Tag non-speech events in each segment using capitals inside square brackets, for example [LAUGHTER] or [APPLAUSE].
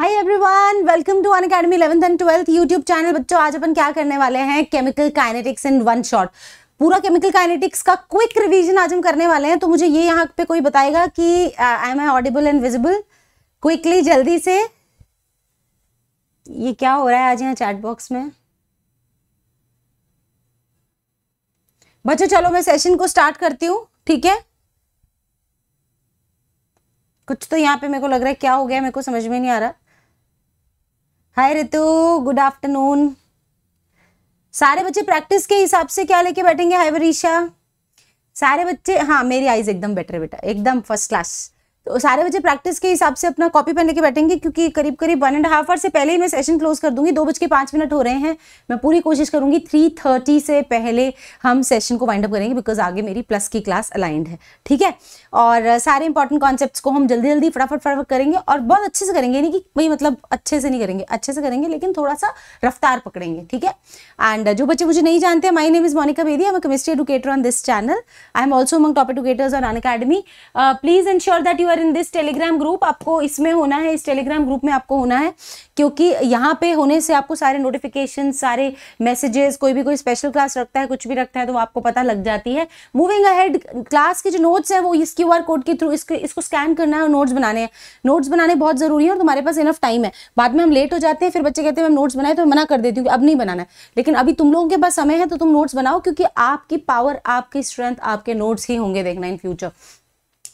Hi everyone welcome to Unacademy eleventh and twelfth YouTube channel बच्चों आज अपन क्या करने वाले हैं chemical kinetics in one shot पूरा केमिकल काइनेटिक्स का क्विक रिवीजन आज हम करने वाले हैं तो मुझे ये यहाँ पे कोई बताएगा कि I am I audible and visible quickly जल्दी से ये क्या हो रहा है आज यहाँ चैट बॉक्स में बच्चों चलो मैं सेशन को स्टार्ट करती हूँ ठीक है कुछ तो यहाँ पे मेरे को लग रहा है क्या हो गया मेरे को समझ में नहीं आ रहा हाय ऋतु गुड आफ्टरनून सारे बच्चे प्रैक्टिस के हिसाब से क्या लेके बैठेंगे हाय वरीशा सारे बच्चे हाँ मेरी आइज एकदम बेटर बेटा एकदम फर्स्ट क्लास तो सारे बजे प्रैक्टिस के हिसाब से अपना कॉपी पेन लेके बैठेंगे क्योंकि करीब करीब वन एंड हाफ आवर से पहले ही मैं सेशन क्लोज कर दूंगी दो बज के पाँच मिनट हो रहे हैं मैं पूरी कोशिश करूंगी थ्री थर्टी से पहले हम सेशन को वाइंड अप करेंगे बिकॉज आगे मेरी प्लस की क्लास अलाइंड है ठीक है और सारे इंपॉर्टेंट कॉन्सेप्ट को हम जल्दी जल्दी फटाफट फटाफट करेंगे और बहुत अच्छे से करेंगे यानी कि भाई मतलब अच्छे से नहीं करेंगे अच्छे से करेंगे लेकिन थोड़ा सा रफ्तार पकड़ेंगे ठीक है एंड जो बच्चे मुझे नहीं जानते my name is Monika Bedi am am chemistry educator on this channel I am also among top educators on Unacademy please ensure that you are in this Telegram group आपको इसमें होना है इस टेलीग्राम ग्रुप में आपको होना है क्योंकि यहाँ पे होने से आपको सारे नोटिफिकेशन सारे मैसेजेस कोई भी कोई स्पेशल क्लास रखता है कुछ भी रखता है तो आपको पता लग जाती है मूविंग अहेड क्लास के जो नोट्स हैं वो इस क्यू आर कोड के थ्रू इसको इसको स्कैन करना है और नोट्स बनाने हैं नोट्स बनाने बहुत ज़रूरी है और तुम्हारे पास इनफ टाइम है बाद में हम लेट हो जाते हैं फिर बच्चे कहते हैं मैं नोट्स बनाए तो मना कर देती हूँ अब नहीं बनाना लेकिन अभी तुम लोगों के पास समय है तो तुम नोट्स बनाओ क्योंकि आपकी पावर आपकी स्ट्रेंथ आपके नोट्स ही होंगे देखना इन फ्यूचर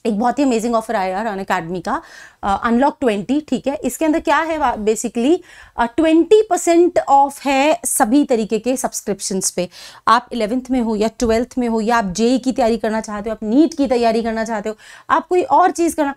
एक बहुत ही अमेजिंग ऑफर आया है रन अकेडमी का अनलॉक uh, ट्वेंटी ठीक है इसके अंदर क्या है बेसिकली ट्वेंटी परसेंट ऑफ है सभी तरीके के सब्सक्रिप्शंस पे आप इलेवेंथ में हो या ट्वेल्थ में हो या आप जेई e e की तैयारी करना चाहते हो आप नीट की तैयारी करना चाहते हो आप कोई और चीज़ करना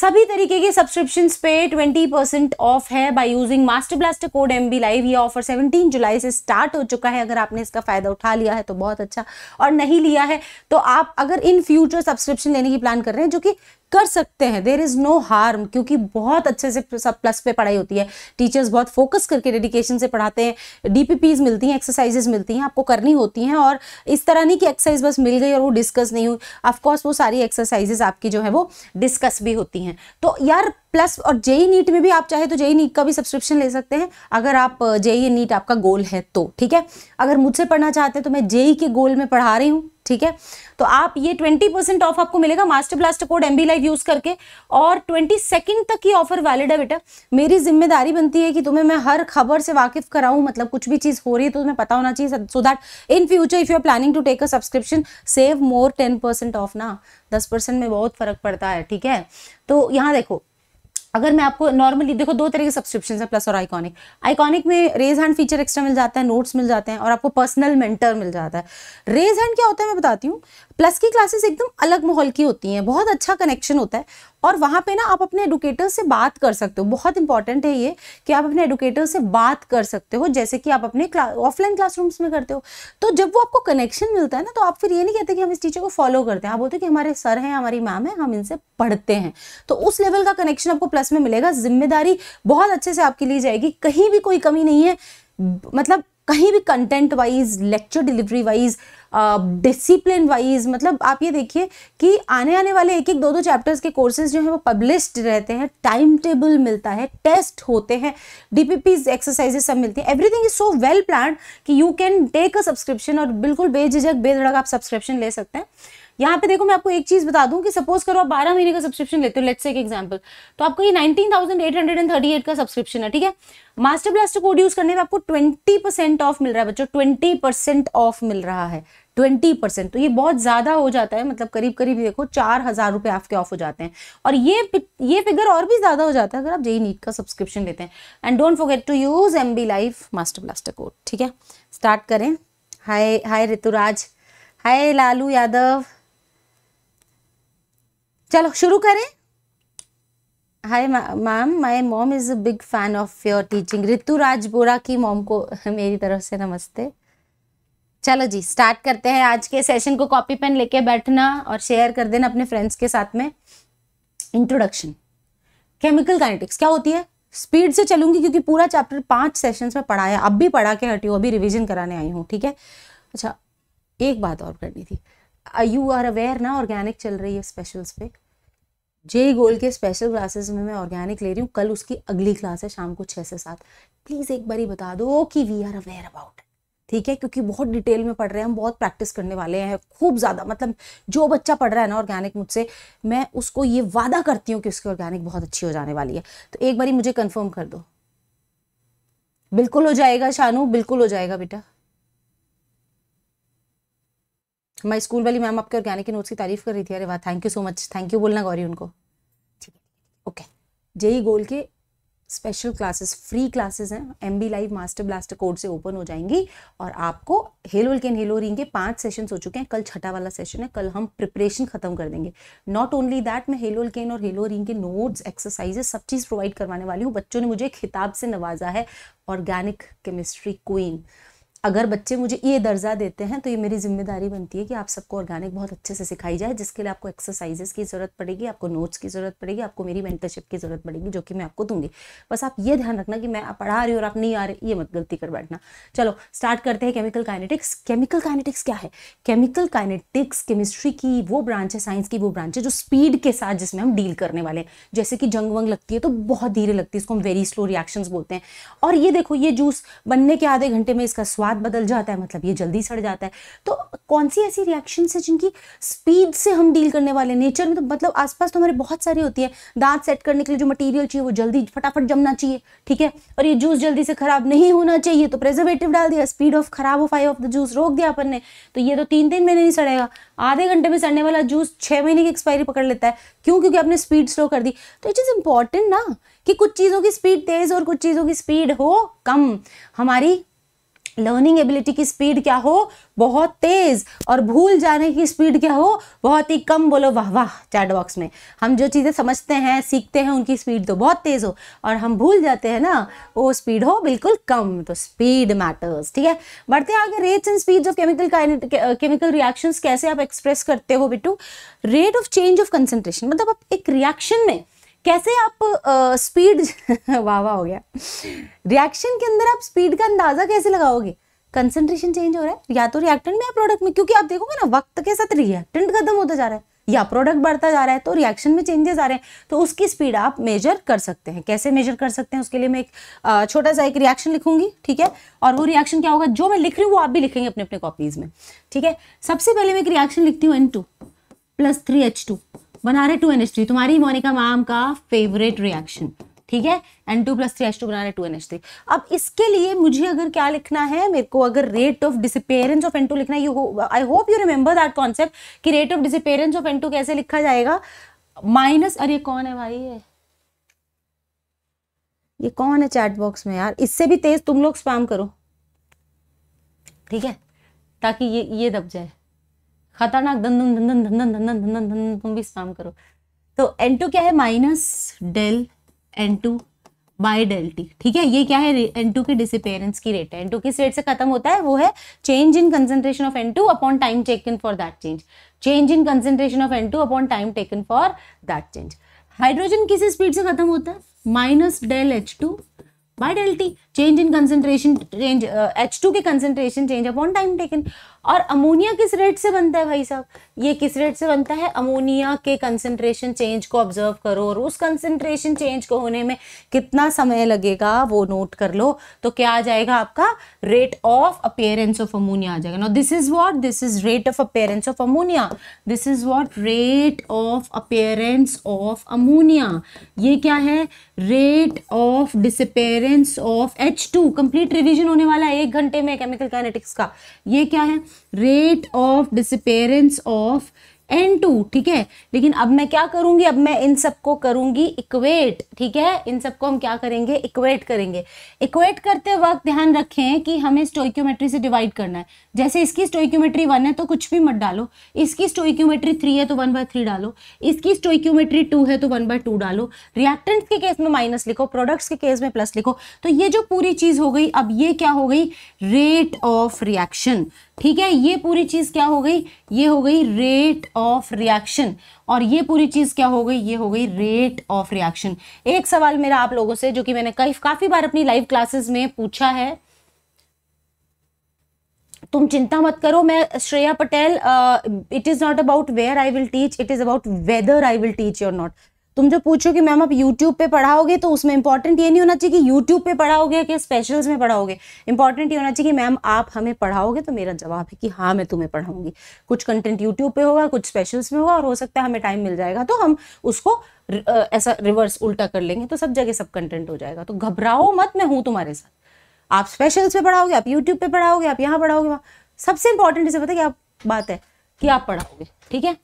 सभी तरीके के सब्सक्रिप्शन पे 20% परसेंट ऑफ है by using master blaster code M B live ये ऑफर 17 जुलाई से स्टार्ट हो चुका है अगर आपने इसका फ़ायदा उठा लिया है तो बहुत अच्छा और नहीं लिया है तो आप अगर इन फ्यूचर सब्सक्रिप्शन लेने की प्लान कर रहे हैं जो कि कर सकते हैं देर इज़ नो हार्म क्योंकि बहुत अच्छे से सब प्लस पे पढ़ाई होती है टीचर्स बहुत फोकस करके डेडिकेशन से पढ़ाते हैं डीपीपीज मिलती हैं एक्सरसाइजेज मिलती हैं आपको करनी होती हैं और इस तरह नहीं कि एक्सरसाइज बस मिल गई और वो डिस्कस नहीं हुई ऑफकोर्स वो सारी एक्सरसाइजेज आपकी जो है वो डिस्कस भी होती हैं तो यार प्लस और जेई नीट e e में भी आप चाहे तो जेई नीट e का भी सब्सक्रिप्शन ले सकते हैं अगर आप जेई नीट आपका गोल है तो ठीक है अगर मुझसे पढ़ना चाहते हैं तो मैं जेई के गोल में पढ़ा रही हूँ ठीक है तो आप ये ट्वेंटी परसेंट ऑफ आपको मिलेगा master blaster code B live use करके और ट्वेंटी सेकेंड तक की ऑफर वैलिड है बेटा मेरी जिम्मेदारी बनती है कि तुम्हें मैं हर खबर से वाकिफ कराऊं मतलब कुछ भी चीज हो रही है तो तुम्हें पता होना चाहिए so that in future if you are planning to take a subscription save more ten percent off ना दस परसेंट में बहुत फर्क पड़ता है ठीक है तो यहाँ देखो अगर मैं आपको नॉर्मली देखो दो तरह के सब्सक्रिप्शन है प्लस और आइकॉनिक आइकॉनिक में रेज हैंड फीचर एक्स्ट्रा मिल जाता है नोट्स मिल जाते हैं और आपको पर्सनल मेंटर मिल जाता है रेज हैंड क्या होता है मैं बताती हूँ प्लस की क्लासेस एकदम अलग माहौल की होती हैं बहुत अच्छा कनेक्शन होता है और वहाँ पे ना आप अपने एडुकेटर से बात कर सकते हो बहुत इंपॉर्टेंट है ये कि आप अपने एडुकेटर से बात कर सकते हो जैसे कि आप अपने ऑफलाइन क्लासरूम्स में करते हो तो जब वो आपको कनेक्शन मिलता है ना तो आप फिर ये नहीं कहते कि हम इस टीचर को फॉलो करते हैं आप बोलते हैं कि हमारे सर हैं हमारी मैम है हम इनसे पढ़ते हैं तो उस लेवल का कनेक्शन आपको प्लस में मिलेगा जिम्मेदारी बहुत अच्छे से आपकी ली जाएगी कहीं भी कोई कमी नहीं है मतलब कहीं भी content wise lecture delivery wise discipline wise मतलब आप ये देखिए कि आने आने वाले एक एक दो दो चैप्टर्स के कोर्सेज जो हैं वो पब्लिश्ड रहते हैं टाइम टेबल मिलता है टेस्ट होते हैं डीपीपीज एक्सरसाइजेस सब मिलती हैं everything is so well plan कि you can take a subscription और बिल्कुल बेझिझक बेधड़क आप सब्सक्रिप्शन ले सकते हैं यहाँ पे देखो मैं आपको एक चीज बता दूं कि सपोज करो आप बारह महीने का सब्सक्रिप्शन लेते हो लेट्स एक एग्जांपल तो आपको ये nineteen thousand eight hundred and thirty eight का सब्सक्रिप्शन है ठीक है मास्टर ब्लास्टर कोड यूज करने में आपको ट्वेंटी परसेंट ऑफ मिल रहा है बच्चों ट्वेंटी परसेंट ऑफ मिल रहा है ट्वेंटी परसेंट तो ये बहुत ज़्यादा हो जाता है मतलब करीब करीब देखो चार हज़ार रुपए आपके ऑफ हो जाते हैं और ये ये फिगर और भी ज़्यादा हो जाता है अगर आप JEE NEET e e e का सब्सक्रिप्शन लेते हैं and don't forget to use M B life master blaster code ठीक है स्टार्ट करें हाय हाय ऋतुराज हाय लालू यादव चलो शुरू करें hi ma'am my mom is a big fan of your teaching Raj Bora की मॉम को [LAUGHS] मेरी तरफ से नमस्ते चलो जी स्टार्ट करते हैं आज के सेशन को कॉपी पेन लेके बैठना और शेयर कर देना अपने फ्रेंड्स के साथ में इंट्रोडक्शन केमिकल काइनेटिक्स क्या होती है स्पीड से चलूंगी क्योंकि पूरा चैप्टर पांच सेशंस में पढ़ाया अब भी पढ़ा के हटी हूँ अभी रिविजन कराने आई हूँ ठीक है अच्छा एक बात और करनी थी यू आर अवेयर ना ऑर्गेनिक चल रही है स्पेशल्स पे जे गोल्ड के स्पेशल क्लासेस में मैं ऑर्गेनिक ले रही हूँ कल उसकी अगली क्लास है शाम को छः से सात प्लीज़ एक बार ही बता दो कि वी आर अवेयर अबाउट ठीक है क्योंकि बहुत डिटेल में पढ़ रहे हैं हम बहुत प्रैक्टिस करने वाले हैं खूब ज़्यादा मतलब जो बच्चा पढ़ रहा है ना ऑर्गेनिक मुझसे मैं उसको ये वादा करती हूँ कि उसकी ऑर्गेनिक बहुत अच्छी हो जाने वाली है तो एक बारी मुझे कन्फर्म कर दो बिल्कुल हो जाएगा शानू बिल्कुल हो जाएगा बेटा हमारी स्कूल वाली मैम आपके ऑर्गेनिक नोट्स की तारीफ कर रही थी अरे वाह thank you so much thank you बोलना गौरी उनको ठीक है ओके जेई गोल के स्पेशल क्लासेस फ्री क्लासेस हैं M B live master blaster code से ओपन हो जाएंगी और आपको हेलोल कैन हेलो रिंग के पांच सेशन हो चुके हैं कल छठा वाला सेशन है कल हम प्रिपरेशन खत्म कर देंगे नॉट ओनली दैट मैं हेलोल कैन और हेलो रिंग के नोट्स एक्सरसाइजेस सब चीज़ प्रोवाइड करवाने वाली हूँ बच्चों ने मुझे खिताब से नवाजा है ऑर्गेनिक केमिस्ट्री क्वीन अगर बच्चे मुझे ये दर्जा देते हैं तो ये मेरी जिम्मेदारी बनती है कि आप सबको ऑर्गेनिक बहुत अच्छे से सिखाई जाए जिसके लिए आपको एक्सरसाइजेस की ज़रूरत पड़ेगी आपको नोट्स की ज़रूरत पड़ेगी आपको मेरी मेंटरशिप की ज़रूरत पड़ेगी जो कि मैं आपको दूंगी बस आप ये ध्यान रखना कि मैं आप पढ़ा रही हूँ और आप नहीं आ रही ये मत गलती कर बैठना चलो स्टार्ट करते हैं केमिकल काइनेटिक्स केमिकल काइनेटिक्स क्या है केमिकल काइनेटिक्स केमिस्ट्री की वो ब्रांच है साइंस की वो ब्रांच है जो स्पीड के साथ जिसमें हम डील करने वाले हैं जैसे कि जंग वंग लगती है तो बहुत धीरे लगती है इसको हम वेरी स्लो रिएक्शन बोलते हैं और ये देखो ये जूस बनने के आधे घंटे में इसका स्वाद स्वाद बदल जाता है मतलब ये जल्दी सड़ जाता है तो कौन सी ऐसी रिएक्शन है जिनकी स्पीड से हम डील करने वाले नेचर में तो मतलब आसपास तो हमारे बहुत सारी होती है दांत सेट करने के लिए जो मटेरियल चाहिए वो जल्दी फटाफट जमना चाहिए ठीक है और ये जूस जल्दी से खराब नहीं होना चाहिए तो प्रेजर्वेटिव डाल दिया स्पीड ऑफ खराब of I of the juice रोक दिया अपन ने तो ये तो तीन दिन में नहीं सड़ेगा आधे घंटे में सड़ने वाला जूस छह महीने की एक्सपायरी पकड़ लेता है क्यों क्योंकि आपने स्पीड स्लो कर दी तो इट इज़ इंपॉर्टेंट ना कि कुछ चीज़ों की स्पीड तेज़ और कुछ चीज़ों की स्पीड हो कम हमारी लर्निंग एबिलिटी की स्पीड क्या हो बहुत तेज और भूल जाने की स्पीड क्या हो बहुत ही कम बोलो वाह वाह चैट बॉक्स में हम जो चीज़ें समझते हैं सीखते हैं उनकी स्पीड तो बहुत तेज़ हो और हम भूल जाते हैं ना वो स्पीड हो बिल्कुल कम तो स्पीड मैटर्स ठीक है बढ़ते हैं आगे rates and speed of chemical chemical reaction कैसे आप एक्सप्रेस करते हो बिट्टू rate of change of concentration मतलब आप एक रिएक्शन में कैसे आप स्पीड [LAUGHS] वाह वाह हो गया रिएक्शन के अंदर आप स्पीड का अंदाज़ा कैसे लगाओगे कंसंट्रेशन चेंज हो रहा है या तो रिएक्टेंट में या प्रोडक्ट में क्योंकि आप देखोगे ना वक्त के साथ रिएक्टेंट खत्म होता जा रहा है या प्रोडक्ट बढ़ता जा रहा है तो रिएक्शन में चेंजेस आ रहे हैं तो उसकी स्पीड आप मेजर कर सकते हैं कैसे मेजर कर सकते हैं उसके लिए मैं एक छोटा सा एक रिएक्शन लिखूंगी ठीक है और वो रिएक्शन क्या होगा जो मैं लिख रही हूँ वो आप भी लिखेंगे अपने अपने कॉपीज में ठीक है सबसे पहले मैं एक रिएक्शन लिखती हूँ N two plus three H two बना रहे टू एन एच थ्री तुम्हारी मोनिका मैम का फेवरेट रिएक्शन ठीक है N two plus three H two बना रहे टू एन एच थ्री अब इसके लिए मुझे अगर क्या लिखना है मेरे को अगर rate of disappearance of N two लिखना है I hope you remember that concept कि rate of disappearance of N two कैसे लिखा जाएगा माइनस अरे कौन है भाई ये ये कौन है चैट बॉक्स में यार इससे भी तेज तुम लोग स्पैम करो ठीक है ताकि ये ये दब जाए खतरनाक धन धन धन धन धन धन धन धन धन धन धन तुम भी स्पैम करो तो एन टू क्या है minus del N two by del T ठीक है ये क्या है एन टू की डिसपेयरेंस की रेट है एन टू किस रेट से खत्म होता है वो है change in concentration of N two upon time taken for that change change in concentration of N two upon time taken for that change hydrogen किस स्पीड से खत्म होता है minus del H two by del T change in concentration change H two के concentration change upon time taken और ammonia किस rate से बनता है भाई साहब ये किस रेट से बनता है अमोनिया के कंसेंट्रेशन चेंज को ऑब्जर्व करो और उस कंसेंट्रेशन चेंज को होने में कितना समय लगेगा वो नोट कर लो तो क्या आ जाएगा आपका rate of appearance of ammonia आ जाएगा no this is what this is rate of appearance of ammonia this is what rate of appearance of ammonia ये क्या है rate of disappearance of H two complete revision होने वाला है एक घंटे में केमिकल काइनेटिक्स का ये क्या है rate of disappearance of N two ठीक है लेकिन अब मैं क्या करूंगी अब मैं इन सबको करूंगी इक्वेट ठीक है इन सबको हम क्या करेंगे इक्वेट करेंगे इक्वेट करते वक्त ध्यान रखें कि हमें स्टोइक्योमेट्री से डिवाइड करना है जैसे इसकी स्टोइक्योमेट्री वन है तो कुछ भी मत डालो इसकी स्टोइक्योमेट्री थ्री है तो वन बाय थ्री डालो इसकी स्टोइक्योमेट्री टू है तो वन बाय टू डालो रिएक्टेंट्स के केस में माइनस लिखो प्रोडक्ट्स के केस में प्लस लिखो तो ये जो पूरी चीज़ हो गई अब ये क्या हो गई रेट ऑफ रिएक्शन ठीक है ये पूरी चीज़ क्या हो गई ये हो गई रेट ऑफ रिएक्शन और ये पूरी चीज़ क्या हो गई ये हो गई रेट ऑफ रिएक्शन एक सवाल मेरा आप लोगों से जो कि मैंने कई काफ़ी बार अपनी लाइव क्लासेस में पूछा है तुम चिंता मत करो मैं Shreya Patel it is not about where I will teach it is about whether I will teach your not तुम जो पूछो कि मैम आप यूट्यूब पे पढ़ाओगे तो उसमें इंपॉर्टेंट ये नहीं होना चाहिए कि यूट्यूब पे पढ़ाओगे कि स्पेशल्स में पढ़ाओगे इंपॉर्टेंट ये होना चाहिए कि मैम आप हमें पढ़ाओगे तो मेरा जवाब है कि हाँ मैं तुम्हें पढ़ाऊंगी कुछ कंटेंट यूट्यूब पे होगा कुछ स्पेशल्स में होगा और हो सकता है हमें टाइम मिल जाएगा तो हम उसको ऐसा रिवर्स उल्टा कर लेंगे तो सब जगह सब कंटेंट हो जाएगा तो घबराओ मत मैं हूँ तुम्हारे साथ आप स्पेशल्स पे पढ़ाओगे आप यूट्यूब पे पढ़ाओगे आप यहाँ पढ़ाओगे वहाँ सबसे इंपॉर्टेंट इसे पता है क्या बात है कि आप पढ़ाओगे ठीक है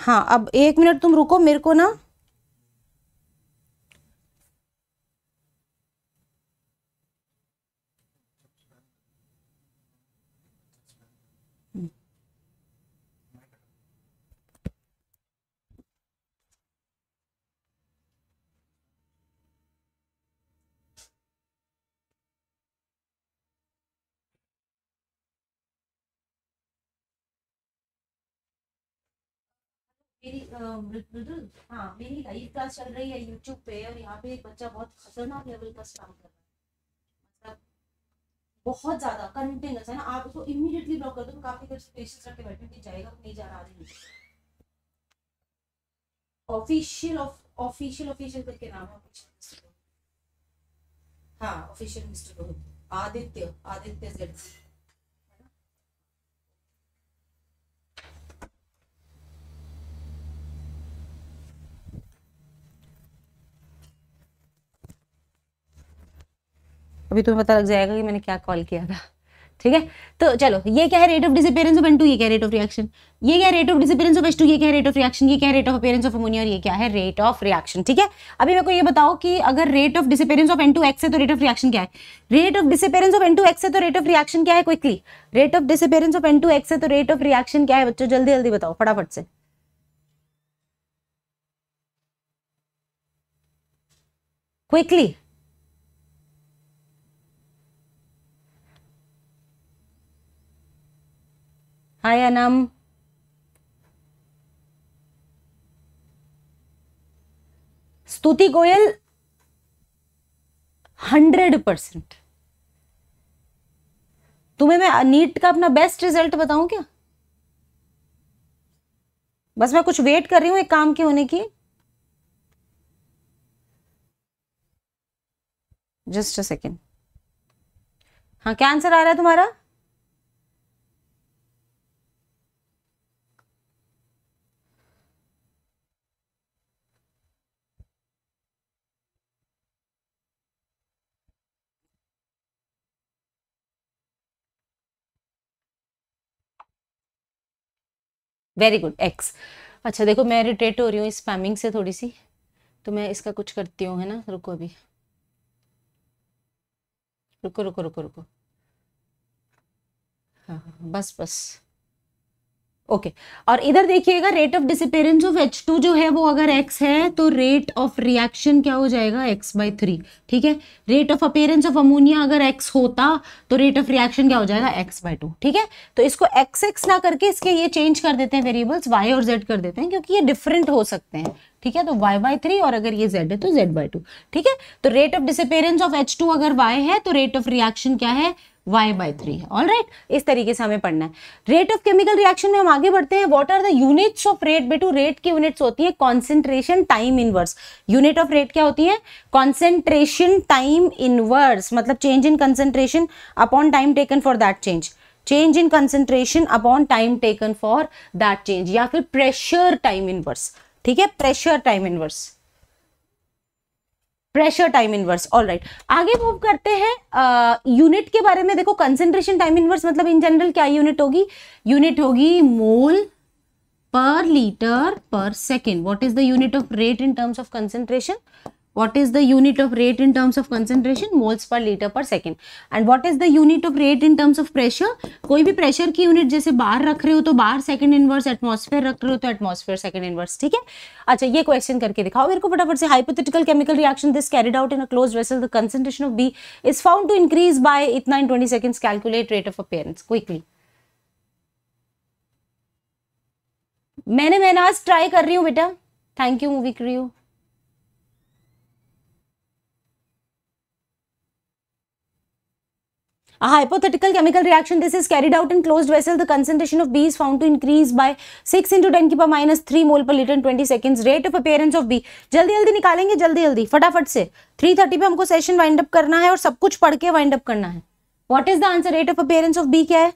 हाँ अब एक मिनट तुम रुको मेरे को ना मेरी मृदुल हाँ मेरी लाइव क्लास चल रही है यूट्यूब पे और यहाँ पे एक बच्चा बहुत खतरनाक लेवल का स्टार्ट कर रहा है मतलब बहुत ज्यादा कंटिन्यूस है ना आप उसको इमीडिएटली ब्लॉक कर दो तो काफी देर से पेशेंस रख के बैठे कि जाएगा नहीं जा रहा नहीं ऑफिशियल ऑफिशियल ऑफिशियल करके नाम है ऑफिशियल हाँ official mister Rohit Aditya Aditya Z अभी तुम्हें पता लग जाएगा कि मैंने क्या कॉल किया था ठीक है तो चलो ये क्या है rate of disappearance of N two ये क्या रेट ऑफ रिएक्शन ये क्या rate of disappearance of S two ये क्या रेट ऑफ रिएक्शन ये क्या rate of appearance of ammonia और ये क्या है रेट ऑफ रिएक्शन ठीक है अभी मेरे को ये बताओ कि अगर rate of disappearance of N two X है तो रेट ऑफ रिएक्शन क्या है rate of disappearance of N two X है तो रेट ऑफ रिएक्शन क्या है quickly rate of disappearance of N two X है तो रेट ऑफ रिएक्शन क्या है बच्चों जल्दी जल्दी बताओ फटाफट से क्विकली हाय अनम स्तुति गोयल हंड्रेड परसेंट तुम्हें मैं नीट का अपना बेस्ट रिजल्ट बताऊं क्या बस मैं कुछ वेट कर रही हूं एक काम के होने की जस्ट अ सेकेंड हाँ क्या आंसर आ रहा है तुम्हारा वेरी गुड एक्स अच्छा देखो मैं इरीटेट हो रही हूँ इस स्पैमिंग से थोड़ी सी तो मैं इसका कुछ करती हूँ है ना रुको अभी रुको रुको रुको रुको हाँ, हाँ, हाँ बस बस ओके okay. और इधर देखिएगा rate of disappearance of H two जो है वो अगर एक्स है तो रेट ऑफ रिएक्शन क्या हो जाएगा एक्स बाई थ्री ठीक है rate of appearance of ammonia अगर एक्स होता तो रेट ऑफ रिएक्शन क्या हो जाएगा एक्स बाई टू ठीक है तो इसको एक्स एक्स ना करके इसके ये चेंज कर देते हैं वेरिएबल्स वाई और जेड कर देते हैं क्योंकि ये डिफरेंट हो सकते हैं ठीक है तो y बाय थ्री और अगर ये z है तो z बाय टू ठीक है तो rate of disappearance of h2 अगर y है तो रेट ऑफ रिएक्शन क्या है वाई बाई थ्री है ऑल राइट right? इस तरीके से हमें पढ़ना है रेट ऑफ केमिकल रिएक्शन में हम आगे बढ़ते हैं what are the units of rate बेटू रेट की यूनिट्स होती है concentration time inverse unit of rate क्या होती है कॉन्सेंट्रेशन टाइम इनवर्स मतलब change in concentration upon time taken for that change change in concentration upon time taken for that change या फिर प्रेशर टाइम इनवर्स ठीक है pressure time inverse pressure time inverse all right आगे move करते हैं unit के बारे में देखो कंसेंट्रेशन टाइम इनवर्स मतलब इन जनरल क्या यूनिट होगी यूनिट होगी मोल पर लीटर पर second what is the unit of rate in terms of concentration what is the unit of rate in terms of concentration moles per liter per second and what is the unit of rate in terms of pressure कोई भी pressure की unit जैसे बाहर रख रहे हो तो बाहर second inverse atmosphere रख रहे हो तो atmosphere second inverse ठीक है अच्छा ये question करके दिखाओ मेरे को फटाफट से hypothetical chemical reaction this carried out in a closed vessel the concentration of B is found to increase by इतना in 20 seconds calculate rate of appearance quickly मैंने मैंने आज ट्राई कर रही हूँ बेटा थैंक यू मूवी क्रियो A hypothetical chemical reaction this is carried out in closed vessel the concentration of B is found to increase by 6 into 10 की power minus 3 mole per liter in 20 seconds rate of appearance of B जल्दी जल्दी निकालेंगे जल्दी जल्दी फटाफट से 3:30 पे हमको सेशन वाइंड अप करना है और सब कुछ पढ़ के वाइंड अप करना है what is the answer rate of appearance of B क्या है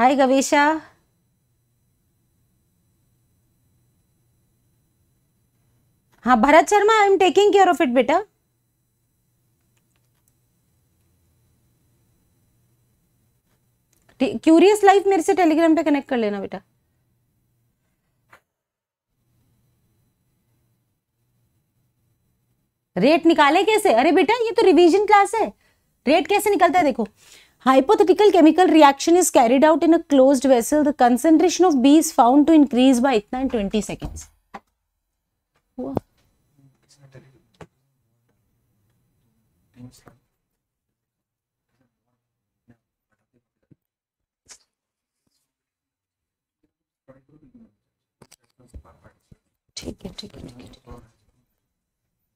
हाय गवेशा हाँ Bharat Sharma I am taking care of it बेटा क्यूरियस लाइफ मेरे से टेलीग्राम पे कनेक्ट कर लेना बेटा रेट निकाले कैसे अरे बेटा ये तो रिवीजन क्लास है रेट कैसे निकलता है देखो Hypothetical chemical reaction is carried out in a closed vessel. The concentration of B is found to increase by इतना in 20 seconds. हुआ? ठीक है ठीक है ठीक है ठीक है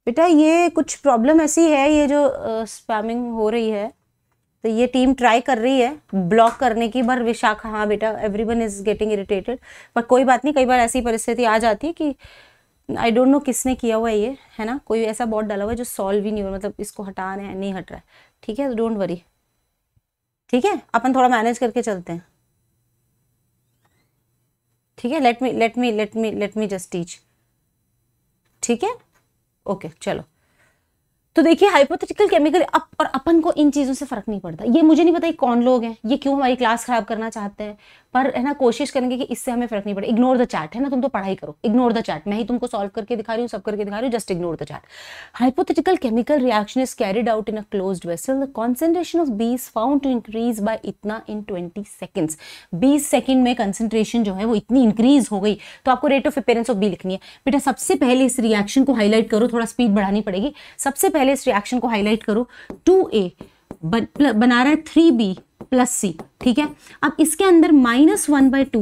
बेटा ये कुछ प्रॉब्लम ऐसी है ये जो स्पैमिंग हो रही है तो ये टीम ट्राई कर रही है ब्लॉक करने की पर विशाखा हाँ बेटा everyone is getting irritated पर कोई बात नहीं कई बार ऐसी परिस्थिति आ जाती है कि आई डोंट नो किसने किया हुआ है ये है ना कोई ऐसा बॉट डाला हुआ है जो सॉल्व ही नहीं हुआ मतलब इसको हटा रहे हैं नहीं हट रहा है ठीक है डोंट वरी ठीक है अपन थोड़ा मैनेज करके चलते हैं ठीक है let me let me let me let me just teach ठीक है ओके चलो तो देखिए हाइपोथेटिकल केमिकल अप और अपन को इन चीज़ों से फर्क नहीं पड़ता ये मुझे नहीं पता ये कौन लोग हैं ये क्यों हमारी क्लास खराब करना चाहते हैं पर है ना कोशिश करेंगे कि इससे हमें फर्क नहीं पड़े इग्नोर द चार्ट है ना तुम तो पढ़ाई करो इग्नोर द चार्ट मैं ही तुमको सॉल्व करके दिखा रही हूँ सब करके दिखा रही हूँ just ignore the chart hypothetical chemical reaction is carried out in a closed vessel the concentration of B is found to increase by इतना इन ट्वेंटी सेकेंड्स बीस सेकेंड में कंसेंट्रेशन जो है वो इतनी इंक्रीज हो गई तो आपको rate of appearance of B लिखनी है बेटा सबसे पहले इस रिएक्शन को हाईलाइट करो थोड़ा स्पीड बढ़ानी पड़ेगी सबसे पहले इस रिएक्शन को हाईलाइट करो टू ए बन, मतलब बना रहा है थ्री बी प्लस सी ठीक है अब इसके अंदर minus one by two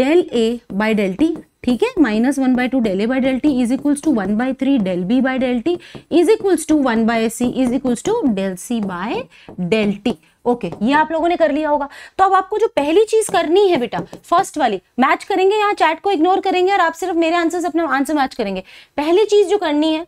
del A by del T ठीक है minus one by two del A by del T is equals to one by three del B by del T is equals to one by C is equals to del C by del T okay okay, ये आप लोगों ने कर लिया होगा तो अब आपको जो पहली चीज करनी है बेटा फर्स्ट वाली मैच करेंगे यहाँ चैट को इग्नोर करेंगे और आप सिर्फ मेरे आंसर से अपना आंसर मैच करेंगे पहली चीज जो करनी है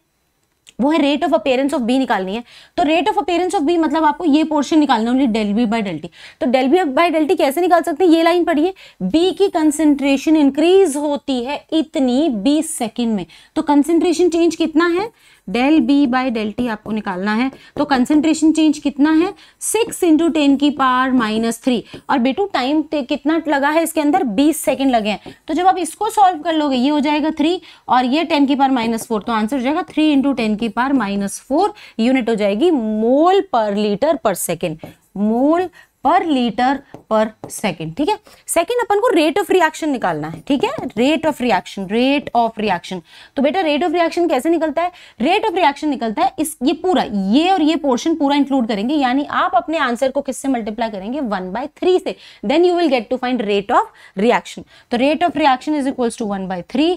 वो है rate of appearance of B निकालनी है तो rate of appearance of B मतलब आपको ये पोर्शन निकालना only del B by del T तो डेल बी बाई डेल्टी कैसे निकाल सकते हैं ये लाइन पढ़िए बी की कंसेंट्रेशन इंक्रीज होती है इतनी बीस सेकेंड में तो कंसेंट्रेशन चेंज कितना है del B by del T आपको निकालना है तो कंसेंट्रेशन चेंज कितना है सिक्स इंटू टेन की पावर माइनस थ्री और बेटू टाइम कितना लगा है इसके अंदर बीस सेकेंड लगे हैं तो जब आप इसको सॉल्व कर लोगे ये हो जाएगा थ्री और ये टेन की पार माइनस फोर तो आंसर हो जाएगा थ्री इंटू टेन की पार माइनस फोर यूनिट हो जाएगी मोल पर लीटर पर सेकेंड मोल पर लीटर पर सेकेंड ठीक है सेकेंड अपन को रेट ऑफ रिएक्शन निकालना है ठीक है rate of reaction rate of reaction तो बेटा रेट ऑफ रिएक्शन कैसे निकलता है रेट ऑफ रिएक्शन निकलता है इस ये पूरा ये और ये पोर्शन पूरा इंक्लूड करेंगे यानी आप अपने आंसर को किससे मल्टीप्लाई करेंगे वन बाय थ्री से then you will get to find rate of reaction तो rate of reaction is equals to one by three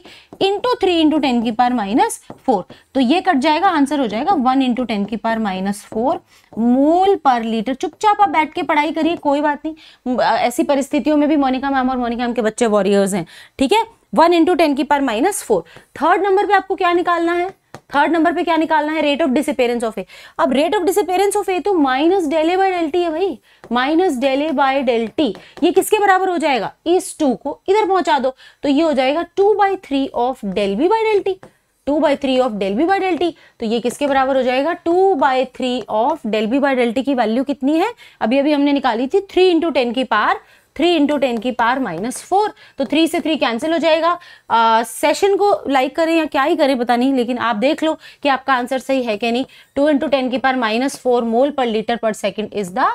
into three into ten की पार माइनस फोर तो ये कट जाएगा answer हो जाएगा one into ten की power minus four mole पर litre चुपचाप आप बैठ के पढ़ाई करिए कोई बात नहीं ऐसी परिस्थितियों में भी मोनिका मैम और मोनिका मैम के बच्चे वॉरियर्स हैं ठीक है वन इंटू टेन की power minus four third number पे आपको क्या निकालना है थर्ड नंबर पे क्या निकालना है rate of disappearance of A अब rate of disappearance of A तो minus del A by del T है भाई minus del A by del T ये किसके बराबर हो जाएगा इस टू को इधर पहुंचा दो तो ये हो जाएगा two by three of del B by del T two by three of del B by del T तो ये किसके बराबर हो जाएगा two by three of del B by del T की वैल्यू कितनी है अभी अभी हमने निकाली थी थ्री इंटू टेन की पार थ्री इंटू टेन की पार माइनस फोर तो थ्री से थ्री कैंसिल हो जाएगा आ, सेशन को लाइक करें या क्या ही करें पता नहीं लेकिन आप देख लो कि आपका आंसर सही है कि नहीं टू इंटू टेन की पार माइनस फोर मोल पर लीटर पर second is the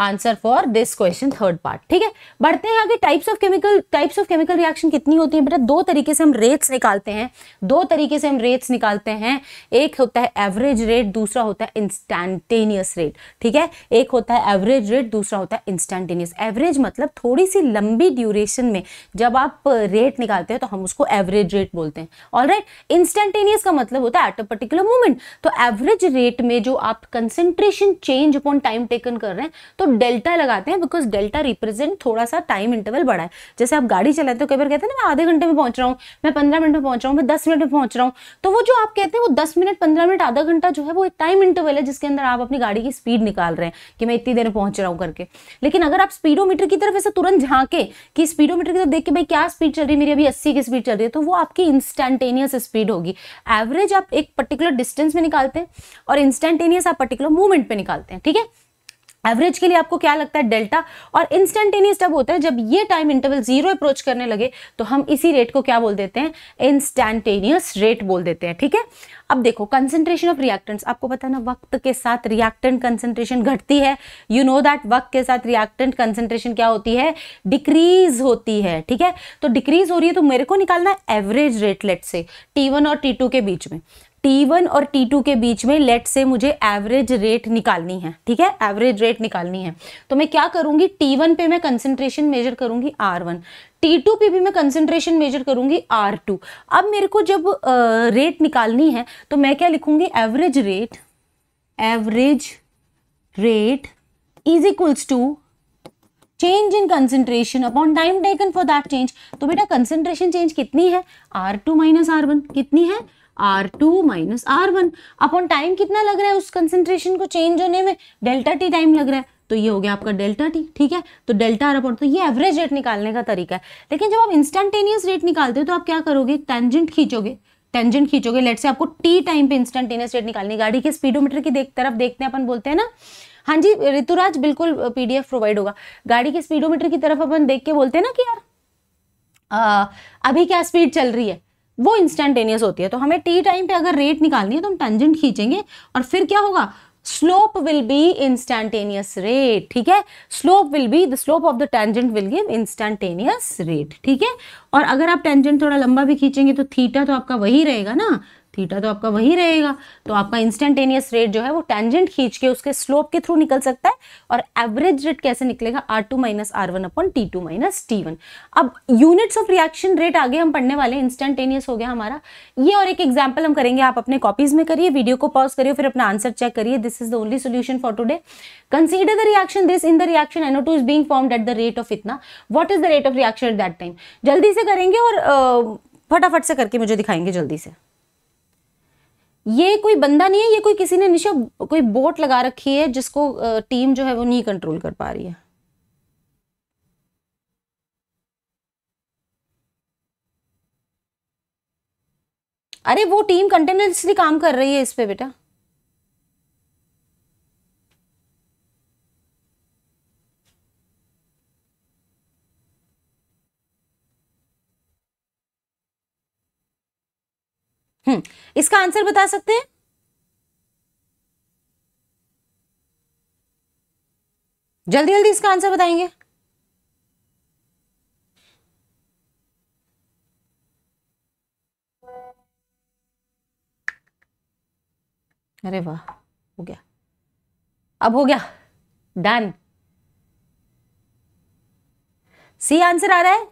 answer for this question third part ठीक है बढ़ते हैं आगे types of chemical types of chemical reaction कितनी होती है बेटा दो तरीके से हम रेट्स निकालते हैं दो तरीके से हम रेट्स निकालते हैं एक होता है एवरेज रेट दूसरा होता है इंस्टेंटेनियस रेट ठीक है एक होता है एवरेज रेट दूसरा होता है इंस्टेंटेनियस एवरेज मतलब थोड़ी सी लंबी ड्यूरेशन में जब आप रेट निकालते हैं तो हम उसको एवरेज रेट बोलते हैं ऑल राइट इंस्टेंटेनियस का मतलब होता है एट अ पर्टिकुलर मोमेंट तो एवरेज रेट में जो आप concentration change upon time taken कर रहे हैं तो डेल्टा लगाते हैं बिकॉज डेल्टा रिप्रेजेंट थोड़ा सा टाइम इंटरवल बढ़ा है जैसे आप गाड़ी चलाते हो कई बार कहते हैं ना मैं आधे घंटे में पहुंच रहा हूँ मैं पंद्रह मिनट में पहुंच रहा हूँ मैं दस मिनट में पहुंच रहा हूँ तो वो जो आप कहते हैं वो दस मिनट पंद्रह मिनट आधा घंटा जो है वो एक टाइम इंटरवल है जिसके अंदर आप अपनी गाड़ी की स्पीड निकाल रहे हैं कि मैं इतनी देर में पहुंच रहा हूँ करके लेकिन अगर आप स्पीडोमीटर की तरफ ऐसे तुरंत झांके कि स्पीडोमीटर की तरफ देख के भाई क्या स्पीड चल रही है मेरी अभी अस्सी की स्पीड चल रही है तो वो आपकी इंस्टेंटेनियस स्पीड होगी एवरेज आप एक पर्टिकुलर डिस्टेंस में निकालते हैं और इंस्टेंटेनियस आप पर्टिकुलर मूवमेंट पे निकालते हैं ठीक है एवरेज के लिए आपको क्या लगता है डेल्टा और इंस्टेंटेनियस तब होता है जब ये टाइम इंटरवल जीरो अप्रोच करने लगे तो हम इसी रेट को क्या बोल देते हैं इंस्टेंटेनियस रेट बोल देते हैं ठीक है अब देखो कंसेंट्रेशन ऑफ रिएक्टेंट्स आपको पता है ना वक्त के साथ रिएक्टेंट कंसेंट्रेशन घटती है यू नो दैट वक्त के साथ रिएक्टेंट कंसेंट्रेशन क्या होती है डिक्रीज होती है ठीक है तो डिक्रीज हो रही है तो मेरे को निकालना एवरेज रेट लेट से टी वन और टी टू के बीच में T1 और T2 के बीच में लेट से मुझे एवरेज रेट निकालनी है ठीक है एवरेज रेट निकालनी है तो मैं क्या करूंगी T1 पे मैं कंसनट्रेशन मेजर करूंगी R1 T2 पे भी मैं कंसनट्रेशन मेजर करूंगी R2 अब मेरे को जब रेट uh, निकालनी है तो मैं क्या लिखूंगी average rate average rate is equals to change in concentration upon time taken for that change तो बेटा कंसेंट्रेशन चेंज कितनी है R two minus R one कितनी है R two minus R one upon time कितना लग रहा है उस कंसेंट्रेशन को चेंज होने में डेल्टा टी टाइम लग रहा है तो ये हो गया आपका डेल्टा टी ठीक है तो डेल्टा आर अपॉन तो ये एवरेज रेट निकालने का तरीका है लेकिन जब आप इंस्टेंटेनियस रेट निकालते हो तो आप क्या करोगे टेंजेंट खींचोगे टेंजेंट खींचोगे लेट से आपको टी टाइम पे इंस्टेंटेनियस रेट निकालनी गाड़ी के स्पीडोमीटर की देख तरफ देखते हैं अपन बोलते हैं ना हाँ जी ऋतुराज बिल्कुल पीडीएफ प्रोवाइड होगा गाड़ी के स्पीडोमीटर की तरफ अपन देख के बोलते हैं ना कि यार आ, अभी क्या स्पीड चल रही है वो इंस्टेंटेनियस होती है तो हमें टी टाइम पे अगर रेट निकालनी है तो हम टेंजेंट खींचेंगे और फिर क्या होगा slope will be instantaneous rate ठीक है slope will be the slope of the tangent will give instantaneous rate ठीक है और अगर आप टेंजेंट थोड़ा लंबा भी खींचेंगे तो थीटा तो आपका वही रहेगा ना थीटा तो आपका वही रहेगा तो आपका इंस्टेंटेनियस रेट जो है वो टेंजेंट खींच के उसके स्लोप के थ्रू निकल सकता है और एवरेज रेट कैसे निकलेगा R two minus R one upon T two minus T one अब यूनिट्स ऑफ रिएक्शन रेट आगे हम पढ़ने वाले हैं इंस्टेंटेनियस हो गया हमारा ये और एक एग्जाम्पल हम करेंगे आप अपने कॉपीज में करिए वीडियो को पॉज करिए फिर अपना आंसर चेक करिए this is the only solution for today consider the reaction this in the reaction N O two is being form at the rate of इतना what is the rate of reaction at that time जल्दी से करेंगे और फटाफट से करके मुझे दिखाएंगे जल्दी से ये कोई बंदा नहीं है ये कोई किसी ने निशा कोई बोट लगा रखी है जिसको टीम जो है वो नहीं कंट्रोल कर पा रही है अरे वो टीम कंटिन्यूसली काम कर रही है इस पे बेटा हम्म इसका आंसर बता सकते हैं जल्दी जल्दी इसका आंसर बताएंगे अरे वाह हो गया अब हो गया डन सी आंसर आ रहा है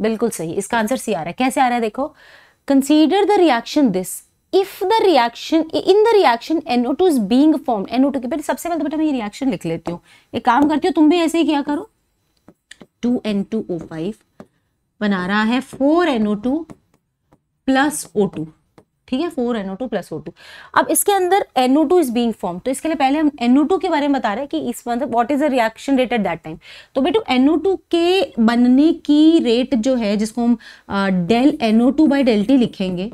बिल्कुल सही इसका आंसर सी आ रहा है कैसे आ रहा है देखो Consider the reaction this. If the reaction, in the reaction NO2 is being formed, NO2 के पहले सबसे पहले तो बेटा मैं ये reaction लिख लेती हूँ एक काम करती हूँ तुम भी ऐसे ही क्या करो 2N2O5 बना रहा है 4NO2 plus O2 ठीक है four N O two plus O two अब इसके अंदर N O two is being form तो इसके लिए पहले हम एनओ टू के बारे में बता रहे हैं कि इस मतलब what is the reaction rate at that time तो बेटो एनओ टू के बनने की रेट जो है जिसको हम del N O two by del T लिखेंगे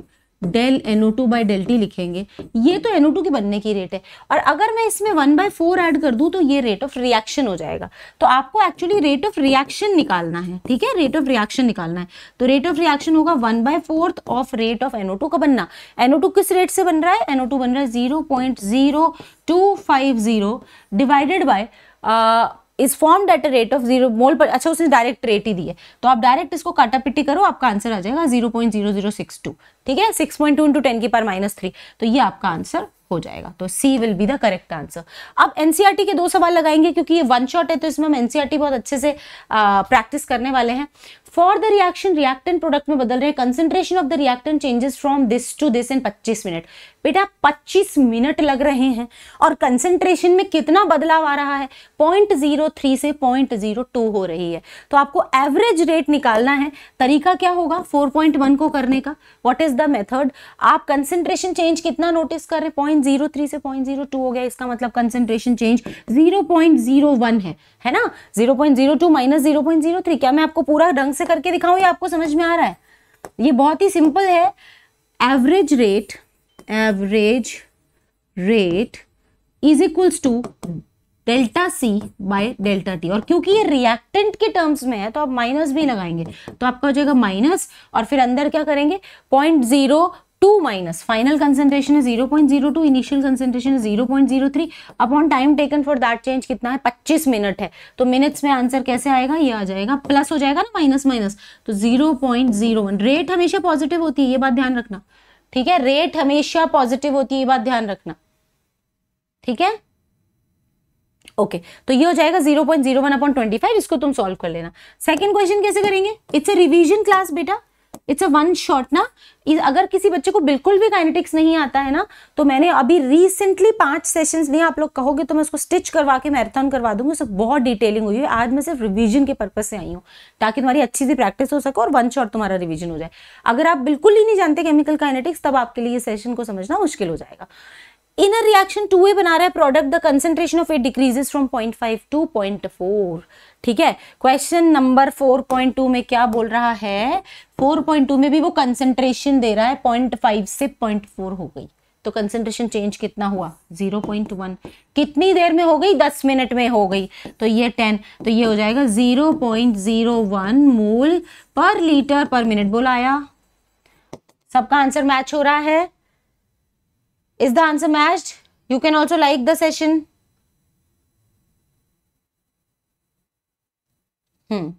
del N O two by del T लिखेंगे ये तो एनओ टू के बनने की रेट है और अगर मैं इसमें वन बाई फोर ऐड कर दूँ तो ये रेट ऑफ रिएक्शन हो जाएगा तो आपको एक्चुअली रेट ऑफ रिएक्शन निकालना है ठीक है रेट ऑफ रिएक्शन निकालना है तो रेट ऑफ रिएक्शन होगा one by fourth of rate of N O two का बनना एनओ टू किस रेट से बन रहा है एनओ टू बन रहा है zero point zero two five zero divided by is form at a rate of zero mole per अच्छा उसने डायरेक्ट रेट ही दी है तो आप डायरेक्ट इसको काटापिटी करो आपका आंसर आ जाएगा zero point zero zero six two ठीक है six point two into ten की पर माइनस थ्री तो ये आपका आंसर हो जाएगा तो C will be the correct answer अब एनसीआरटी e के दो सवाल लगाएंगे क्योंकि ये वन शॉट है तो इसमें हम एनसीआरटी e बहुत अच्छे से प्रैक्टिस करने वाले हैं for the reaction reactant product में बदल रहे हैं concentration of the reactant changes from this to this in 25 minute बेटा 25 मिनट लग रहे हैं और कंसेंट्रेशन में कितना बदलाव आ रहा है 0.03 से 0.02 हो रही है तो आपको एवरेज रेट निकालना है तरीका क्या होगा 4.1 को करने का व्हाट इज द मेथड आप कंसेंट्रेशन चेंज कितना नोटिस कर रहे हैं पॉइंट से पॉइंट हो गया इसका मतलब कंसेंट्रेशन चेंज जीरो है है ना जीरो पॉइंट 0.03 क्या मैं आपको पूरा ढंग से करके दिखाऊं ये आपको समझ में आ रहा है ये बहुत ही सिंपल है average rate average rate is equals to delta C by delta T और क्योंकि ये रिएक्टेंट के टर्म्स में है तो आप माइनस भी लगाएंगे तो आपका हो जाएगा माइनस और फिर अंदर क्या करेंगे point zero two minus final concentration है zero point zero two initial concentration है zero point zero three upon time taken for that change कितना है पच्चीस मिनट है तो मिनट्स में आंसर कैसे आएगा ये आ जाएगा प्लस हो जाएगा ना माइनस माइनस तो zero point zero one rate हमेशा पॉजिटिव होती है ये बात ध्यान रखना ठीक है रेट हमेशा पॉजिटिव होती है ये बात ध्यान रखना ठीक है ओके okay, तो ये हो जाएगा zero zero point 0.01 upon five इसको तुम सॉल्व कर लेना सेकंड क्वेश्चन कैसे करेंगे इट्स ए रिवीजन क्लास बेटा इट्स अ वन शॉट ना अगर किसी बच्चे को बिल्कुल भी काइनेटिक्स नहीं आता है ना तो मैंने अभी रिसेंटली पांच सेशंस लिए आप लोग कहोगे तो मैं उसको स्टिच करवा के मैराथन करवा दूंगी उससे बहुत डिटेलिंग हुई है आज मैं सिर्फ रिवीजन के पर्पज से आई हूँ ताकि तुम्हारी अच्छी सी प्रैक्टिस हो सके और वन शॉट तुम्हारा रिविजन हो जाए अगर आप बिल्कुल ही नहीं जानते केमिकल काइनेटिक्स तब आपके लिए सेशन को समझना मुश्किल हो जाएगा इनर रिएक्शन टू ए बना रहा है product the concentration of it decreases from point five to point four ठीक है question number four point two में क्या बोल रहा है फोर पॉइंट टू में भी वो कंसेंट्रेशन दे रहा है पॉइंट फाइव से पॉइंट फोर हो गई तो कंसेंट्रेशन चेंज कितना हुआ जीरो पॉइंट वन कितनी देर में हो गई दस मिनट में हो गई तो ये टेन तो ये हो जाएगा zero zero point one mole पर लीटर पर मिनट बोला आया सबका आंसर मैच हो रहा है Is the answer matched? You can also like the session. हम्म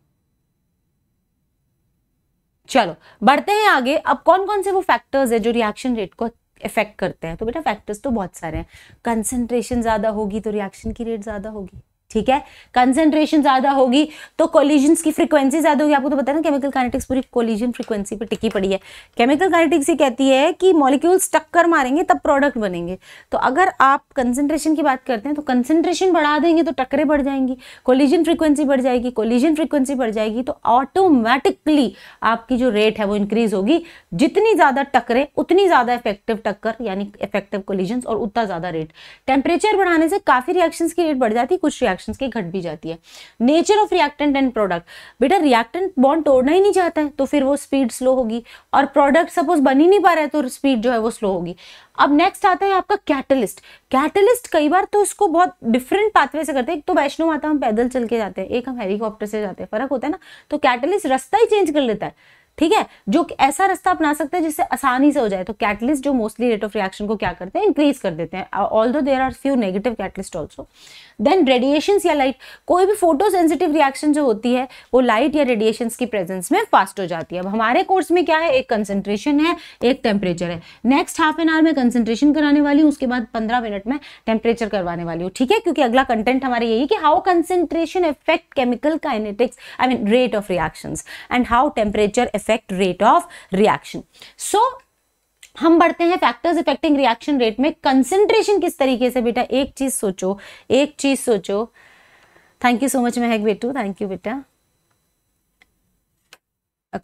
चलो बढ़ते हैं आगे अब कौन कौन से वो फैक्टर्स है जो रिएक्शन रेट को इफेक्ट करते हैं तो बेटा फैक्टर्स तो बहुत सारे हैं कंसंट्रेशन ज़्यादा होगी तो रिएक्शन की रेट ज़्यादा होगी ठीक है कंसेंट्रेशन ज़्यादा होगी तो कोलिजन की फ्रीक्वेंसी ज़्यादा होगी आपको तो बताया ना केमिकल काइनेटिक्स पूरी कोलिजन फ्रीक्वेंसी पर टिकी पड़ी है केमिकल काइनेटिक्स ये कहती है कि मॉलिक्यूल्स टक्कर मारेंगे तब प्रोडक्ट बनेंगे तो अगर आप कंसेंट्रेशन की बात करते हैं तो कंसेंट्रेशन बढ़ा देंगे तो टक्करें बढ़ जाएंगी कोलिजन फ्रिक्वेंसी बढ़ जाएगी कोलिजन फ्रिक्वेंसी बढ़ जाएगी तो ऑटोमेटिकली आपकी जो रेट है वो इंक्रीज होगी जितनी ज़्यादा टक्करें उतनी ज़्यादा इफेक्टिव टक्कर यानी इफेक्टिव कोलिजन और उतना ज़्यादा रेट टेम्परेचर बढ़ाने से काफ़ी रिएक्शन की रेट बढ़ जाती है कुछ रिएक्शन रिएक्शन की घट भी जाती है nature of reactant and product बेटा रिएक्टेंट बॉन्ड तोड़ना ही नहीं चाहता है तो फिर वो स्पीड स्लो होगी और प्रोडक्ट सपोज बन ही नहीं पा रहा है तो स्पीड जो है वो स्लो होगी अब नेक्स्ट आता है आपका कैटलिस्ट कैटलिस्ट कई बार तो इसको बहुत डिफरेंट पाथवे से करते हैं एक तो वैष्णो माता हम पैदल चल के जाते हैं एक हम हेलीकॉप्टर से जाते हैं फर्क होता है ना तो कैटलिस्ट रास्ता ही चेंज कर लेता है ठीक है जो ऐसा रास्ता अपना सकते हैं जिससे आसानी से हो जाए तो कैटलिस्ट जो मोस्टली रेट ऑफ रिएक्शन को क्या करते हैं इंक्रीज कर देते हैं although there are few negative catalyst also then radiations या लाइट कोई भी फोटो सेंसिटिव रिएक्शन जो होती है वो लाइट या रेडिएशंस की प्रेजेंस में फास्ट हो जाती है अब हमारे कोर्स में क्या है एक कंसंट्रेशन है एक टेम्परेचर है नेक्स्ट हाफ एन आवर में कंसंट्रेशन कराने वाली हूँ उसके बाद पंद्रह मिनट में टेम्परेचर करवाने वाली हूँ ठीक है क्योंकि अगला कंटेंट हमारे यही कि how concentration affect chemical kinetics I mean rate of reactions and how temperature affect rate of reaction so हम बढ़ते हैं फैक्टर्स इफेक्टिंग रिएक्शन रेट में कंसेंट्रेशन किस तरीके से बेटा एक चीज सोचो एक चीज सोचो थैंक यू सो मच महक बेटू थैंक यू बेटा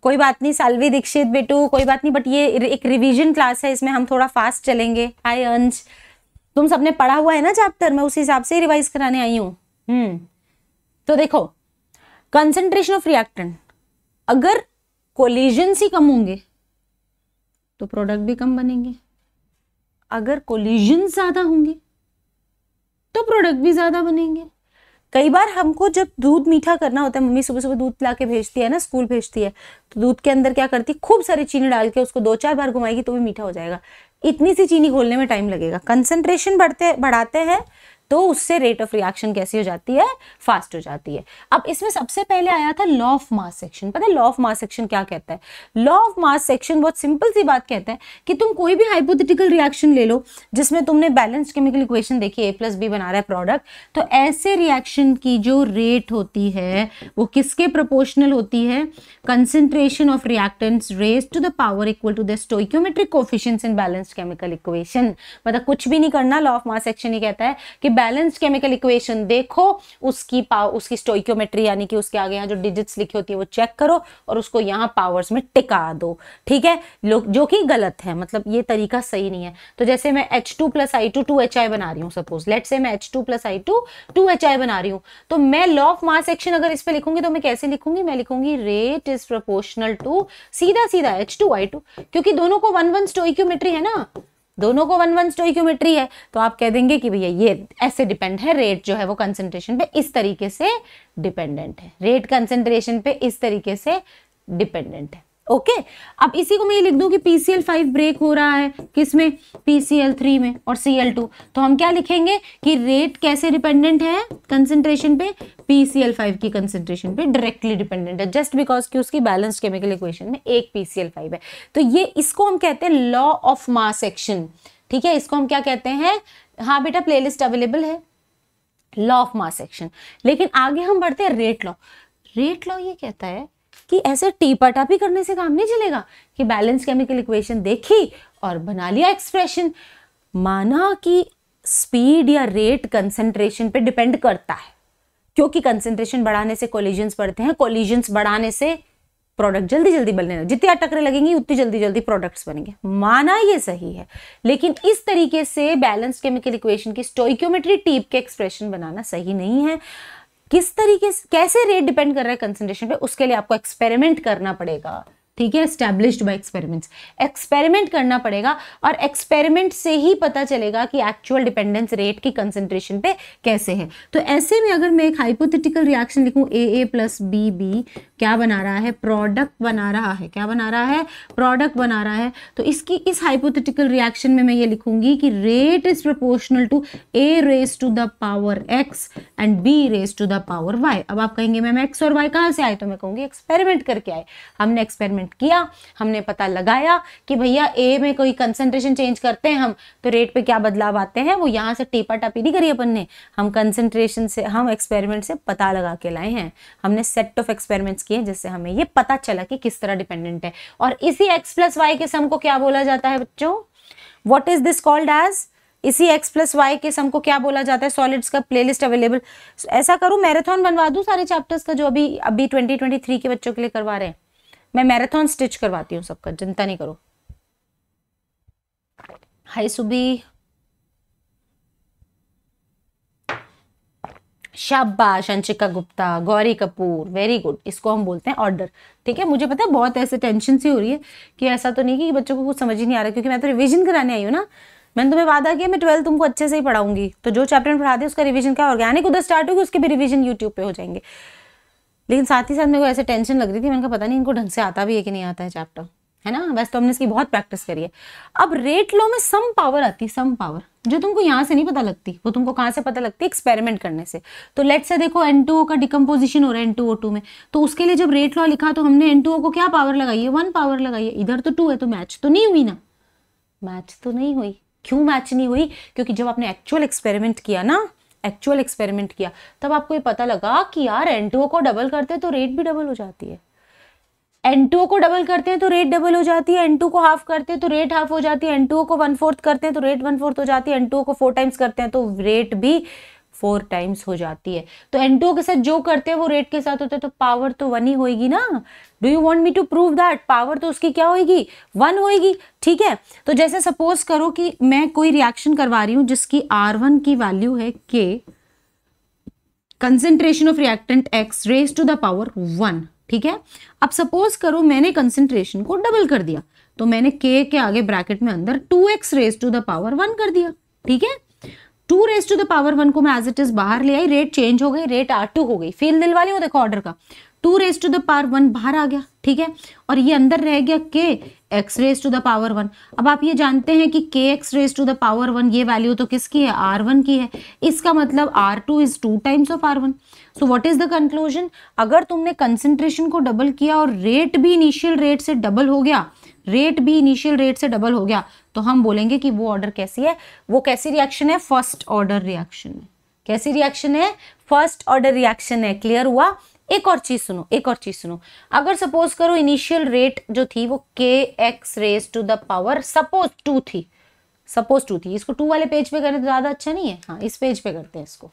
कोई बात नहीं सालवी दीक्षित बेटू कोई बात नहीं बट ये एक रिवीजन क्लास है इसमें हम थोड़ा फास्ट चलेंगे हाय अंश तुम सबने पढ़ा हुआ है ना चैप्टर मैं उस हिसाब से रिवाइज कराने आई हूँ हम्म। तो देखो कंसेंट्रेशन ऑफ रिएक्टेंट अगर कोलिजन ही कम होंगे तो प्रोडक्ट भी कम बनेंगे अगर कोलिजन ज़्यादा होंगे तो प्रोडक्ट भी ज़्यादा बनेंगे कई बार हमको जब दूध मीठा करना होता है मम्मी सुबह सुबह दूध ला के भेजती है ना स्कूल भेजती है तो दूध के अंदर क्या करती है खूब सारी चीनी डाल के उसको दो चार बार घुमाएगी तो भी मीठा हो जाएगा इतनी सी चीनी घोलने में टाइम लगेगा कंसनट्रेशन बढ़ते बढ़ाते हैं तो उससे रेट ऑफ रिएक्शन कैसी हो जाती है फास्ट हो जाती है अब इसमें सबसे पहले आया था लॉ ऑफ मास सेक्शन पता है लॉ ऑफ मास सेक्शन क्या कहता है लॉ ऑफ मास सेक्शन बहुत सिंपल सी बात कहता है कि तुम कोई भी हाइपोथेटिकल रिएक्शन ले लो जिसमें तुमने बैलेंस केमिकल इक्वेशन देखी ए प्लस बी बना रहा है प्रोडक्ट तो ऐसे रिएक्शन की जो रेट होती है वो किसके प्रोपोर्शनल होती है concentration of reactants raise to the power equal to the stoichiometric coefficients in balanced chemical equation मतलब कुछ भी नहीं करना लॉ ऑफ मास सेक्शन ही कहता है कि बैलेंस्ड केमिकल इक्वेशन देखो उसकी पावर उसकी स्टोइक्योमेट्री यानी कि उसके आगे यहाँ जो डिजिट्स लिखी होती है वो चेक करो और उसको यहाँ पावर्स में टिका दो ठीक है लोग जो कि गलत है मतलब ये तरीका सही नहीं है तो जैसे मैं H two plus I two two H I बना रही हूँ सपोज लेट से मैं H two plus I two two H I बना रही हूँ तो मैं लॉ ऑफ मास एक्शन अगर इस पर लिखूंगी तो मैं कैसे लिखूंगी मैं लिखूंगी रेट इज प्रपोर्शनल टू सीधा सीधा एच टू आई टू क्योंकि दोनों को वन वन स्टोइक्योमेट्री है ना दोनों को वन वन स्टोक्योमेट्री है तो आप कह देंगे कि भैया ये ऐसे डिपेंड है रेट जो है वो कंसेंट्रेशन पे इस तरीके से डिपेंडेंट है रेट कंसेंट्रेशन पे इस तरीके से डिपेंडेंट है ओके अब इसी को मैं ये लिख दूं कि P C L five break हो रहा है किस में पी सी एल थ्री में और सी एल टू तो हम क्या लिखेंगे कि रेट कैसे डिपेंडेंट है कंसेंट्रेशन पे पी सी एल फाइव की कंसेंट्रेशन पे डायरेक्टली डिपेंडेंट है जस्ट बिकॉज कि उसकी बैलेंस केमिकल इक्वेशन में एक पी सी एल फाइव है तो ये इसको हम कहते हैं लॉ ऑफ मास एक्शन ठीक है इसको हम क्या कहते हैं हाँ बेटा प्ले अवेलेबल है लॉ ऑफ मास एक्शन लेकिन आगे हम बढ़ते हैं रेट लॉ रेट लॉ ये कहता है कि ऐसे टीपाटा भी करने से काम नहीं चलेगा कि बैलेंस केमिकल इक्वेशन देखी और बना लिया एक्सप्रेशन माना कि स्पीड या रेट कंसेंट्रेशन पे डिपेंड करता है क्योंकि कंसेंट्रेशन बढ़ाने से कोलिजन्स बढ़ते हैं कोलिजन्स बढ़ाने से प्रोडक्ट जल्दी जल्दी बनने लगे जितनी अटकरे लगेंगी उतनी जल्दी जल्दी प्रोडक्ट्स बनेंगे माना ये सही है लेकिन इस तरीके से बैलेंस केमिकल इक्वेशन की स्टोइक्योमेट्री टीप के एक्सप्रेशन बनाना सही नहीं है किस तरीके से कैसे रेट डिपेंड कर रहा है कंसेंट्रेशन पे उसके लिए आपको एक्सपेरिमेंट करना पड़ेगा ठीक है एस्टेब्लिश्ड बाय एक्सपेरिमेंट्स एक्सपेरिमेंट करना पड़ेगा और एक्सपेरिमेंट से ही पता चलेगा कि एक्चुअल डिपेंडेंस रेट की कंसेंट्रेशन पे कैसे है तो ऐसे में अगर मैं एक हाइपोथेटिकल रिएक्शन लिखूं A A plus B B क्या बना रहा है प्रोडक्ट बना रहा है क्या बना रहा है प्रोडक्ट बना रहा है तो इसकी इस हाइपोथेटिकल रिएक्शन में मैं ये लिखूंगी कि rate is proportional to A raise to the power X and B raise to the power Y अब आप कहेंगे मैम एक्स और वाई कहाँ से आए तो मैं कहूँगी एक्सपेरिमेंट करके आए हमने एक्सपेरिमेंट अटेम्प्ट किया हमने पता लगाया कि भैया ए में कोई कंसनट्रेशन चेंज करते हैं हम तो रेट पे क्या बदलाव आते हैं वो यहाँ से टेपा टापी नहीं करी अपन ने हम कंसनट्रेशन से हम एक्सपेरिमेंट से पता लगा के लाए हैं हमने सेट ऑफ एक्सपेरिमेंट्स किए जिससे हमें ये पता चला कि किस तरह डिपेंडेंट है और इसी एक्स प्लस वाई के सम को क्या बोला जाता है बच्चों what is this called as इसी x प्लस वाई के सम को क्या बोला जाता है सॉलिड्स का प्लेलिस्ट अवेलेबल ऐसा करूं मैराथन बनवा दूं सारे चैप्टर्स का जो अभी अभी 2023 के बच्चों के लिए करवा रहे हैं मैं मैराथन स्टिच करवाती हूँ सबका चिंता नहीं करो हाय सुबी शाबाश अंशिका गुप्ता गौरी कपूर वेरी गुड इसको हम बोलते हैं ऑर्डर ठीक है मुझे पता है बहुत ऐसे टेंशन सी हो रही है कि ऐसा तो नहीं कि बच्चों को कुछ समझ ही नहीं आ रहा क्योंकि मैं तो रिविजन कराने आई हूँ ना मैंने तुम्हें वादा किया मैं ट्वेल्थ तुमको अच्छे से ही पढ़ाऊंगी तो जो चैप्टर में पढ़ा दे उसका रिविजन का ऑर्गेनिक उधर स्टार्ट होगी उसके भी रिविजन यूट्यूब पे हो जाएंगे लेकिन साथ ही साथ मेरे को ऐसे टेंशन लग रही थी मैंने कहा पता नहीं इनको ढंग से आता भी है कि नहीं आता है चैप्टर है ना वैसे तो हमने इसकी बहुत प्रैक्टिस करी है अब रेट लो में सम पावर आती है सम पावर जो तुमको यहाँ से नहीं पता लगती वो तुमको कहाँ से पता लगती है एक्सपेरिमेंट करने से तो लेट से देखो एन का डिकम्पोजिशन हो रहा है एन में तो उसके लिए जब रेट लॉ लिखा तो हमने एन को क्या पावर लगाई है वन पावर लगाई है इधर तो टू है तो मैच तो नहीं हुई ना मैच तो नहीं हुई क्यों मैच नहीं हुई क्योंकि जब आपने एक्चुअल एक्सपेरिमेंट किया ना एक्चुअल एक्सपेरिमेंट किया तब आपको ये पता लगा कि यार एन को डबल करते हैं तो रेट भी डबल हो जाती है एन को डबल करते हैं तो रेट डबल हो जाती है एन को हाफ करते हैं तो रेट हाफ हो जाती है एन को वन फोर्थ करते हैं तो रेट वन फोर्थ हो जाती है एन को फोर टाइम्स करते हैं तो रेट भी फोर टाइम्स हो जाती है तो एन के साथ जो करते हैं वो रेट के साथ होता है तो पावर तो वन ही होगी ना do you want me to prove that power तो उसकी क्या होगी वन होगी ठीक है तो जैसे सपोज करो कि मैं कोई रिएक्शन करवा रही हूँ जिसकी आर वन की वैल्यू है K concentration of reactant X raise to the power one ठीक है अब सपोज करो मैंने कंसेंट्रेशन को डबल कर दिया तो मैंने के के आगे ब्रैकेट में अंदर two X raise to the power one कर दिया ठीक है two raise to the power one को मैं एज इट इज बाहर ले आई रेट चेंज हो गई रेट आर टू हो गई फेल दिल वाली हो देखो ऑर्डर का two raise to the power one बाहर आ गया ठीक है और ये अंदर रह गया K X raise to the power one अब आप ये जानते हैं कि K X raise to the power one ये वैल्यू तो किसकी है आर वन की है इसका मतलब R two is two times of R one so what is the conclusion अगर तुमने कंसेंट्रेशन को डबल किया और रेट भी इनिशियल रेट से डबल हो गया रेट भी इनिशियल रेट से डबल हो गया तो हम बोलेंगे कि वो ऑर्डर कैसी है वो कैसी रिएक्शन है फर्स्ट ऑर्डर रिएक्शन है कैसी रिएक्शन है फर्स्ट ऑर्डर रिएक्शन है क्लियर हुआ एक और चीज सुनो एक और चीज सुनो अगर सपोज करो इनिशियल रेट जो थी वो K X raise to the power suppose two थी सपोज टू थी इसको टू वाले पेज पे करें तो ज़्यादा अच्छा नहीं है हाँ इस पेज पे करते हैं इसको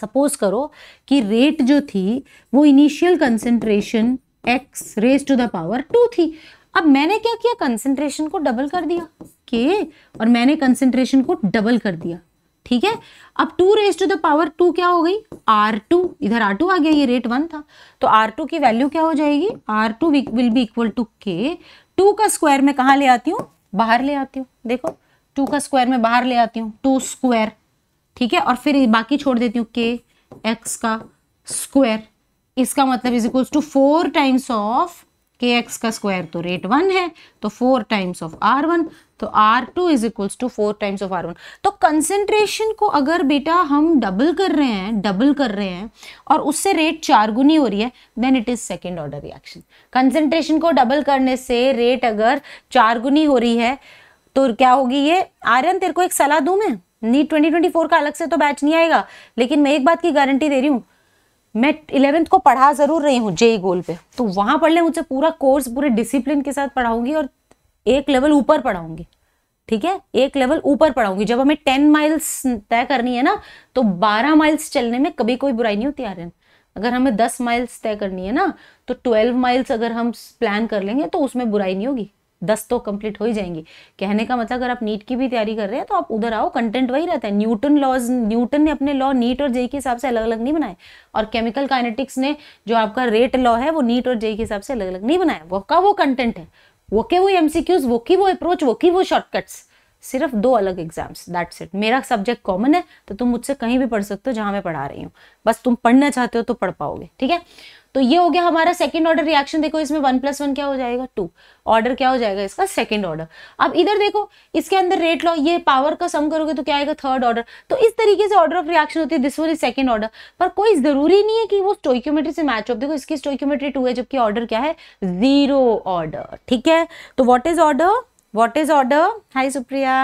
सपोज करो कि रेट जो थी वो initial concentration X raise to the power two थी अब मैंने क्या किया कंसेंट्रेशन को डबल कर दिया के और मैंने कंसेंट्रेशन को डबल कर दिया ठीक है अब two raise to the power two क्या हो गई आर टू इधर आर टू आ गया ये रेट वन था तो आर टू की वैल्यू क्या हो जाएगी R two will be equal to K two का स्क्वायर में कहा ले आती हूँ बाहर ले आती हूँ देखो टू का स्क्वायर में बाहर ले आती हूँ टू स्क्वायर ठीक है और फिर बाकी छोड़ देती हूँ के एक्स का स्क्वायर इसका मतलब is equal to four times of K X का स्क्वायर तो रेट वन है तो four times of R one तो R two is equals to four times of R one तो कंसेंट्रेशन को अगर बेटा हम डबल कर रहे हैं डबल कर रहे हैं और उससे रेट चार गुनी हो रही है then it is second order reaction concentration को डबल करने से रेट अगर चार गुनी हो रही है तो क्या होगी ये आर्यन तेरे को एक सलाह दू मैं नीट 2024 का अलग से तो बैच नहीं आएगा लेकिन मैं एक बात की गारंटी दे रही हूँ मैं इलेवेंथ को पढ़ा ज़रूर रही हूँ जेई गोल पे तो वहाँ पढ़ लें मुझे पूरा कोर्स पूरे डिसिप्लिन के साथ पढ़ाऊंगी और एक लेवल ऊपर पढ़ाऊंगी ठीक है एक लेवल ऊपर पढ़ाऊंगी जब हमें टेन माइल्स तय करनी है ना तो बारह माइल्स चलने में कभी कोई बुराई नहीं होती आर्यन अगर हमें दस माइल्स तय करनी है ना तो ट्वेल्व माइल्स अगर हम प्लान कर लेंगे तो उसमें बुराई नहीं होगी दस तो कंप्लीट हो ही जाएंगी कहने का मतलब अगर आप नीट की भी तैयारी कर रहे हैं तो आप उधर आओ कंटेंट वही रहता है न्यूटन लॉज न्यूटन ने अपने लॉ नीट और जेई के हिसाब से अलग अलग नहीं बनाए और केमिकल काइनेटिक्स ने जो आपका रेट लॉ है वो नीट और जेई के हिसाब से अलग अलग नहीं बनाया वो का वो कंटेंट है वो के वो एम वो की वो अप्रोच वो की वो शॉर्टकट्स सिर्फ दो अलग एग्जाम्स दैट्स इट मेरा सब्जेक्ट कॉमन है तो तुम मुझसे कहीं भी पढ़ सकते हो जहाँ मैं पढ़ा रही हूँ बस तुम पढ़ना चाहते हो तो पढ़ पाओगे ठीक है तो ये हो गया हमारा सेकंड ऑर्डर रिएक्शन देखो इसमें वन प्लस वन क्या हो जाएगा टू ऑर्डर क्या हो जाएगा इसका सेकंड ऑर्डर अब इधर देखो इसके अंदर रेट लॉ ये पावर का सम करोगे तो क्या आएगा थर्ड ऑर्डर तो इस तरीके से ऑर्डर ऑफ रिएक्शन होती है दिस वॉज इज ऑर्डर पर कोई जरूरी नहीं है कि वो स्टोक्योमेट्री से मैच हो देखो इसकी स्टोक्योमेट्री टू है जबकि ऑर्डर क्या है जीरो ऑर्डर ठीक है तो what is order what is order hi Supriya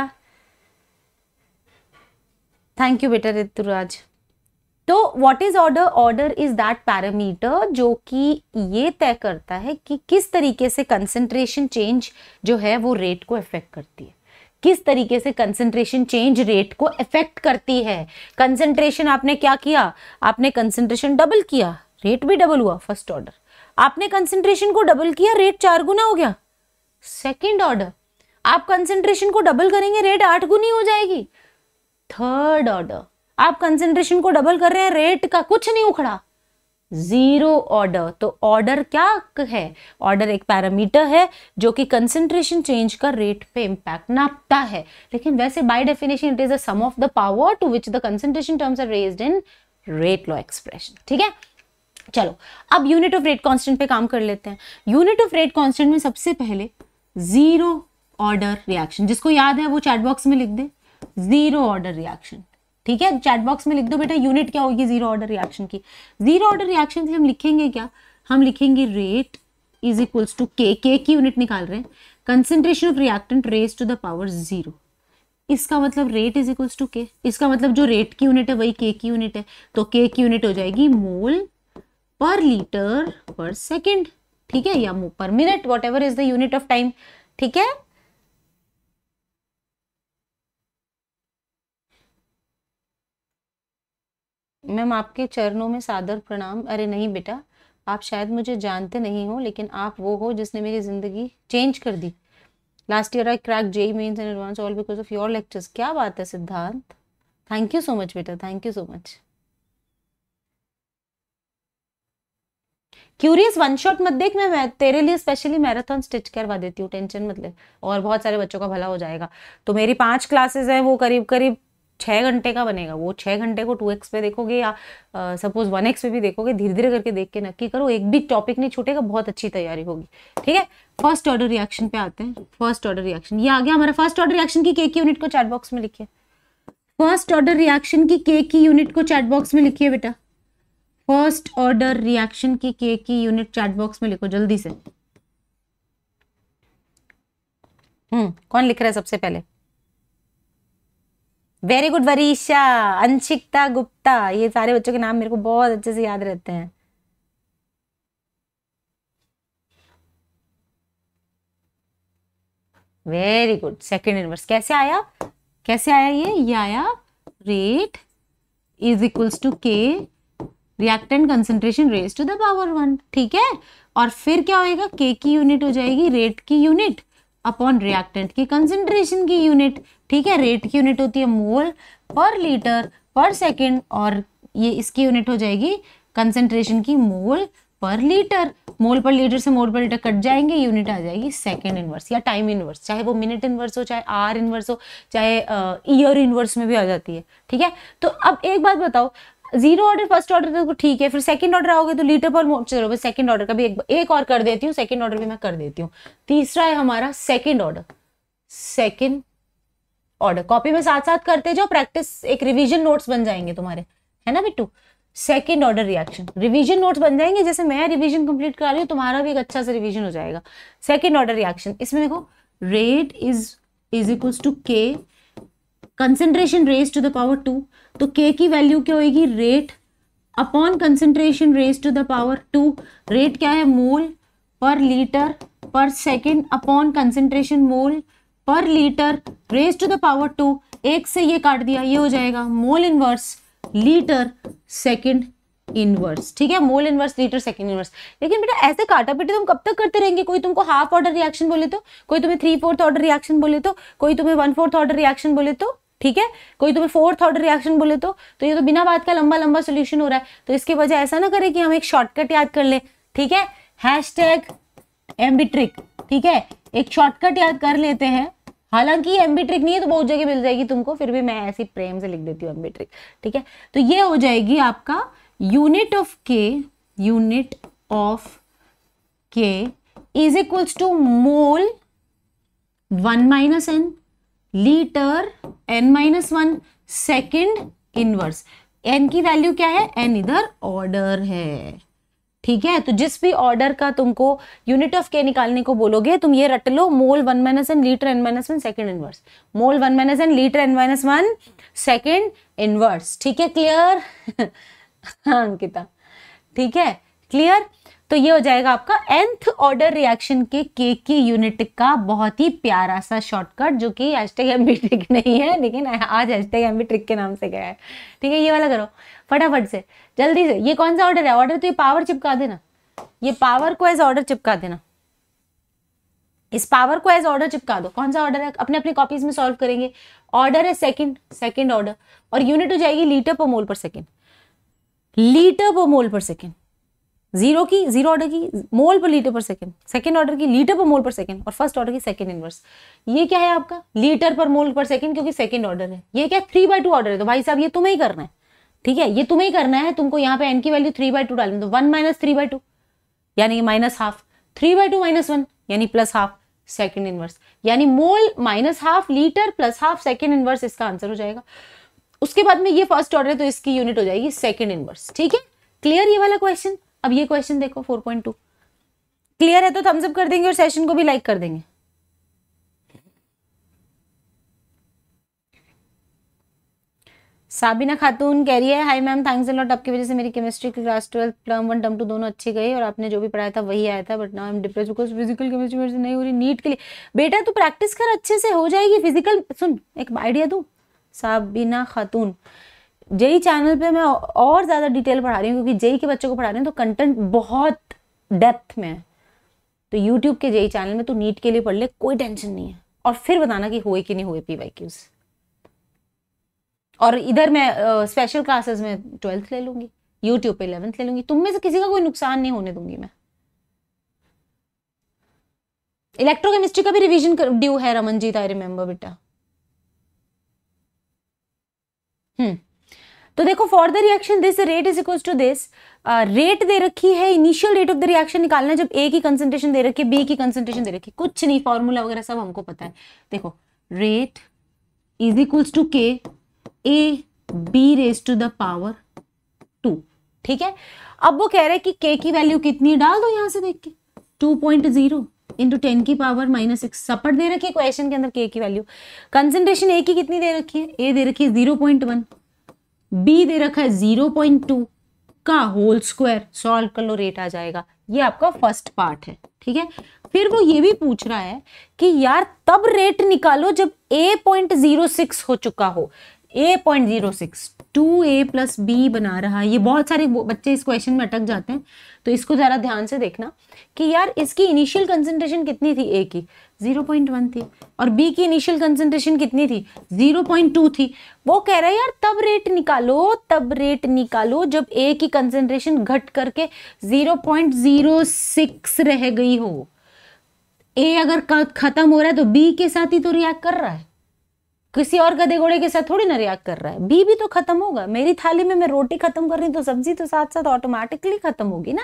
thank you बेटा ऋतुराज तो what is order order is that parameter जो कि ये तय करता है कि किस तरीके से कंसंट्रेशन चेंज जो है वो रेट को इफेक्ट करती है किस तरीके से कंसंट्रेशन चेंज रेट को इफेक्ट करती है कंसंट्रेशन आपने क्या किया आपने कंसंट्रेशन डबल किया रेट भी डबल हुआ फर्स्ट ऑर्डर आपने कंसंट्रेशन को डबल किया रेट चार गुना हो गया सेकेंड ऑर्डर आप कंसंट्रेशन को डबल करेंगे रेट आठ गुनी हो जाएगी थर्ड ऑर्डर आप कंसेंट्रेशन को डबल कर रहे हैं रेट का कुछ नहीं उखड़ा जीरो ऑर्डर तो ऑर्डर क्या है ऑर्डर एक पैरामीटर है जो कि कंसेंट्रेशन चेंज का रेट पे इंपैक्ट नापता है लेकिन वैसे by definition it is a sum of the power to which the concentration terms are raised in rate law expression ठीक है चलो अब यूनिट ऑफ रेट कॉन्स्टेंट पे काम कर लेते हैं यूनिट ऑफ रेट कॉन्स्टेंट में सबसे पहले जीरो ऑर्डर रिएक्शन जिसको याद है वो चैटबॉक्स में लिख दे जीरो ऑर्डर रिएक्शन ठीक है चैट बॉक्स में लिख दो बेटा यूनिट क्या होगी जीरो ऑर्डर रिएक्शन की जीरो ऑर्डर रिएक्शन से हम लिखेंगे क्या हम लिखेंगे रेट इज इक्वल्स टू के के की यूनिट निकाल रहे हैं concentration of reactant raise to the power zero इसका मतलब रेट इज इक्वल्स टू के इसका मतलब जो रेट की यूनिट है वही के की यूनिट है तो के की यूनिट हो जाएगी मोल पर लीटर पर सेकेंड ठीक है या पर minute whatever is the unit of time ठीक है मैम आपके चरणों में सादर प्रणाम अरे नहीं बेटा आप शायद मुझे जानते नहीं हो लेकिन आप वो हो जिसने मेरी ज़िंदगी चेंज कर दी last year I crack JEE mains and advance all because of your lectures क्या बात है Siddhant thank you so much बेटा thank you so much curious one shot मत देख मैं, मैं तेरे लिए स्पेशली मैराथन स्टिच करवा देती हूँ टेंशन मत ले और बहुत सारे बच्चों का भला हो जाएगा तो मेरी पांच क्लासेस हैं वो करीब करीब छः घंटे का बनेगा वो छः घंटे को टू एक्स पे देखोगे या सपोज वन एक्स पे भी देखोगे धीरे धीरे करके देख के नक्की करो एक भी टॉपिक नहीं छूटेगा बहुत अच्छी तैयारी होगी ठीक है फर्स्ट ऑर्डर रिएक्शन पे आते हैं फर्स्ट ऑर्डर रिएक्शन ये आ गया हमारा फर्स्ट ऑर्डर रिएक्शन की के की यूनिट को चैट बॉक्स में लिखिए फर्स्ट ऑर्डर रिएक्शन की के की यूनिट को चैट बॉक्स में लिखिए बेटा फर्स्ट ऑर्डर रिएक्शन की के की यूनिट चैट बॉक्स में लिखो जल्दी से हम्म कौन लिख रहा है सबसे पहले वेरी गुड वरीशा अंशिकता गुप्ता ये सारे बच्चों के नाम मेरे को बहुत अच्छे से याद रहते हैं वेरी गुड सेकेंड इनवर्स कैसे आया कैसे आया ये ये आया rate is equals to K reactant concentration raise to the power one ठीक है और फिर क्या होएगा के की यूनिट हो जाएगी रेट की यूनिट अपॉन रिएक्टेंट की कंसेंट्रेशन की यूनिट ठीक है रेट की यूनिट होती है मोल पर लीटर पर सेकेंड और ये इसकी यूनिट हो जाएगी कंसेंट्रेशन की मोल पर लीटर मोल पर लीटर से मोल पर लीटर कट जाएंगे यूनिट आ जाएगी सेकेंड इनवर्स या टाइम इनवर्स चाहे वो मिनट इनवर्स हो चाहे आर इनवर्स हो चाहे ईयर इनवर्स में भी आ जाती है ठीक है तो अब एक बात बताओ जीरो ऑर्डर फर्स्ट ऑर्डर तो ठीक है फिर सेकंड ऑर्डर आओगे तो लीटर पर मोल चलो सेकंड ऑर्डर का भी एक, एक और कर देती हूँ सेकंड ऑर्डर भी मैं कर देती हूँ तीसरा है हमारा second order second order copy में साथ साथ करते जाओ प्रैक्टिस एक रिविजन नोट्स बन जाएंगे तुम्हारे है ना Bittu second order reaction revision notes बन जाएंगे जैसे मैं रिविजन कंप्लीट करा रही हूँ तुम्हारा भी एक अच्छा सा रिविजन हो जाएगा सेकेंड ऑर्डर रिएक्शन इसमें देखो rate is is equals to के concentration raise to the power two तो के की वैल्यू क्या होगी rate upon concentration raise to the power two rate क्या है मोल पर लीटर पर सेकेंड अपॉन कंसेंट्रेशन मोल पर litre raise to the power two एक से ये काट दिया ये हो जाएगा mole inverse litre second inverse ठीक है mole inverse litre second inverse लेकिन बेटा ऐसे काटा बेटे तुम कब तक करते रहेंगे कोई तुमको हाफ ऑर्डर रिएक्शन बोले तो कोई तुम्हें थ्री फोर्थ ऑर्डर रिएक्शन बोले तो कोई तुम्हें वन फोर्थ ऑर्डर रिएक्शन बोले तो ठीक है कोई तुम्हें फोर्थ ऑर्डर रिएक्शन बोले तो तो ये तो बिना बात का लंबा लंबा सोल्यूशन हो रहा है तो इसके वजह ऐसा ना करें कि हम एक शॉर्टकट याद कर ले ठीक है हैश टैग ठीक है एक शॉर्टकट याद कर लेते हैं हालांकि एमबी ट्रिक नहीं है तो बहुत जगह मिल जाएगी तुमको फिर भी मैं ऐसी प्रेम से लिख देती हूँ एमबी ट्रिक ठीक है तो ये हो जाएगी आपका unit of K unit of K is equals to mole one minus N litre N minus one second inverse N की वैल्यू क्या है एन इधर ऑर्डर है ठीक है तो जिस भी ऑर्डर का तुमको यूनिट ऑफ के निकालने को बोलोगे तुम ये रट लो mole one minus N litre N minus one second inverse mole one minus N litre N minus one second inverse ठीक है क्लियर [LAUGHS] हाँ अंकिता ठीक है क्लियर तो ये हो जाएगा आपका एंथ ऑर्डर रिएक्शन के के की यूनिट का बहुत ही प्यारा सा शॉर्टकट जो कि एस्टेग एम ट्रिक नहीं है लेकिन आज एस्टेग एम ट्रिक के नाम से गया है ठीक है ये वाला करो फटाफट से जल्दी से ये कौन सा ऑर्डर है ऑर्डर तो ये पावर चिपका देना ये पावर को एज ऑर्डर चिपका देना इस पावर को एज ऑर्डर चिपका दो कौन सा ऑर्डर है अपने अपने कॉपीज में सॉल्व करेंगे ऑर्डर है सेकंड सेकंड ऑर्डर और यूनिट हो जाएगी लीटर पर मोल पर सेकंड लीटर पर मोल पर सेकंड जीरो की जीरो ऑर्डर की मोल पर लीटर पर सेकेंड सेकेंड ऑर्डर की लीटर पर मोल पर सेकेंड और फर्स्ट ऑर्डर की सेकेंड इनवर्स ये क्या है आपका लीटर पर मोल पर सेकेंड क्योंकि सेकेंड ऑर्डर है ये क्या थ्री बाय टू ऑर्डर है तो भाई साहब ये तुम्हें ही करना है ठीक है ये तुम्हें ही करना है तुमको यहाँ पे एन की वैल्यू थ्री बाय टू डालनी तो one minus three by two यानी minus half three by two minus one यानी प्लस हाफ सेकेंड इनवर्स यानी mole minus half litre plus half second inverse इसका आंसर हो जाएगा उसके बाद में ये फर्स्ट ऑर्डर है तो इसकी यूनिट हो जाएगी सेकेंड इनवर्स ठीक है क्लियर ये वाला क्वेश्चन अब ये क्वेश्चन देखो फोर पॉइंट टू क्लियर है तो थम्स अप कर देंगे और सेशन को भी लाइक कर देंगे साबिना खातून कह रही है हाय मैम थैंक्स लॉट आपकी वजह से मेरी केमिस्ट्री की class twelfth term one term two दोनों अच्छी गई और आपने जो भी पढ़ाया था वही आया था but now I am depress because physical chemistry मेरे से नहीं हो रही नीट के लिए बेटा तू प्रैक्टिस कर अच्छे से हो जाएगी फिजिकल सुन एक आइडिया दू साबिना खातून जेई चैनल पे मैं और ज़्यादा डिटेल पढ़ा रही हूँ क्योंकि जेई के बच्चों को पढ़ा रही हूँ तो कंटेंट बहुत डेप्थ में है तो यूट्यूब के जेई चैनल में तो नीट के लिए पढ़ ले कोई टेंशन नहीं है और फिर बताना कि हुए कि नहीं हुए पी और इधर मैं स्पेशल क्लासेस में ट्वेल्थ ले लूँगी यूट्यूब पे इलेवेंथ ले लूँगी तुम में से किसी का कोई नुकसान नहीं होने दूंगी मैं इलेक्ट्रोकेमिस्ट्री का भी रिवीजन कर ड्यू है रमन जीत आई रिमेम्बर बेटा हम्म तो देखो for the reaction this rate is equal to this rate दे रखी है initial rate of the reaction निकालना है जब ए की कंसेंट्रेशन दे रखी है बी की कंसेंट्रेशन दे रखी है कुछ नहीं फॉर्मूला वगैरह सब हमको पता है देखो rate is equals to K A B raise to the power two ठीक है अब वो कह रहे हैं कि के की वैल्यू कितनी डाल दो यहां से देख के two point zero into ten की पावर माइनस सिक्स सपट दे रखी है क्वेश्चन के अंदर के की वैल्यू कंसेंट्रेशन ए की कितनी दे रखी है ए दे रखी है जीरो पॉइंट वन बी दे रखा है जीरो पॉइंट टू का होल स्क्वायर सॉल्व कर लो रेट आ जाएगा ये आपका फर्स्ट पार्ट है ठीक है फिर वो ये भी पूछ रहा है कि यार तब रेट निकालो जब ए पॉइंट जीरो सिक्स हो चुका हो A point zero six two A plus B बना रहा है ये बहुत सारे बच्चे इस क्वेश्चन में अटक जाते हैं तो इसको ज़रा ध्यान से देखना कि यार इसकी इनिशियल कंसनट्रेशन कितनी थी ए की 0.1 थी और बी की इनिशियल कंसनट्रेशन कितनी थी 0.2 थी वो कह रहा है यार तब रेट निकालो तब रेट निकालो जब ए की कंसनट्रेशन घट करके 0.06 रह गई हो ए अगर ख़त्म हो रहा है तो बी के साथ ही तो रिएक्ट कर रहा है किसी और गधे घोड़े के साथ थोड़ी ना रिएक्ट कर रहा है बी भी तो खत्म होगा मेरी थाली में मैं रोटी खत्म कर रही तो सब्जी तो साथ साथ ऑटोमेटिकली खत्म होगी ना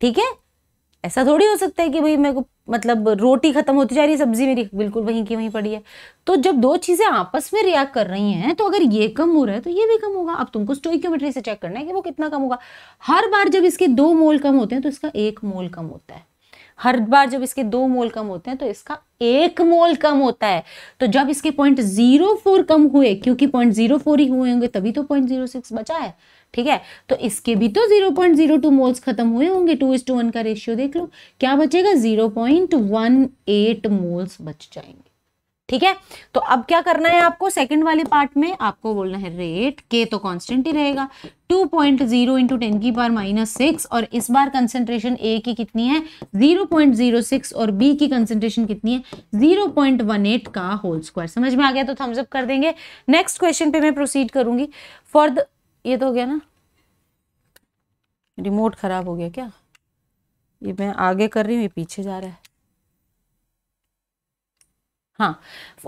ठीक है ऐसा थोड़ी हो सकता है कि भाई मेरे को मतलब रोटी खत्म होती जा रही है सब्जी मेरी बिल्कुल वहीं की वहीं पड़ी है तो जब दो चीज़ें आपस में रिएक्ट कर रही हैं तो अगर ये कम हो रहा है तो ये भी कम होगा अब तुमको स्टोइक्योमेट्री से चेक करना है कि वो कितना कम होगा हर बार जब इसके दो मोल कम होते हैं तो इसका एक मोल कम होता है हर बार जब इसके दो मोल कम होते हैं तो इसका एक मोल कम होता है तो जब इसके पॉइंट जीरो फोर कम हुए क्योंकि पॉइंट जीरो फोर ही हुए होंगे तभी तो पॉइंट जीरो सिक्स बचा है ठीक है तो इसके भी तो 0.02 मोल्स खत्म हुए होंगे टू इज टू वन का रेशियो देख लो क्या बचेगा 0.18 मोल्स बच जाएंगे ठीक है तो अब क्या करना है आपको सेकंड वाले पार्ट में आपको बोलना है रेट के तो कांस्टेंट ही रहेगा 2.0 पॉइंट जीरो इंटू टेन की बार माइनस सिक्स और इस बार कंसेंट्रेशन ए की कितनी है 0.06 और बी की कंसेंट्रेशन कितनी है 0.18 का होल स्क्वायर समझ में आ गया तो थम्सअप कर देंगे नेक्स्ट क्वेश्चन पे मैं प्रोसीड करूंगी फॉर द ये तो हो गया ना रिमोट ख़राब हो गया क्या ये मैं आगे कर रही हूँ ये पीछे जा रहा है हाँ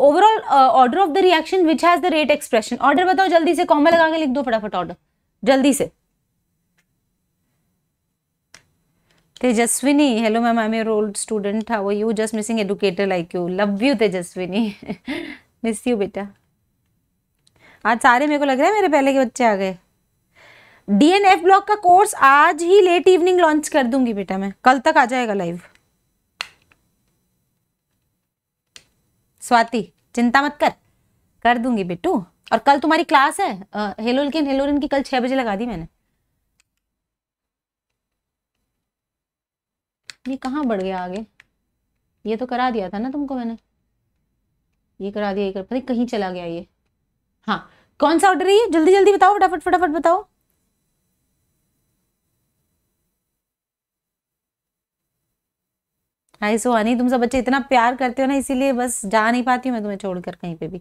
overall order of the reaction which has the rate expression order बताओ जल्दी से कॉमा लगा के लिख दो फटाफट ऑर्डर जल्दी से Tejaswini hello ma'am I am old student था वो you just missing educator like you love you Tejaswini miss [LAUGHS] you बेटा आज सारे मेरे को लग रहा है मेरे पहले के बच्चे आ गए डीएनएफ ब्लॉक का कोर्स आज ही लेट इवनिंग लॉन्च कर दूंगी बेटा मैं कल तक आ जाएगा लाइव स्वाति चिंता मत कर कर दूंगी बेटू और कल तुम्हारी क्लास है हेलोलकिन हेलोरिन की कल छह बजे लगा दी मैंने ये कहाँ बढ़ गया आगे ये तो करा दिया था ना तुमको मैंने ये करा दिया ये कर पता कहीं चला गया ये हाँ कौन सा ऑर्डर है ये जल्दी जल्दी बताओ फटाफट फटाफट बताओ आई सो हनी तुम सब बच्चे इतना प्यार करते हो ना इसीलिए बस जा नहीं पाती हूँ मैं तुम्हें छोड़कर कहीं पे भी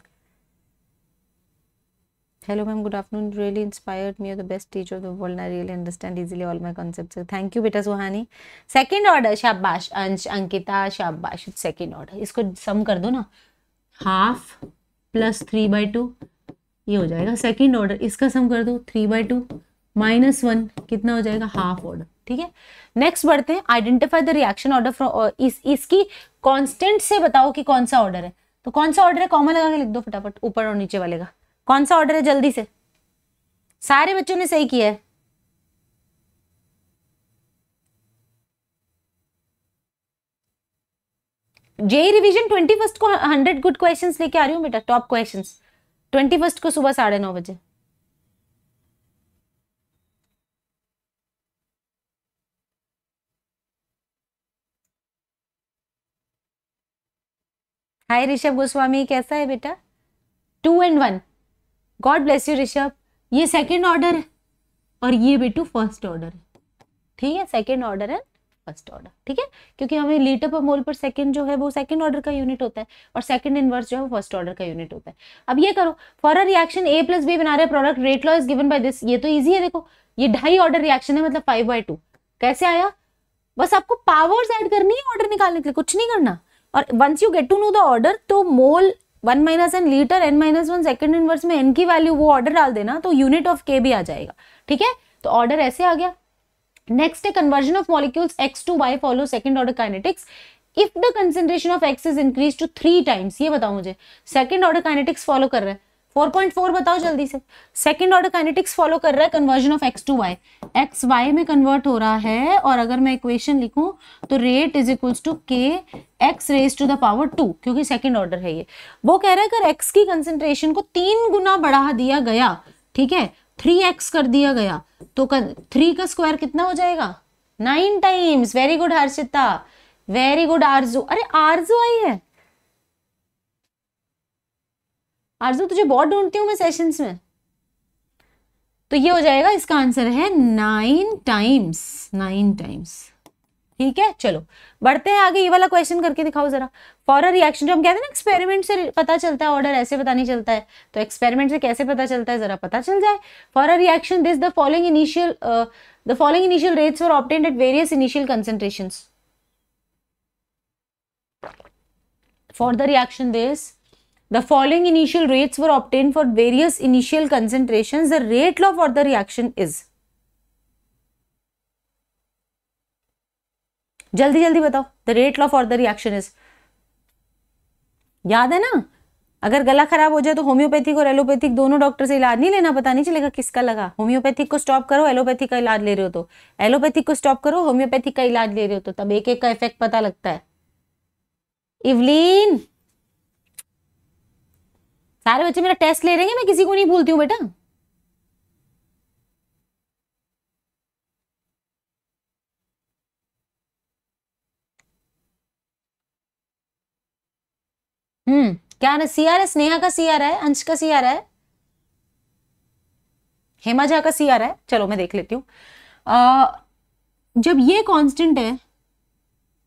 hello ma'am good afternoon really inspired me are the best teacher of the world I really understand easily all my concepts thank you बेटा सुहानी सेकंड ऑर्डर शाबाश अंश अंकिता शाबाश सेकंड ऑर्डर इसको सम कर दो ना half plus three by two ये हो जाएगा सेकंड ऑर्डर इसका सम कर दो three by two minus one कितना हो जाएगा हाफ ऑर्डर ठीक है नेक्स्ट बढ़ते हैं identify the reaction order from इसकी कॉन्स्टेंट से बताओ कि कौन सा ऑर्डर है तो कौन सा ऑर्डर है कॉमन लगा के लिख दो फटाफट ऊपर और नीचे वाले का कौन सा ऑर्डर है जल्दी से सारे बच्चों ने सही किया है जे रिवीजन ट्वेंटी फर्स्ट को हंड्रेड गुड क्वेश्चंस लेके आ रही हूँ बेटा टॉप क्वेश्चंस ट्वेंटी फर्स्ट को सुबह साढ़े नौ बजे हाय ऋषभ गोस्वामी कैसा है बेटा two and one god bless you Rishabh ये सेकेंड ऑर्डर है और ये बेटू फर्स्ट ऑर्डर है ठीक है सेकेंड ऑर्डर है फर्स्ट ऑर्डर ठीक है क्योंकि हमें लीटर पर मोल पर सेकंड जो है वो सेकंड ऑर्डर का यूनिट होता है और सेकंड इनवर्स जो है वो फर्स्ट ऑर्डर का यूनिट होता है अब ये करो for a reaction A plus B बना रहे product rate law is given by this ये तो ईजी है देखो ये ढाई ऑर्डर रिएक्शन है मतलब फाइव बाई टू कैसे आया बस आपको पावर्स ऐड करनी है ऑर्डर निकालने के लिए कुछ नहीं करना और once you get to know the order तो mole one minus N litre N minus one second inverse में एन की वैल्यू वो ऑर्डर डाल देना तो यूनिट ऑफ के भी आ जाएगा ठीक है तो ऑर्डर ऐसे आ गया नेक्स्ट है conversion of molecules X to Y follow second order kinetics if the concentration of X is increase to three times ये बताओ मुझे सेकेंड ऑर्डर काइनेटिक्स फॉलो कर रहा है 4.4 बताओ जल्दी से सेकंड ऑर्डर काइनेटिक्स फॉलो कर रहा है conversion of X to Y X Y में कन्वर्ट हो रहा है और अगर मैं इक्वेशन लिखूं तो rate is equals to K X raise to the power two क्योंकि सेकंड ऑर्डर है ये वो कह रहा है अगर एक्स की कंसेंट्रेशन को तीन गुना बढ़ा दिया गया ठीक है थ्री एक्स कर दिया गया तो थ्री का स्क्वायर कितना हो जाएगा nine times very good Harshita very good Aarzoo अरे आरजू आई है आरजू तुझे बहुत ढूंढती हूँ मैं सेशंस में तो ये हो जाएगा इसका आंसर है नाइन टाइम्स नाइन टाइम्स ठीक है चलो बढ़ते हैं आगे ये वाला क्वेश्चन करके दिखाओ जरा फॉर रिएक्शन जो हम कहते हैं ना एक्सपेरिमेंट से पता चलता है ऑर्डर ऐसे पता नहीं चलता है तो एक्सपेरिमेंट से कैसे पता चलता है जरा पता चल जाए for reaction this the following initial the following initial rates for obtained at various initial concentration for the reaction this The following initial rates were obtained for various initial concentrations. The rate law for the reaction is जल्दी जल्दी बताओ the rate law for the reaction is याद है ना अगर गला खराब हो जाए तो होम्योपैथिक और एलोपैथिक दोनों डॉक्टर से इलाज नहीं लेना पता नहीं चलेगा किसका लगा होम्योपैथिक को स्टॉप करो एलोपैथिक का इलाज ले रहे हो तो एलोपैथिक को स्टॉप करो होम्योपैथिक का इलाज ले रहे हो तो तब एक एक का इफेक्ट पता लगता है इवलीन सारे बच्चे मेरा टेस्ट ले रहे हैं मैं किसी को नहीं भूलती हूँ बेटा हम्म क्या ना सी आर है स्नेहा का सी आर है अंश का सी आर है हेमा झा का सी आर है चलो मैं देख लेती हूँ जब ये कांस्टेंट है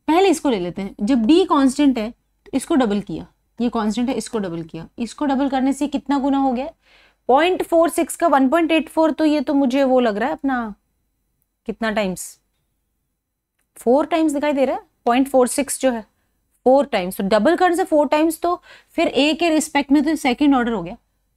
पहले इसको ले लेते हैं जब डी कांस्टेंट है तो इसको डबल किया ये कांस्टेंट है इसको डबल किया इसको डबल करने से कितना गुना हो गया पॉइंट फोर सिक्स का वन पॉइंट एट फोर तो ये तो मुझे वो लग रहा है अपना कितना टाइम्स फोर टाइम्स दिखाई दे रहा है पॉइंट फोर सिक्स जो है फोर टाइम्स तो डबल करने से फोर टाइम्स तो फिर ए के रिस्पेक्ट में तो सेकेंड ऑर्डर हो गया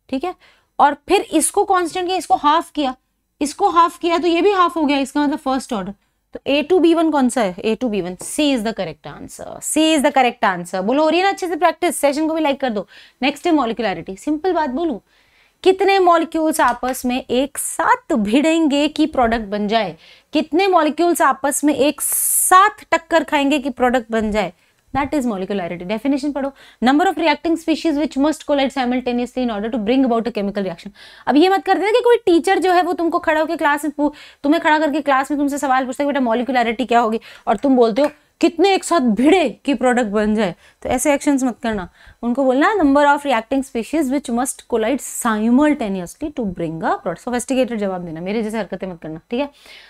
ठीक है और फिर इसको कॉन्स्टेंट किया इसको हाफ किया इसको हाफ किया तो ये भी हाफ हो गया इसका मतलब फर्स्ट ऑर्डर तो ए टू बी वन कौन सा है A two B one C is the correct answer C is the correct answer बोलो हो रही है ना अच्छे से प्रैक्टिस सेशन को भी लाइक कर दो नेक्स्ट है मॉलिकुलरिटी सिंपल बात बोलू कितने मॉलिक्यूल्स आपस में एक साथ भिड़ेंगे कि प्रोडक्ट बन जाए कितने मॉलिक्यूल्स आपस में एक साथ टक्कर खाएंगे कि प्रोडक्ट बन जाए that is molecularity definition पढ़ो number of reacting species which must collide simultaneously in order to bring about a chemical reaction अब ये मत कर देना कि कोई टीचर जो है वो तुमको खड़ा होकर क्लास में तुम्हें खड़ा करके क्लास में तुमसे सवाल पूछता है बेटा मॉलिकुलरिटी क्या होगी और तुम बोलते हो कितने एक साथ भिड़े कि प्रोडक्ट बन जाए तो ऐसे एक्शंस मत करना उनको बोलना number of reacting species which must collide simultaneously to bring a product sophisticated जवाब देना मेरे जैसे हरकतें मत करना ठीक है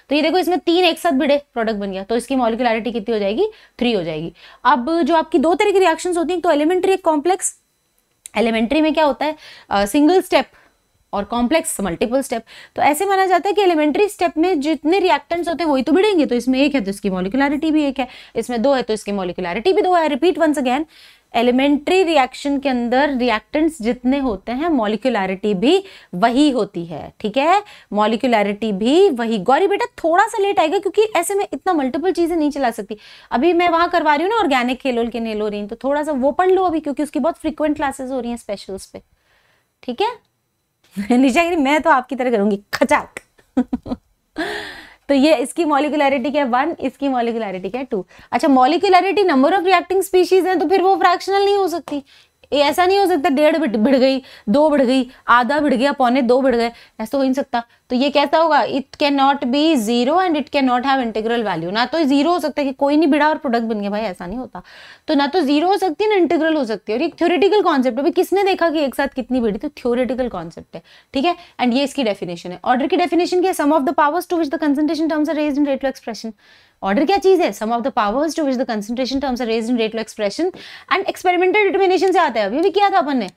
तो ये देखो इसमें तीन एक साथ भिड़े प्रोडक्ट बन गया तो इसकी मॉलिकुलरिटी कितनी हो जाएगी थ्री हो जाएगी अब जो आपकी दो तरह की रिएक्शन होती हैं तो एलिमेंट्री एक कॉम्प्लेक्स एलिमेंट्री में क्या होता है सिंगल uh, स्टेप और कॉम्प्लेक्स मल्टीपल स्टेप तो ऐसे माना जाता है कि एलिमेंट्री स्टेप में जितने रिएक्टेंट्स होते हैं वही तो भिड़ेंगे तो इसमें एक है तो इसकी मोलिकुलरिटी भी एक है इसमें दो है तो इसकी मोलिकुलरिटी भी दो है repeat once again elementary reaction के अंदर रिएक्टेंट्स जितने होते हैं मॉलिकुलरिटी भी वही होती है ठीक है मॉलिकुलरिटी भी वही गौरी बेटा थोड़ा सा लेट आएगा क्योंकि ऐसे में इतना मल्टीपल चीज़ें नहीं चला सकती अभी मैं वहाँ करवा रही हूँ ना ऑर्गेनिक खेलोल के नेलोरिन तो थोड़ा सा वो पढ़ लो अभी क्योंकि उसकी बहुत फ्रिक्वेंट क्लासेस हो रही हैं स्पेशल्स पे ठीक है [LAUGHS] निशा गिरी मैं तो आपकी तरह करूंगी खचाक [LAUGHS] तो ये इसकी मॉलिकुलरिटी क्या है वन इसकी मॉलिकुलरिटी क्या है टू अच्छा molecularity number of reacting species है तो फिर वो फ्रैक्शनल नहीं हो सकती ऐसा नहीं हो सकता डेढ़ भिड़ गई दो भिड़ गई आधा भिड़ गया पौने दो भिड़ गए ऐसा तो हो ही नहीं सकता तो ये कैसा होगा it can not be zero and it can not have integral value ना तो जीरो हो सकता है कि कोई नहीं बिड़ा और प्रोडक्ट बन गया भाई ऐसा नहीं होता तो ना तो जीरो हो सकती है ना इंटीग्रल हो सकती है और एक थ्योरेटिकल कॉन्सेप्ट है किसने देखा कि एक साथ कितनी बिड़ी तो थ्योरेटिकल कॉन्सेप्ट है ठीक है एंड ये इसकी डेफिनेशन है ऑर्डर की डेफिनेशन क्या है sum of the powers to which the concentration terms are raise in rate of expression order क्या चीज है sum of the powers to which the concentration terms are raise in rate of expression and experimental determination से आता है अभी भी किया था अपन ने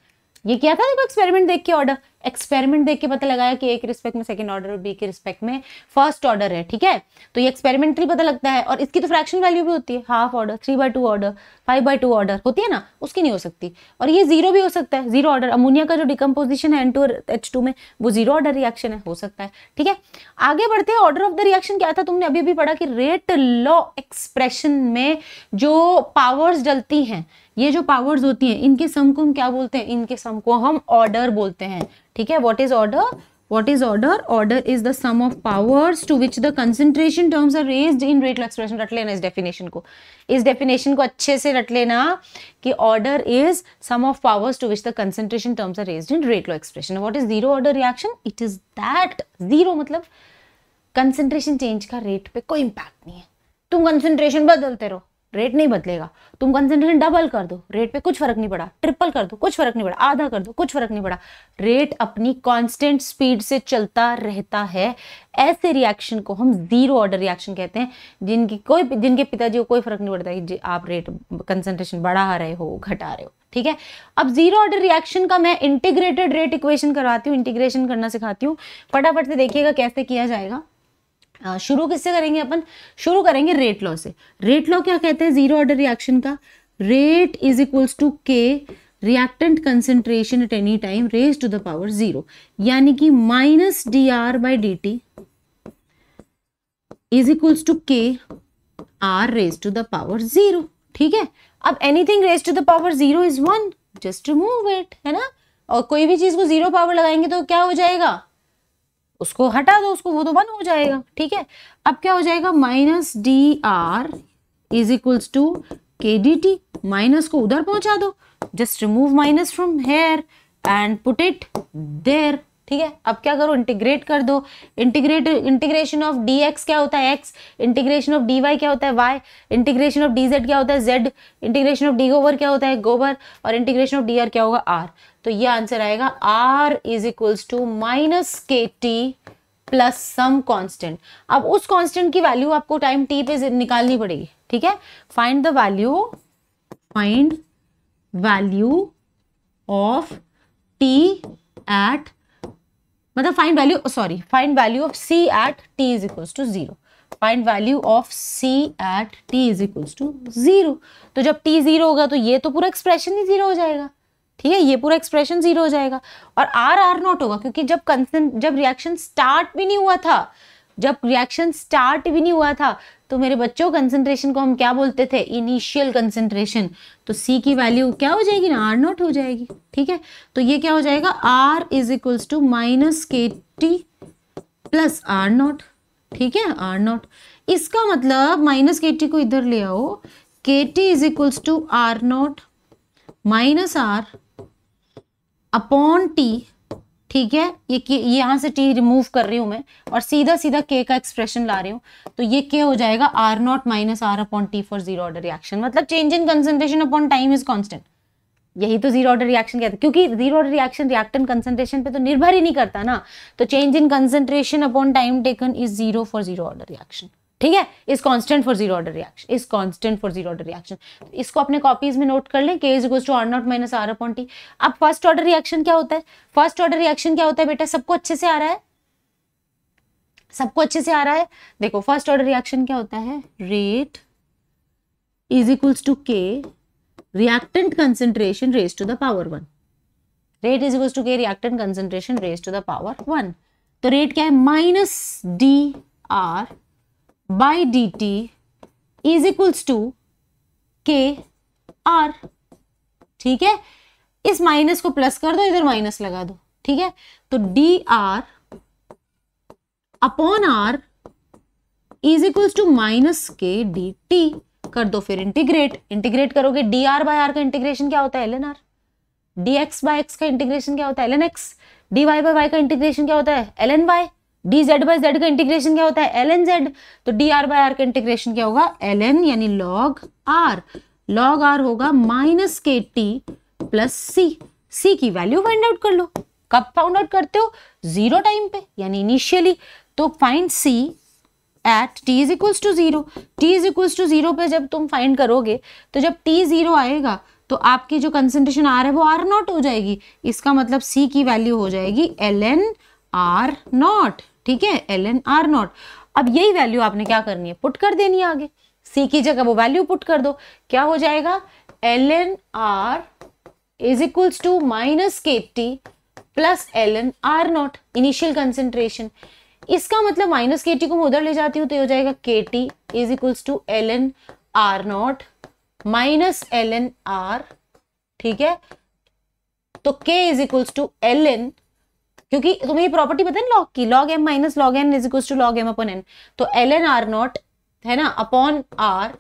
ये किया था देखो एक्सपेरिमेंट देख के ऑर्डर एक्सपेरिमेंट देख के पता लगाया कि ए के रिस्पेक्ट में सेकंड ऑर्डर और बी के रिस्पेक्ट में फर्स्ट ऑर्डर है ठीक है तो ये एक्सपेरिमेंटली पता लगता है और इसकी तो फ्रैक्शन वैल्यू भी होती है half order three by two order five by two order होती है ना उसकी नहीं हो सकती और ये जीरो भी हो सकता है जीरो ऑर्डर अमोनिया का जो डिकम्पोजिशन है एन टू एच टू में वो जीरो ऑर्डर रिएक्शन है हो सकता है ठीक है आगे बढ़ते हैं ऑर्डर ऑफ द रिएक्शन क्या था तुमने अभी अभी पढ़ा कि रेट लॉ एक्सप्रेशन में जो पावर्स डलती हैं ये जो पावर्स होती हैं इनके सम को हम क्या बोलते हैं इनके सम को हम ऑर्डर बोलते हैं ठीक है what is order what is order order is the sum of powers to which the concentration terms are raise in rate law expression रट लेना इस डेफिनेशन को इस डेफिनेशन को अच्छे से रट लेना कि order is sum of powers to which the concentration terms are raise in rate law expression what is zero order reaction it is that zero मतलब कंसेंट्रेशन चेंज का रेट पे कोई इंपैक्ट नहीं है तुम कंसेंट्रेशन बदलते रहो रेट नहीं बदलेगा तुम कंसेंट्रेशन डबल कर दो रेट पे कुछ फर्क नहीं पड़ा ट्रिपल कर दो कुछ फर्क नहीं पड़ा आधा कर दो कुछ फर्क नहीं पड़ा रेट अपनी कांस्टेंट स्पीड से चलता रहता है ऐसे रिएक्शन को हम जीरो ऑर्डर रिएक्शन कहते हैं जिनकी कोई जिनके पिताजी को कोई फर्क नहीं पड़ता कि आप रेट कंसेंट्रेशन बढ़ा रहे हो घटा रहे हो ठीक है अब जीरो ऑर्डर रिएक्शन का मैं इंटीग्रेटेड रेट इक्वेशन करवाती हूँ इंटीग्रेशन करना सिखाती हूँ फटाफट से देखिएगा कैसे किया जाएगा शुरू किससे करेंगे अपन शुरू करेंगे रेट लॉ से रेट लॉ क्या कहते हैं जीरो ऑर्डर रिएक्शन का rate is equals to K reactant concentration at any time raise to the power zero यानी कि minus D R by D T is equals to K R raise to the power zero ठीक है अब anything raise to the power zero is one just remove it है ना और कोई भी चीज को जीरो पावर लगाएंगे तो क्या हो जाएगा उसको हटा दो उसको वो तो वन हो जाएगा ठीक है अब क्या हो जाएगा minus D R is equals to K D T minus को उधर पहुंचा दो just remove minus from here and put it there ठीक है अब क्या करो इंटीग्रेट कर दो integrate integration of D X क्या होता है X integration of D Y क्या होता है Y integration of D Z क्या होता है Z integration of D over क्या होता है गोवर और इंटीग्रेशन ऑफ डी आर क्या होगा आर तो ये आंसर आएगा R is equals to minus K T plus some constant अब उस कॉन्स्टेंट की वैल्यू आपको टाइम टी पे निकालनी पड़ेगी ठीक है find the value find value of T at मतलब find value sorry find value of C at T is equal to zero find value of C at T is equal to zero तो जब T zero होगा तो ये तो पूरा expression ही zero हो जाएगा ठीक है ये पूरा एक्सप्रेशन जीरो हो जाएगा और आर आर नॉट होगा क्योंकि जब कंसेंट जब रिएक्शन स्टार्ट भी नहीं हुआ था जब रिएक्शन स्टार्ट भी नहीं हुआ था तो मेरे बच्चों कंसंट्रेशन को हम क्या बोलते थे इनिशियल कंसंट्रेशन तो सी की वैल्यू क्या हो जाएगी ना आर नॉट हो जाएगी ठीक है तो ये क्या हो जाएगा R is equals to minus K T plus R not ठीक है आर नॉट इसका मतलब माइनस के टी को इधर ले आओ K T is equals to R not minus R upon T ठीक है ये यहाँ से टी रिमूव कर रही हूँ मैं और सीधा सीधा के का एक्सप्रेशन ला रही हूँ तो ये के हो जाएगा R not minus R upon T for zero order reaction मतलब change in concentration upon time is constant यही तो जीरो ऑर्डर रिएक्शन कहते हैं क्योंकि zero order reaction reactant concentration पे तो निर्भर ही नहीं करता ना तो change in concentration upon time taken is zero for zero order reaction ठीक है is constant for zero order reaction is constant for zero order reaction इसको अपने कॉपीज में नोट कर लें K is equals to R not minus R upon T अब first order reaction क्या होता है फर्स्ट ऑर्डर रिएक्शन क्या होता है बेटा सबको अच्छे से आ रहा है सबको अच्छे से आ रहा है देखो फर्स्ट ऑर्डर रिएक्शन क्या होता है rate is equals to K reactant concentration raise to the power one rate is equals to K reactant concentration raise to the power one तो रेट क्या है minus D R by dt is equals to k r ठीक है इस minus को plus कर दो इधर माइनस लगा दो ठीक है तो D R upon R is equals to minus K D T कर दो फिर इंटीग्रेट इंटीग्रेट करोगे डी आर बाय आर का इंटीग्रेशन क्या होता है L N R D X by X का इंटीग्रेशन क्या होता है L N X D Y by Y का इंटीग्रेशन क्या होता है L N Y D Z by Z का इंटीग्रेशन क्या होता है एल एन जेड तो डी आर बाई आर का इंटीग्रेशन क्या होगा एल एन यानी लॉग आर लॉग आर होगा minus K T plus C C की वैल्यू फाइंड आउट कर लो कब फाउंड आउट करते हो जीरो टाइम पे यानी इनिशियली तो find C at T is equals to zero T is equals to zero पे जब तुम फाइंड करोगे तो जब टी जीरो आएगा तो आपकी जो कंसेंट्रेशन आर है वो आर नॉट हो जाएगी इसका मतलब सी की वैल्यू हो जाएगी एल एन आर नॉट ठीक है एल एन आर नॉट अब यही वैल्यू आपने क्या करनी है पुट कर देनी आगे सी की जगह वो वैल्यू पुट कर दो क्या हो जाएगा L N R is equals to minus K T plus L N R not initial concentration इसका मतलब माइनस के टी को मैं उधर ले जाती हूँ तो ये हो जाएगा K T is equals to L N R not minus L N R ठीक है तो K is equals to L N क्योंकि तुम्हें ये प्रॉपर्टी पता है लॉग की log M minus log N is equal to log M upon N तो एल एन आर नॉट है ना अपॉन आर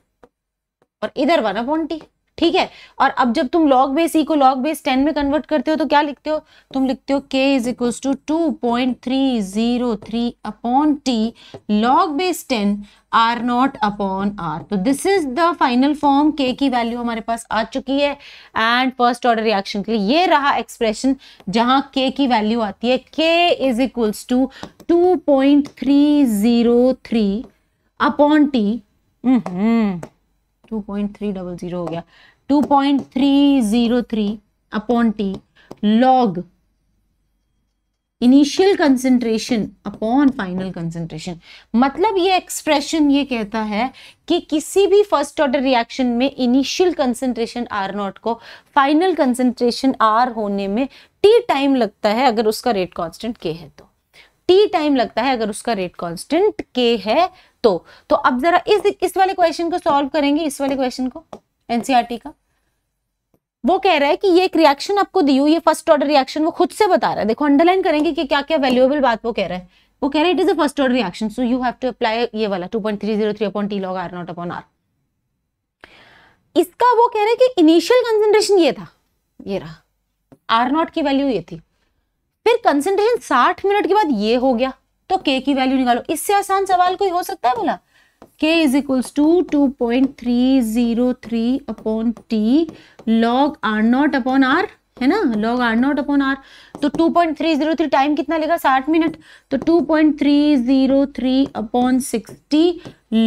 और इधर वन अपॉन टी ठीक है और अब जब तुम लॉग बेस ई को लॉग बेस टेन में कन्वर्ट करते हो तो क्या लिखते हो तुम लिखते हो K is equal to two point three zero three upon T log base ten R not upon R तो this is the final form K की वैल्यू हमारे पास आ चुकी है एंड फर्स्ट ऑर्डर रिएक्शन के लिए ये रहा एक्सप्रेशन जहां के की वैल्यू आती है के is equals to two point three zero three upon T two point three double zero हो गया 2.303 point three zero upon T log initial concentration upon final concentration मतलब ये एक्सप्रेशन ये कहता है कि किसी भी फर्स्ट ऑर्डर रिएक्शन में इनिशियल कंसेंट्रेशन आर नॉट को फाइनल कंसेंट्रेशन आर होने में टी टाइम लगता है अगर उसका रेट कांस्टेंट के है तो टी टाइम लगता है अगर उसका रेट कांस्टेंट के है तो तो अब जरा इस इस वाले क्वेश्चन को सॉल्व करेंगे इस वाले क्वेश्चन को एनसीईआरटी e का वो कह रहा है कि ये एक रिएक्शन आपको दी हुई ये फर्स्ट ऑर्डर रिएक्शन वो खुद से बता रहा है देखो अंडरलाइन करेंगे कि क्या क्या वैल्यूएबल बात वो कह रहा है वो कह रहा है it is a first order reaction so you have to apply ये वाला two point three zero three upon T log R not upon R इसका वो कह रहे कि इनिशियल कंसेंट्रेशन ये था ये रहा आर नॉट की वैल्यू ये थी फिर कंसेंट्रेशन साठ मिनट के बाद ये हो गया तो के की वैल्यू निकालो इससे आसान सवाल कोई हो सकता है बोला k is equals to two point three zero three upon T log R not upon R है ना log R not upon R तो two point three zero three time कितना लेगा साठ मिनट तो two point three zero three upon sixty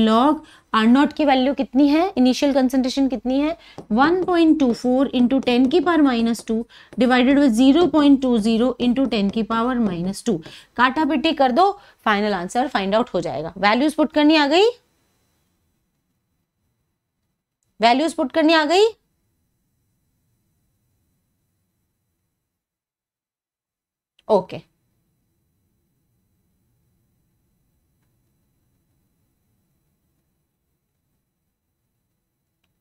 log R naught की value कितनी है इनिशियल कंसेंट्रेशन कितनी है 1.24 point two four into ten की power minus two divided by zero point to zero into ten की पावर माइनस टू काटा पिटी कर दो फाइनल आंसर फाइंड आउट हो जाएगा वैल्यूज पुट करनी आ गई वैल्यूज पुट करनी आ गई ओके okay.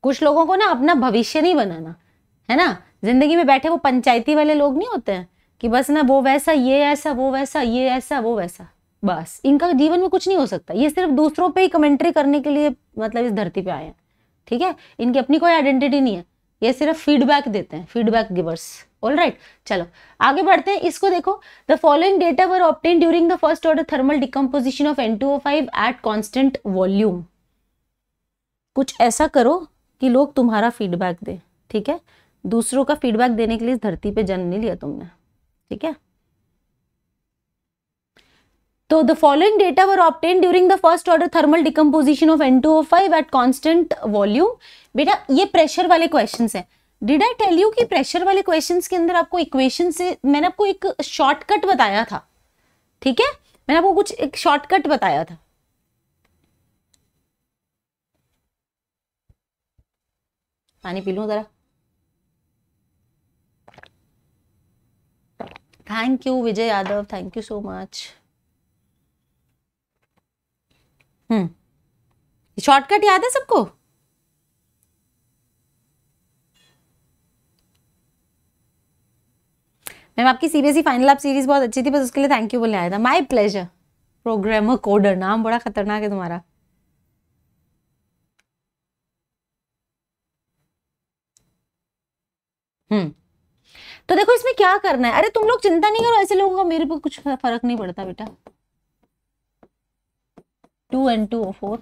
कुछ लोगों को ना अपना भविष्य नहीं बनाना है ना जिंदगी में बैठे वो पंचायती वाले लोग नहीं होते हैं कि बस ना वो वैसा ये ऐसा वो वैसा ये ऐसा वो वैसा बस इनका जीवन में कुछ नहीं हो सकता ये सिर्फ दूसरों पे ही कमेंट्री करने के लिए मतलब इस धरती पे आए हैं ठीक है इनकी अपनी कोई आइडेंटिटी नहीं है ये सिर्फ फीडबैक देते हैं फीडबैक गिवर्स ऑल राइट चलो आगे बढ़ते हैं इसको देखो the following data were obtain during the first order thermal decomposition of N two O five at constant volume कुछ ऐसा करो कि लोग तुम्हारा फीडबैक दें ठीक है दूसरों का फीडबैक देने के लिए इस धरती पे जन्म नहीं लिया तुमने ठीक है तो the following data were obtain during the first order thermal decomposition of N two O five at constant volume बेटा ये प्रेशर वाले क्वेश्चन है डिड आई टेल यू कि प्रेशर वाले क्वेश्चन के अंदर आपको इक्वेशन से मैंने आपको एक शॉर्टकट बताया था ठीक है मैंने आपको कुछ एक शॉर्टकट बताया था पानी पी लू ज़रा thank you Vijay Yadav thank you so much hmm shortcut याद है सबको मैम आपकी सीबीएसई फाइनल आप सीरीज बहुत अच्छी थी बस उसके लिए थैंक यू बोलने आया था माय प्लेजर प्रोग्रामर कोडर नाम बड़ा खतरनाक है तुम्हारा हम्म तो देखो इसमें क्या करना है अरे तुम लोग चिंता नहीं करो ऐसे लोगों का मेरे पर कुछ फर्क नहीं पड़ता बेटा टू एंड टू फोर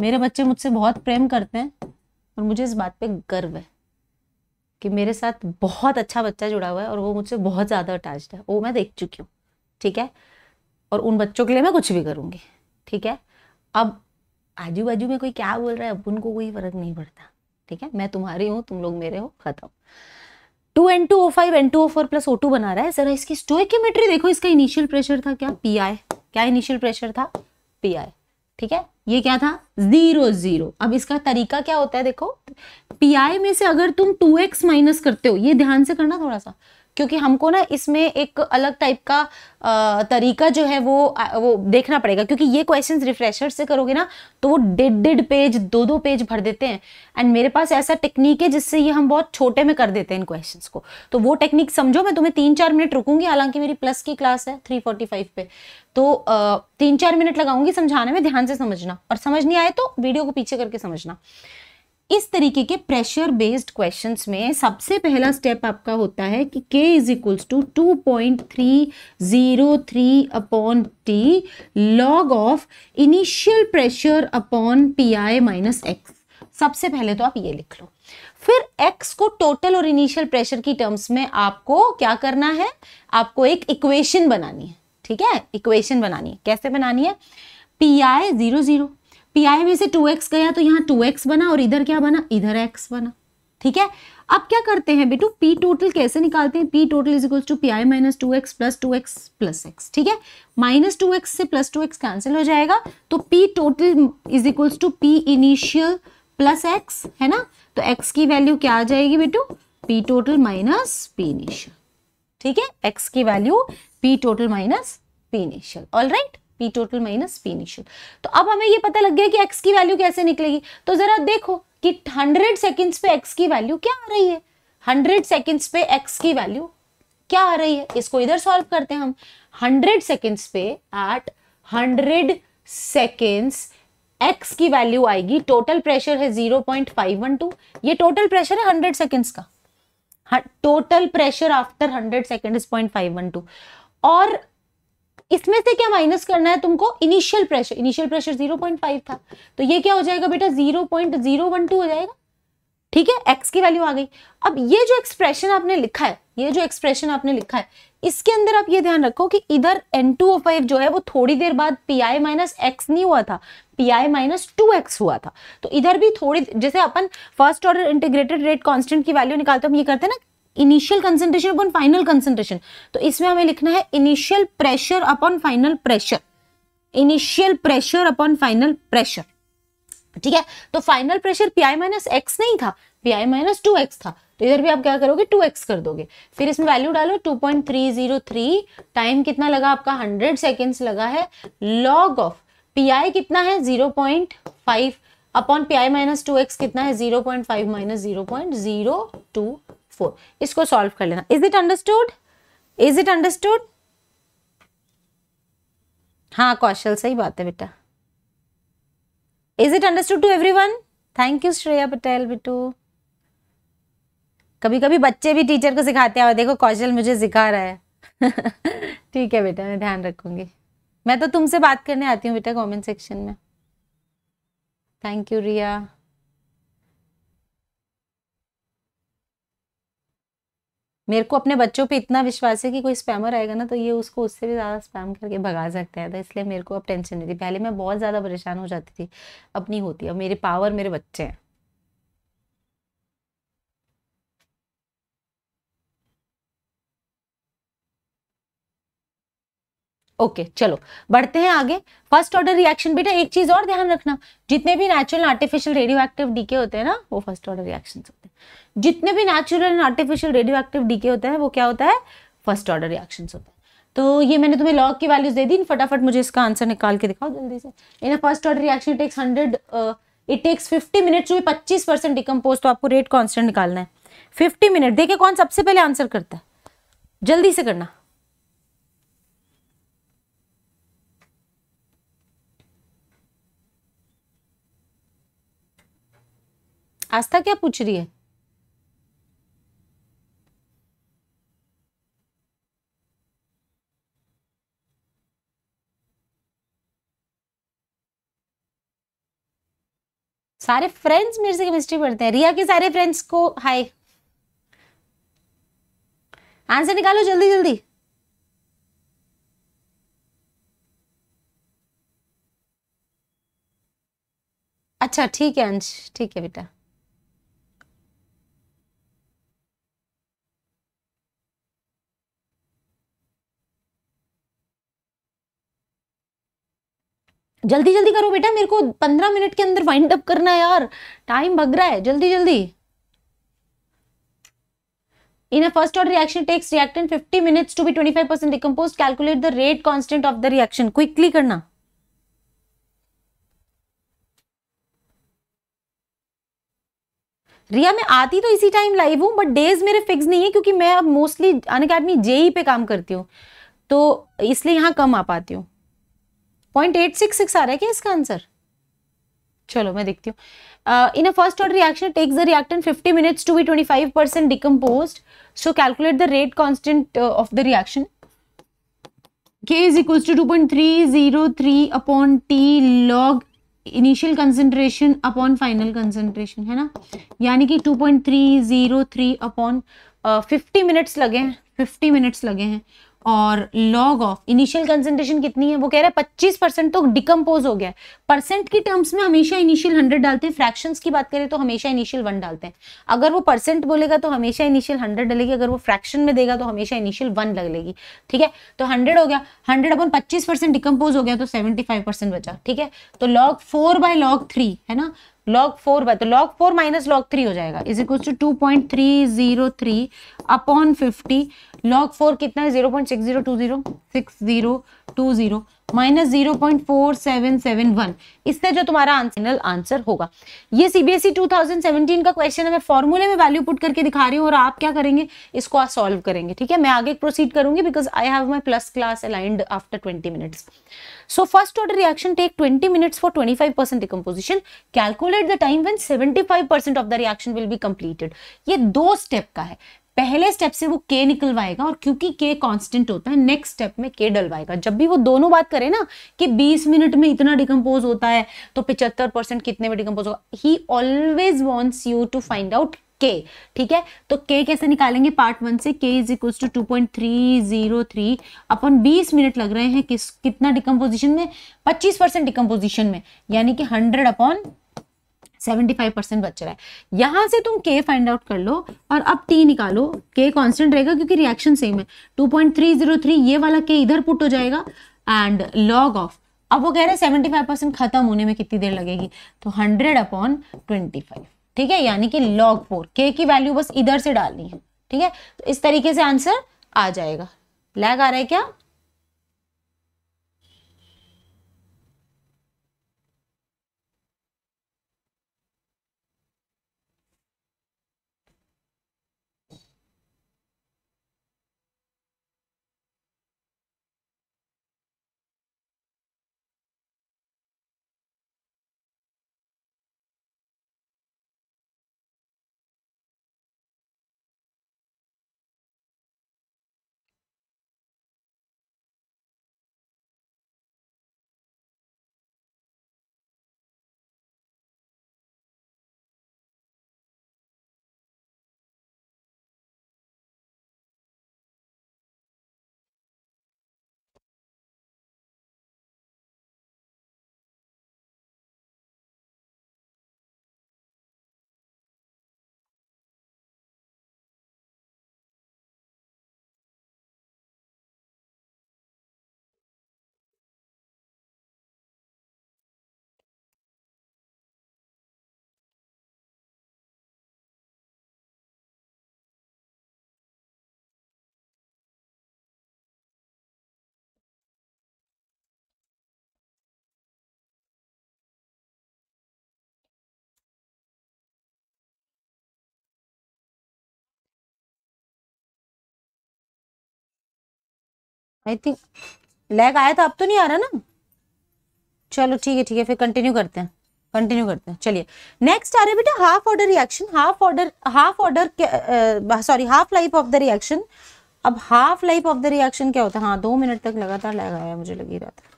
मेरे बच्चे मुझसे बहुत प्रेम करते हैं और मुझे इस बात पे गर्व है कि मेरे साथ बहुत अच्छा बच्चा जुड़ा हुआ है और वो मुझसे बहुत ज़्यादा अटैच्ड है वो मैं देख चुकी हूँ ठीक है और उन बच्चों के लिए मैं कुछ भी करूँगी ठीक है अब आजू बाजू में कोई क्या बोल रहा है अब उनको कोई फर्क नहीं पड़ता ठीक है मैं तुम्हारी हूँ तुम लोग मेरे हो खत्म two N two O five N two O four plus O two बना रहा है जरा इसकी स्टोइक्योमेट्री देखो इसका इनिशियल प्रेशर था क्या पी आई क्या इनिशियल प्रेशर था पी आई ठीक है ये क्या था जीरो जीरो अब इसका तरीका क्या होता है देखो पी आई में से अगर तुम टू एक्स माइनस करते हो ये ध्यान से करना थोड़ा सा क्योंकि हमको ना इसमें एक अलग टाइप का तरीका जो है वो वो देखना पड़ेगा क्योंकि ये क्वेश्चन रिफ्रेशर से करोगे ना तो वो डेढ़ डेढ़ पेज दो दो पेज भर देते हैं एंड मेरे पास ऐसा टेक्निक है जिससे ये हम बहुत छोटे में कर देते हैं इन क्वेश्चन को तो वो टेक्निक समझो मैं तुम्हें तीन चार मिनट रुकूंगी हालांकि मेरी प्लस की क्लास है थ्री फोर्टी फाइव पे तो तीन चार मिनट लगाऊंगी समझाने में ध्यान से समझना और समझ नहीं आए तो वीडियो को पीछे करके समझना इस तरीके के प्रेशर बेस्ड क्वेश्चंस में सबसे पहला स्टेप आपका होता है कि k is equals to two point three zero three upon T log of initial pressure upon P I minus X सबसे पहले तो आप ये लिख लो फिर x को टोटल और इनिशियल प्रेशर की टर्म्स में आपको क्या करना है आपको एक इक्वेशन बनानी है ठीक है इक्वेशन बनानी है कैसे बनानी है P I zero zero P I में से टू एक्स गया तो यहाँ टू एक्स बना और इधर क्या बना इधर एक्स बना ठीक है अब क्या करते हैं बेटू पी टोटल कैसे निकालते हैं P total is equal to P I minus two X plus two X plus X ठीक है माइनस टू एक्स से प्लस टू एक्स कैंसिल हो जाएगा तो P total is equals to P initial plus X है ना तो x की वैल्यू क्या आ जाएगी बेटू P total minus P initial ठीक है एक्स की value P total minus P initial all right P total minus P initial तो अब हमें ये पता लग गया कि एक्स की वैल्यू कैसे निकलेगी तो ज़रा देखो कि हंड्रेड सेकेंड्स पे एक्स की वैल्यू क्या आ रही है हंड्रेड सेकेंड्स पे एक्स की वैल्यू क्या आ रही है इसको इधर सॉल्व करते हैं हम हंड्रेड सेकेंड्स पे एट हंड्रेड सेकेंड्स x की वैल्यू आएगी टोटल प्रेशर है 0.512 ये टोटल प्रेशर है 100 सेकंड्स का total pressure after hundred second is point और इसमें से क्या माइनस करना है तुमको इनिशियल प्रेशर इनिशियल प्रेशर 0.5 था तो ये क्या हो जाएगा बेटा 0.012 हो जाएगा ठीक है एक्स की वैल्यू आ गई अब ये जो एक्सप्रेशन आपने लिखा है ये जो एक्सप्रेशन आपने लिखा है इसके अंदर आप ये ध्यान रखो कि इधर एन टू ओ फाइव जो है वो थोड़ी देर बाद पी आई माइनस एक्स नहीं हुआ था P I minus two X हुआ था तो इधर भी थोड़ी जैसे अपन first order integrated rate constant की वैल्यू निकालते हम ये करते हैं ना initial concentration upon final concentration तो इसमें हमें लिखना है initial pressure upon final pressure initial pressure upon final pressure ठीक है तो final pressure P I minus X नहीं था P I minus two X था तो इधर भी आप क्या करोगे टू एक्स कर दोगे फिर इसमें वैल्यू डालो two point three zero three time कितना लगा आपका हंड्रेड सेकेंड्स लगा है लॉग ऑफ पी आई कितना है zero point five upon P I minus two X कितना है zero point five minus zero point zero two four इसको सॉल्व कर लेना is it understood is it understood हाँ कौशल सही बात है बेटा is it understood to everyone thank you Shreya Patel बिटू कभी कभी बच्चे भी टीचर को सिखाते हैं और देखो कौशल मुझे सिखा रहा है [LAUGHS] ठीक है बेटा मैं ध्यान रखूंगी मैं तो तुमसे बात करने आती हूँ बेटा कमेंट सेक्शन में थैंक यू रिया मेरे को अपने बच्चों पे इतना विश्वास है कि कोई स्पैमर आएगा ना तो ये उसको उससे भी ज़्यादा स्पैम करके भगा सकता है तो इसलिए मेरे को अब टेंशन नहीं थी पहले मैं बहुत ज़्यादा परेशान हो जाती थी अपनी होती अब मेरे पावर मेरे बच्चे हैं ओके okay, चलो बढ़ते हैं आगे फर्स्ट ऑर्डर रिएक्शन बेटा एक चीज और ध्यान रखना जितने भी natural artificial radioactive decay होते हैं ना वो फर्स्ट ऑर्डर रिएक्शन होते जितने भी natural and artificial radioactive decay होते हैं वो क्या होता है फर्स्ट ऑर्डर रिएक्शन होता है तो ये मैंने तुम्हें लॉग की वैल्यूज दे दी इन फटाफट मुझे इसका आंसर निकाल के दिखाओ जल्दी से in first order reaction takes hundred it takes fifty minute to पच्चीस परसेंट डिकम्पोज तो आपको रेट कॉन्स्टेंट निकालना है फिफ्टी मिनट देखे कौन सबसे पहले आंसर करता है जल्दी से करना आस्था क्या पूछ रही है सारे फ्रेंड्स मेरे से केमिस्ट्री पढ़ते हैं रिया के सारे फ्रेंड्स को हाय आंसर निकालो जल्दी जल्दी अच्छा ठीक है अंश ठीक है बेटा जल्दी जल्दी करो बेटा मेरे को पंद्रह मिनट के अंदर वाइंड अप करना है यार टाइम भग रहा है जल्दी जल्दी first order reaction takes reaction fifty minutes to be twenty five percent decompose calculate the rate constant of the reaction quickly करना रिया मैं आती तो इसी टाइम लाइव हूँ बट डेज मेरे फिक्स नहीं है क्योंकि मैं अब मोस्टली अन अकेडमी जेई पे काम करती हूँ तो इसलिए यहाँ कम आ पाती हूँ पॉइंट एट सिक्स सिक्स आ रहा है क्या इसका आंसर चलो मैं देखती हूँ in a first order reaction takes the reactant fifty minutes to be twenty five percent decompose so calculate the rate constant of the reaction K is equal to two point three zero three upon T log initial concentration upon final concentration है ना यानी कि two point three zero three upon fifty minutes लगे हैं fifty minutes लगे हैं और log of initial concentration कितनी है वो कह रहा है पच्चीस परसेंट तो डिकम्पोज हो गया है परसेंट की टर्म्स में हमेशा इनिशियल हंड्रेड डालते हैं फ्रैक्शंस की बात करें तो हमेशा इनिशियल वन डालते हैं अगर वो परसेंट बोलेगा तो हमेशा इनिशियल हंड्रेड डलेगी अगर वो फ्रैक्शन में देगा तो हमेशा इनिशियल वन लगेगी ठीक है तो हंड्रेड हो गया हंड्रेड अपन पच्चीस परसेंट डिकम्पोज हो गया तो सेवेंटी फाइव परसेंट बचा ठीक है तो log four by log three है ना लॉग फोर बाय तो log four minus log three हो जाएगा is equal to two point three zero three upon fifty log four कितना है zero point six zero two zero six zero two zero minus zero point four seven seven one इससे जो तुम्हारा answer answer होगा ये CBSE 2017 e का question है मैं फॉर्मूले में वैल्यू पुट करके दिखा रही हूँ और आप क्या करेंगे इसको आप सॉल्व करेंगे ठीक है मैं आगे प्रोसीड करूंगी because I have my plus class aligned after twenty minutes so first order reaction take twenty minutes for twenty five percent decomposition calculate the time when seventy five percent of the reaction will be completed ये दो step का है पहले step से वो के निकलवाएगा और क्योंकि के कांस्टेंट होता है नेक्स्ट स्टेप में के डलवाएगा जब भी वो दोनों बात करें ना कि 20 मिनट में इतना डिकम्पोज होता है तो 75 परसेंट कितने में डिकम्पोज होगा he always wants you to find out K ठीक है तो के कैसे निकालेंगे पार्ट वन से K is equal to two point three zero three upon बीस मिनट लग रहे हैं किस कितना डिकम्पोजिशन में पच्चीस परसेंट डिकम्पोजिशन में यानी कि hundred upon seventy five percent बच रहा है यहाँ से तुम के फाइंड आउट कर लो और अब टी निकालो के कांस्टेंट रहेगा क्योंकि रिएक्शन सेम है two point three zero three ये वाला के इधर पुट हो जाएगा एंड लॉग ऑफ अब वो कह रहे हैं सेवेंटी फाइव परसेंट खत्म होने में कितनी देर लगेगी तो हंड्रेड अपॉन ट्वेंटी फाइव ठीक है यानी कि लॉग फोर के की वैल्यू बस इधर से डालनी है ठीक है तो इस तरीके से आंसर आ जाएगा लैग आ रहा है क्या आई थिंक लैग आया था अब तो नहीं आ रहा ना चलो ठीक है ठीक है फिर कंटिन्यू करते हैं कंटिन्यू करते हैं चलिए नेक्स्ट आ रहे बेटा half order reaction half order half order sorry half life of the reaction अब half life of the reaction क्या होता है हाँ दो मिनट तक लगातार लैग आया मुझे ही रहा था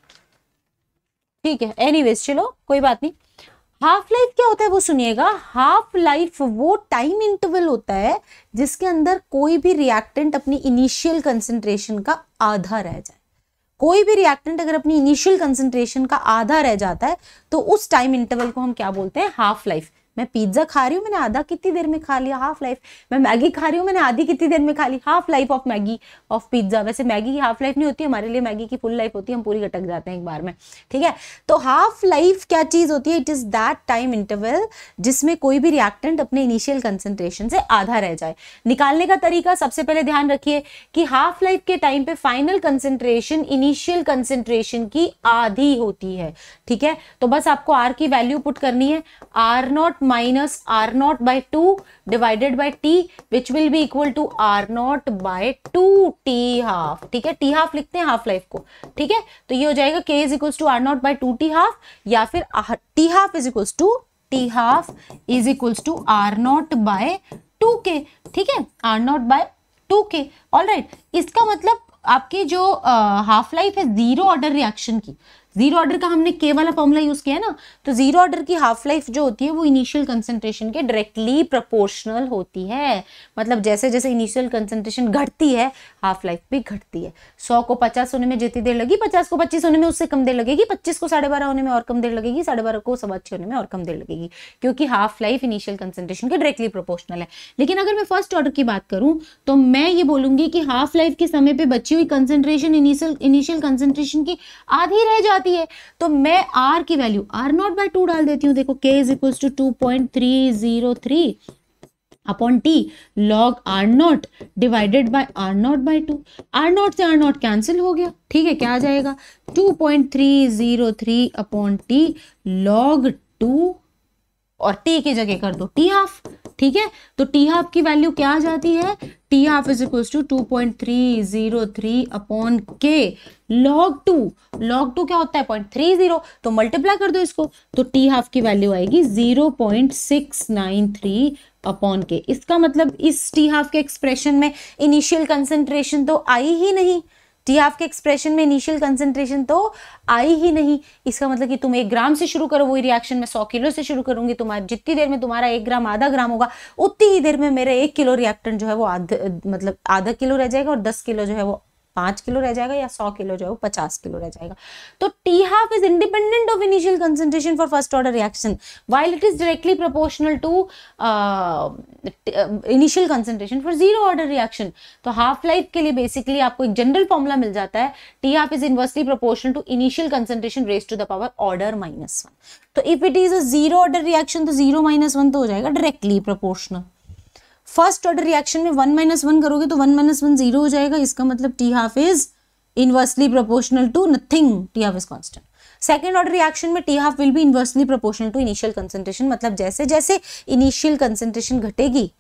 ठीक है एनीवेज चलो कोई बात नहीं हाफ लाइफ क्या होता है वो सुनिएगा हाफ लाइफ वो टाइम इंटरवल होता है जिसके अंदर कोई भी रिएक्टेंट अपनी इनिशियल कंसेंट्रेशन का आधा रह जाए कोई भी रिएक्टेंट अगर अपनी इनिशियल कंसेंट्रेशन का आधा रह जाता है तो उस टाइम इंटरवल को हम क्या बोलते हैं हाफ लाइफ मैं पिज्ज़ा खा रही हूँ मैंने आधा कितनी देर में खा लिया हाफ लाइफ मैं मैगी खा रही हूँ मैंने आधी कितनी देर में खा ली half life of Maggi of pizza वैसे मैगी की हाफ लाइफ नहीं होती हमारे लिए मैगी की फुल लाइफ होती है हम पूरी अटक जाते हैं एक बार में ठीक है तो हाफ लाइफ क्या चीज़ होती है it is that time interval जिसमें कोई भी रिएक्टेंट अपने इनिशियल कंसेंट्रेशन से आधा रह जाए निकालने का तरीका सबसे पहले ध्यान रखिए कि हाफ लाइफ के टाइम पे फाइनल कंसेंट्रेशन इनिशियल कंसेंट्रेशन की आधी होती है ठीक है तो बस आपको आर की वैल्यू पुट करनी है R naught minus r naught by 2 divided by t which will be equal to r naught by 2 t half ठीक है t half लिखते हैं half life को ठीक है तो ये हो जाएगा k is equals to r naught by 2 t half या फिर t half is equals to t half is equals to r naught by 2 k ठीक है r naught by 2k all right right. इसका मतलब आपके जो हाफ लाइफ है zero order reaction की जीरो ऑर्डर का हमने के वाला फॉर्मूला यूज किया है ना तो जीरो ऑर्डर की हाफ लाइफ जो होती है वो इनिशियल कंसेंट्रेशन के डायरेक्टली प्रोपोर्शनल होती है मतलब जैसे जैसे इनिशियल कंसेंट्रेशन घटती है हाफ लाइफ भी घटती है सौ को पचास होने में जितनी देर लगी पचास को पच्चीस होने में उससे कम देर लगेगी पच्चीस को साढ़े बारह होने में और कम देर लगेगी साढ़े बारह को सवा छह होने में और कम देर लगेगी क्योंकि हाफ लाइफ इनिशियल कंसेंट्रेशन के डायरेक्टली प्रोपोर्शनल है लेकिन अगर मैं फर्स्ट ऑर्डर की बात करूं तो मैं ये बोलूंगी कि हाफ लाइफ के समय पर बची हुई कंसेंट्रेशन इनिशियल इनिशियल कंसेंट्रेशन की आधी रह जाती आती है तो मैं आर की value R naught by two डाल देती हूँ देखो K is equals to two point three zero three upon T log R naught divided by R naught by two R naught से आर नॉट कैंसिल हो गया ठीक है क्या आ जाएगा two point three zero three upon T log two और T की जगह कर दो टी हाफ ठीक है तो टी हाफ की वैल्यू क्या आ जाती है T half is equal to two point three zero three upon के लॉग टू लॉग टू क्या होता है पॉइंट थ्री जीरो तो मल्टीप्लाई कर दो इसको तो टी हाफ की वैल्यू आएगी zero point six nine three upon K इसका मतलब इस टी हाफ के एक्सप्रेशन में इनिशियल कंसेंट्रेशन तो आई ही नहीं टी हाफ के एक्सप्रेशन में इनिशियल कंसेंट्रेशन तो आई ही नहीं इसका मतलब कि तुम एक ग्राम से शुरू करो वही रिएक्शन में सौ किलो से शुरू करूंगी तुम्हारी जितनी देर में तुम्हारा एक ग्राम आधा ग्राम होगा उतनी ही देर में मेरा एक किलो रिएक्टेंट जो है वो आध मतलब आधा किलो रह जाएगा और दस किलो जो है वो पांच किलो रह जाएगा या सौ किलो जो है वो पचास किलो रह जाएगा तो T half is independent of initial concentration for first order reaction while it is directly proportional to initial concentration for zero order reaction तो हाफ लाइफ के लिए बेसिकली आपको एक जनरल फॉर्मुला मिल जाता है T half is inversely proportional to initial concentration raise to the power order minus one तो if it is a zero order reaction तो जीरो माइनस वन तो हो जाएगा directly proportional first order reaction में one minus one करोगे तो one minus one zero हो जाएगा इसका मतलब t half is inversely proportional to nothing t half is constant second order reaction में टी हाफ विल भी inversely proportional to initial concentration मतलब जैसे जैसे इनिशियल कंसेंट्रेशन घटेगी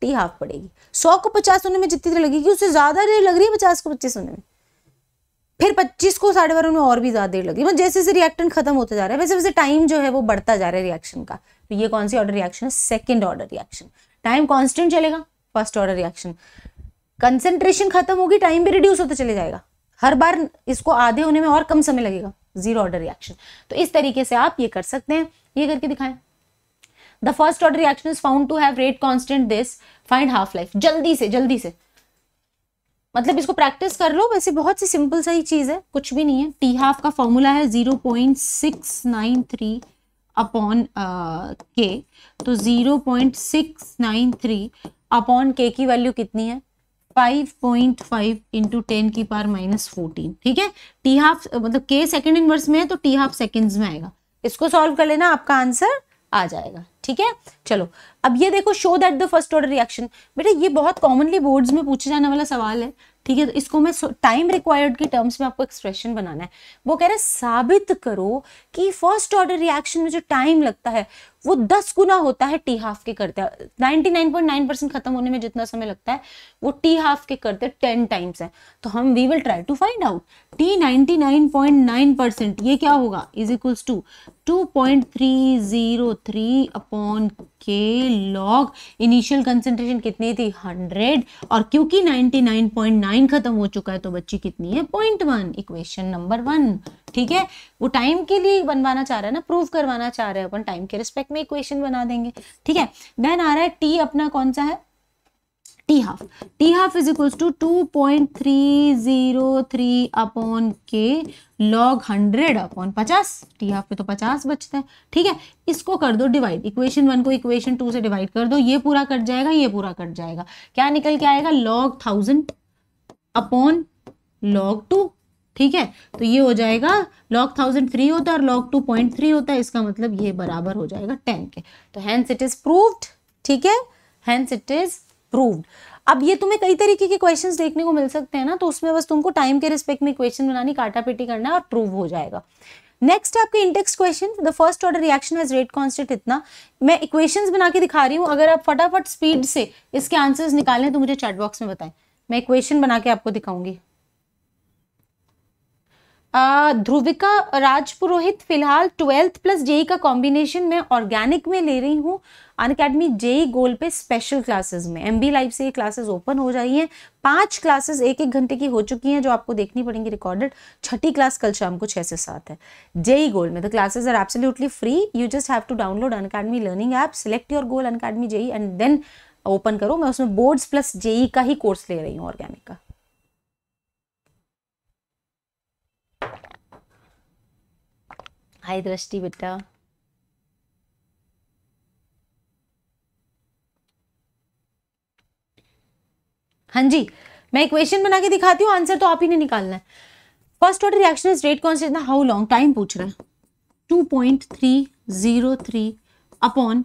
टी हाफ पड़ेगी सौ को पचास होने में जितनी देर लगेगी उससे ज्यादा देर लग रही है पचास को पच्चीस होने में फिर पच्चीस को साढ़े बारह में और भी ज्यादा देर लगी मतलब जैसे जैसे रिएक्टेंट खत्म होते जा रहा है वैसे वैसे टाइम जो है वो बढ़ता जा रहा है रिएक्शन का तो ये कौन सी ऑर्डर रिएक्शन है second order reaction time constant चलेगा फर्स्ट ऑर्डर रिएक्शन कंसेंट्रेशन खत्म होगी टाइम भी रिड्यूस होता चले जाएगा हर बार इसको आधे होने में और कम समय लगेगा जीरो ऑर्डर रिएक्शन तो इस तरीके से आप ये कर सकते हैं ये करके दिखाएं the first order reaction is found to have rate constant this find half life जल्दी से जल्दी से मतलब इसको प्रैक्टिस कर लो वैसे बहुत सी सिंपल सा ही चीज़ है कुछ भी नहीं है टी हाफ का फॉर्मूला है zero point six nine three upon k uh, तो zero point six nine three upon k की वैल्यू कितनी है five point five into ten की पार माइनस फोर्टीन ठीक है टी हाफ मतलब के सेकेंड इनवर्स में है तो टी हाफ सेकेंड्स में आएगा इसको सॉल्व कर लेना आपका आंसर आ जाएगा ठीक है चलो अब ये देखो show that the first order reaction बेटा ये बहुत कॉमनली बोर्ड्स में पूछे जाने वाला सवाल है ठीक है तो इसको मैं टाइम रिक्वायर्ड के टर्म्स में आपको एक्सप्रेशन बनाना है वो कह रहे हैं साबित करो कि फर्स्ट ऑर्डर रिएक्शन में जो टाइम लगता है वो दस गुना होता है टी हाफ के करते हैं नाइन पॉइंट नाइन परसेंट खत्म होने में जितना समय लगता है वो टी हाफ के करते टेन टाइम्स है तो हम we will try to find out t ninety nine point nine percent ये क्या होगा is equals to two point three zero three upon के लॉग इनिशियल कंसेंट्रेशन कितनी थी हंड्रेड और क्योंकि नाइनटी नाइन पॉइंट नाइन खत्म हो चुका है तो बच्ची कितनी है point one equation number one ठीक है वो टाइम के लिए बनवाना चाह रहा है ना प्रूव करवाना चाह रहा है अपन टाइम के रिस्पेक्ट में इक्वेशन बना देंगे ठीक है देन आ रहा है टी अपना कौन सा है T half t half is equals to two point three zero three upon के लॉग हंड्रेड अपॉन पचास टी हाफ पे तो पचास बचता है ठीक है इसको कर दो डिवाइड इक्वेशन वन को इक्वेशन टू से डिवाइड कर दो ये पूरा कट जाएगा ये पूरा कट जाएगा क्या निकल के आएगा log thousand upon log two ठीक है तो ये हो जाएगा लॉग थाउजेंड थ्री होता है और लॉग टू पॉइंट थ्री होता है इसका मतलब ये बराबर हो जाएगा टेन के तो हैंस इट इज प्रूव्ड ठीक है हैंस इट इज प्रूव्ड अब ये तुम्हें कई तरीके के क्वेश्चंस देखने को मिल सकते हैं ना तो उसमें बस तुमको टाइम के रिस्पेक्ट में क्वेश्चन बनानी काटा पेटी करना है और प्रूव हो जाएगा नेक्स्ट है आपके intext question the first order reaction has rate constant इतना मैं इक्वेशंस बना के दिखा रही हूँ अगर आप फटाफट स्पीड से इसके आंसर्स निकालें तो मुझे चैटबॉक्स में बताएं मैं इक्वेशन बना के आपको दिखाऊंगी ध्रुविका राजपुरोहित फिलहाल ट्वेल्थ प्लस जेई का कॉम्बिनेशन मैं ऑर्गेनिक में ले रही हूँ अन अकेडमी जेई गोल पे स्पेशल क्लासेस में एम बी लाइव से ये क्लासेस ओपन हो जाए हैं पांच क्लासेस एक एक घंटे की हो चुकी हैं जो आपको देखनी पड़ेंगी रिकॉर्डेड छठी क्लास कल शाम को छः से सात है जेई गोल में the classes are absolutely free you just have to download Unacademy learning app select your goal Unacademy JEE and then open करो मैं उसमें बोर्ड्स प्लस जेई का ही कोर्स ले रही हूँ ऑर्गेनिक का हाय दृष्टि बेटा हाँ जी मैं इक्वेशन बना के दिखाती हूँ आंसर तो आप ही ने निकालना है first order reaction is rate constant how long time पूछ रहा है two point three zero three upon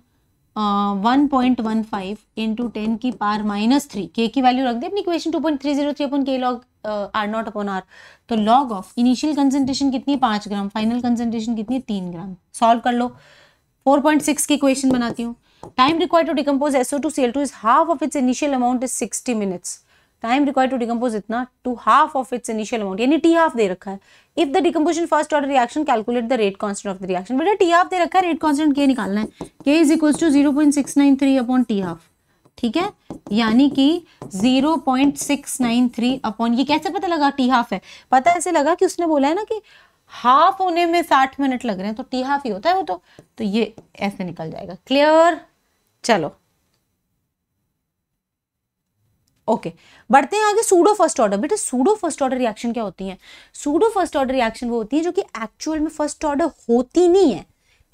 one point one five into ten की पार माइनस थ्री के की वैल्यू रख दी अपनी equation two point three zero three upon k log R not upon R तो लॉग ऑफ इनिशियल कंसेंट्रेशन कितनी पाँच ग्राम final concentration कितनी तीन ग्राम सॉल्व कर लो फोर पॉइंट सिक्स की इक्वेशन बनाती हूँ time require to decompose S O two C L two is half of its initial amount is sixty minutes time require to decompose इतना to half of its initial amount यानी t half दे रखा है if the decomposition first order reaction calculate the rate constant of the reaction बेटा t half दे रखा है rate constant के निकालना है के is equal to zero point six nine three upon t half ठीक है यानी कि zero point six nine three upon ये कैसे पता लगा टी हाफ है पता ऐसे लगा कि उसने बोला है ना कि हाफ होने में साठ मिनट लग रहे हैं तो टी हाफ ही होता है वो तो तो ये ऐसे निकल जाएगा क्लियर चलो ओके okay. बढ़ते हैं आगे सूडो फर्स्ट ऑर्डर बेटा सूडो फर्स्ट ऑर्डर रिएक्शन क्या होती है सूडो फर्स्ट ऑर्डर रिएक्शन वो होती है जो कि एक्चुअल में फर्स्ट ऑर्डर होती नहीं है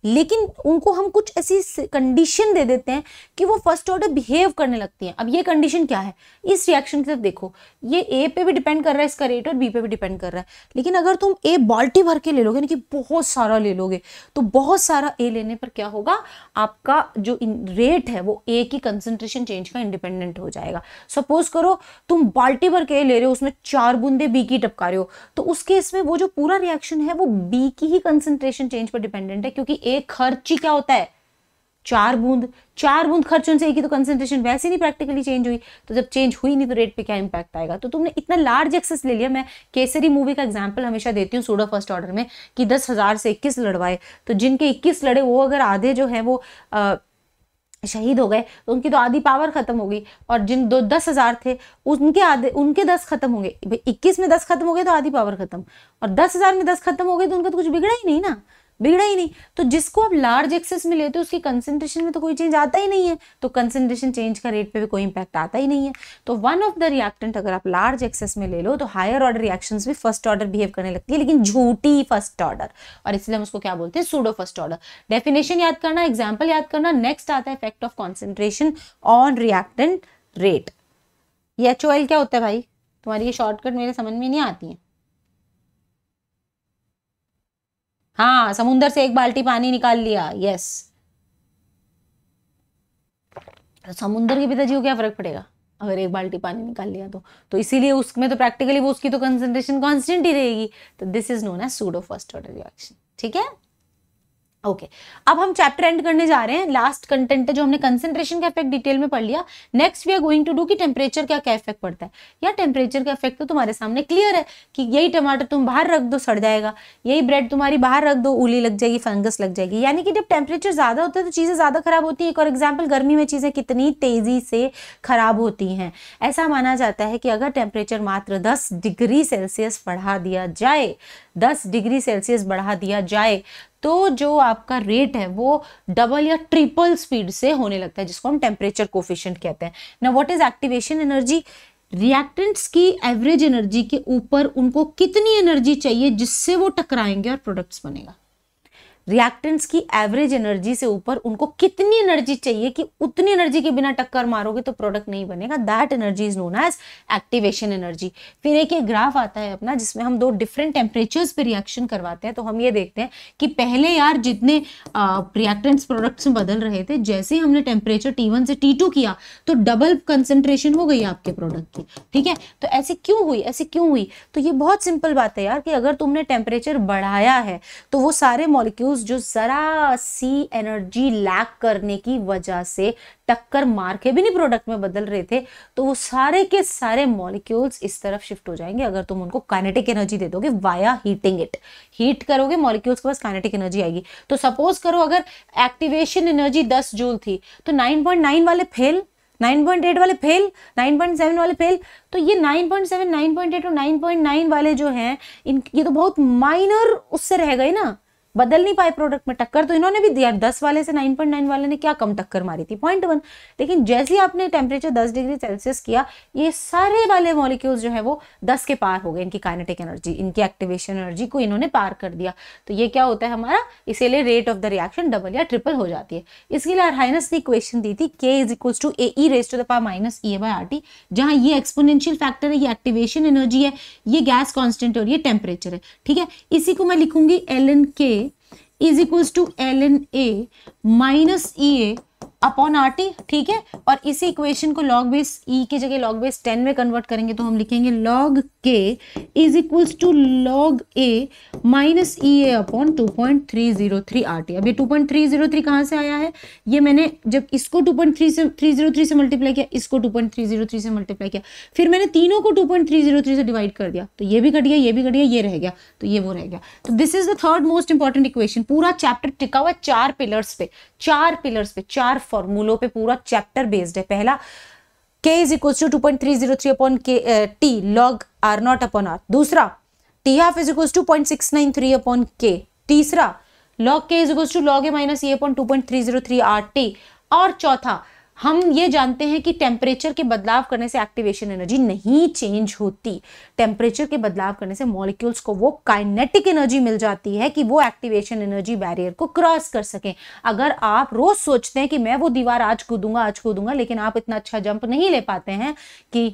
लेकिन उनको हम कुछ ऐसी कंडीशन दे देते हैं कि वो फर्स्ट ऑर्डर बिहेव करने लगती हैं अब ये कंडीशन क्या है इस रिएक्शन की तरफ देखो ये ए पे भी डिपेंड कर रहा है इसका रेट और बी पे भी डिपेंड कर रहा है लेकिन अगर तुम ए बाल्टी भर के ले लोगे यानी कि बहुत सारा ले लोगे तो बहुत सारा ए लेने पर क्या होगा आपका जो रेट है वो ए की कंसनट्रेशन चेंज का इंडिपेंडेंट हो जाएगा सपोज करो तुम बाल्टी भर के ए ले रहे हो उसमें चार बूंदे बी की टपका रहे हो तो उस केस में वो जो पूरा रिएक्शन है वो बी की ही कंसनट्रेशन चेंज पर डिपेंडेंट है क्योंकि एक खर्च ही क्या होता है चार बूंद चार बूंद खर्च होने से एक ही तो कंसेंट्रेशन वैसे नहीं प्रैक्टिकली चेंज हुई तो जब चेंज हुई नहीं तो रेट पे क्या इंपैक्ट आएगा तो तुमने इतना लार्ज एक्सेस ले लिया मैं केसरी मूवी का एग्जाम्पल हमेशा देती हूँ सोडा फर्स्ट ऑर्डर में कि दस हज़ार से इक्कीस लड़वाए तो जिनके इक्कीस लड़े वो अगर आधे जो है वो आ, शहीद हो गए तो उनकी तो आधी पावर खत्म हो गई और जिन दो दस हज़ार थे उनके आधे उनके दस खत्म हो गए इक्कीस में दस खत्म हो गए तो आधी पावर खत्म और दस हज़ार में दस खत्म हो गए तो उनका तो कुछ बिगड़ा ही नहीं ना बिगड़ा ही नहीं तो जिसको आप लार्ज एक्सेस में लेते हो उसकी कंसेंट्रेशन में तो कोई चेंज आता ही नहीं है तो कंसेंट्रेशन चेंज का रेट पे भी कोई इंपैक्ट आता ही नहीं है तो वन ऑफ द रिएक्टेंट अगर आप लार्ज एक्सेस में ले लो तो हायर ऑर्डर रिएक्शंस भी फर्स्ट ऑर्डर बिहेव करने लगती है लेकिन झूठी फर्स्ट ऑर्डर और इसलिए हम उसको क्या बोलते हैं सूडो फर्स्ट ऑर्डर डेफिनेशन याद करना एग्जाम्पल याद करना नेक्स्ट आता है effect of concentration on reactant rate ये एच क्या होता है भाई तुम्हारी ये शॉर्टकट मेरे समझ में नहीं आती है हाँ समुंदर से एक बाल्टी पानी निकाल लिया यस तो समुंदर के पिताजी को क्या फर्क पड़ेगा अगर एक बाल्टी पानी निकाल लिया तो तो इसीलिए उसमें तो प्रैक्टिकली वो उसकी तो कंसेंट्रेशन कॉन्स्टेंट ही रहेगी तो this is known as pseudo first order reaction ठीक है ओके okay. अब हम चैप्टर एंड करने जा रहे हैं लास्ट कंटेंट है जो हमने कंसेंट्रेशन का इफेक्ट डिटेल में पढ़ लिया next we are going to do कि टेम्परेचर का क्या इफेक्ट पड़ता है या टेम्परेचर का इफेक्ट तो तुम्हारे सामने क्लियर है कि यही टमाटर तुम बाहर रख दो सड़ जाएगा यही ब्रेड तुम्हारी बाहर रख दो उली लग जाएगी फंगस लग जाएगी यानी कि जब टेम्परेचर ज़्यादा होता है तो चीज़ें ज़्यादा खराब होती है एक और एग्जाम्पल गर्मी में चीज़ें कितनी तेज़ी से खराब होती हैं ऐसा माना जाता है कि अगर टेम्परेचर मात्र दस डिग्री सेल्सियस बढ़ा दिया जाए दस डिग्री सेल्सियस बढ़ा दिया जाए तो जो आपका रेट है वो डबल या ट्रिपल स्पीड से होने लगता है जिसको हम टेम्परेचर कोफिशियंट कहते हैं ना what is activation energy reactants की एवरेज एनर्जी के ऊपर उनको कितनी एनर्जी चाहिए जिससे वो टकराएंगे और प्रोडक्ट्स बनेगा रिएक्टेंट्स की एवरेज एनर्जी से ऊपर उनको कितनी एनर्जी चाहिए कि उतनी एनर्जी के बिना टक्कर मारोगे तो प्रोडक्ट नहीं बनेगा that energy is known as activation energy फिर एक ये ग्राफ आता है अपना जिसमें हम दो डिफरेंट टेम्परेचर्स पे रिएक्शन करवाते हैं तो हम ये देखते हैं कि पहले यार जितने रिएक्टेंट्स प्रोडक्ट्स में बदल रहे थे जैसे ही हमने टेम्परेचर टी से टी किया तो डबल कंसेंट्रेशन हो गई आपके प्रोडक्ट की ठीक है तो ऐसे क्यों हुई ऐसे क्यों हुई तो ये बहुत सिंपल बात है यार कि अगर तुमने टेम्परेचर बढ़ाया है तो वो सारे मॉलिक्यूल्स न्यूज़ जो ज़रा सी एनर्जी लैक करने की वजह से टक्कर मार के भी नहीं प्रोडक्ट में बदल रहे थे तो वो सारे के सारे मॉलिक्यूल्स इस तरफ शिफ्ट हो जाएंगे अगर तुम उनको काइनेटिक एनर्जी दे दोगे वाया हीटिंग इट हीट करोगे मॉलिक्यूल्स के पास काइनेटिक एनर्जी आएगी तो सपोज करो अगर एक्टिवेशन एनर्जी दस जूल थी तो नाइन नाइन वाले फेल 9.8 वाले फेल 9.7 वाले फेल तो ये 9.7 9.8 और 9.9 वाले जो हैं इन ये तो बहुत माइनर उससे रह गए ना बदल नहीं पाए प्रोडक्ट में टक्कर तो इन्होंने भी दिया दस वाले से नाइन पॉइंट नाइन वाले ने क्या कम टक्कर मारी थी पॉइंट वन लेकिन जैसे ही आपने टेम्परेचर दस डिग्री सेल्सियस किया ये सारे वाले मॉलिक्यूल्स जो है वो दस के पार हो गए इनकी काइनेटिक एनर्जी इनकी एक्टिवेशन एनर्जी को इन्होंने पार कर दिया तो ये क्या होता है हमारा इसीलिए rate of the reaction double या ट्रिपल हो जाती है इसके लिए हाइनस ने क्वेश्चन दी थी k is equals to A E raise to the power minus E A by R T जहाँ ये एक्सपोनेंशियल फैक्टर है ये एक्टिवेशन एनर्जी है ये गैस कॉन्स्टेंट और ये टेम्परेचर है ठीक है इसी को मैं लिखूंगी L N k is equals to ln A minus EA upon R T ठीक है और इसी इक्वेशन को लॉग बेस ई की जगह लॉग बेस टेन में कन्वर्ट करेंगे तो हम लिखेंगे log k is equals to log A minus E A upon two point three zero three R T अब ये two point three zero three कहाँ से आया है ये मैंने जब इसको टू पॉइंट थ्री से थ्री जीरो थ्री से मल्टीप्लाई किया इसको two point three zero three से मल्टीप्लाई किया फिर मैंने तीनों को to point three zero three से डिवाइड कर दिया तो ये भी कट गया ये भी कट गया ये रह गया तो ये वो रह गया तो this is the third most important equation पूरा चैप्टर टिका हुआ चार पिलर्स पे चार पिलर्स पे चार फॉर्मूलो पे पूरा चैप्टर बेस्ड है पहला k is equal to two point three zero three upon k t log R not upon R दूसरा t half is equal to point six nine three upon k तीसरा log k is equal to log A minus A upon two point three zero three R T और चौथा हम ये जानते हैं कि temperature के बदलाव करने से एक्टिवेशन एनर्जी नहीं चेंज होती टेम्परेचर के बदलाव करने से मॉलिक्यूल्स को वो काइनेटिक एनर्जी मिल जाती है कि वो एक्टिवेशन एनर्जी बैरियर को क्रॉस कर सकें अगर आप रोज सोचते हैं कि मैं वो दीवार आज कूदूंगा आज कूदूंगा लेकिन आप इतना अच्छा जंप नहीं ले पाते हैं कि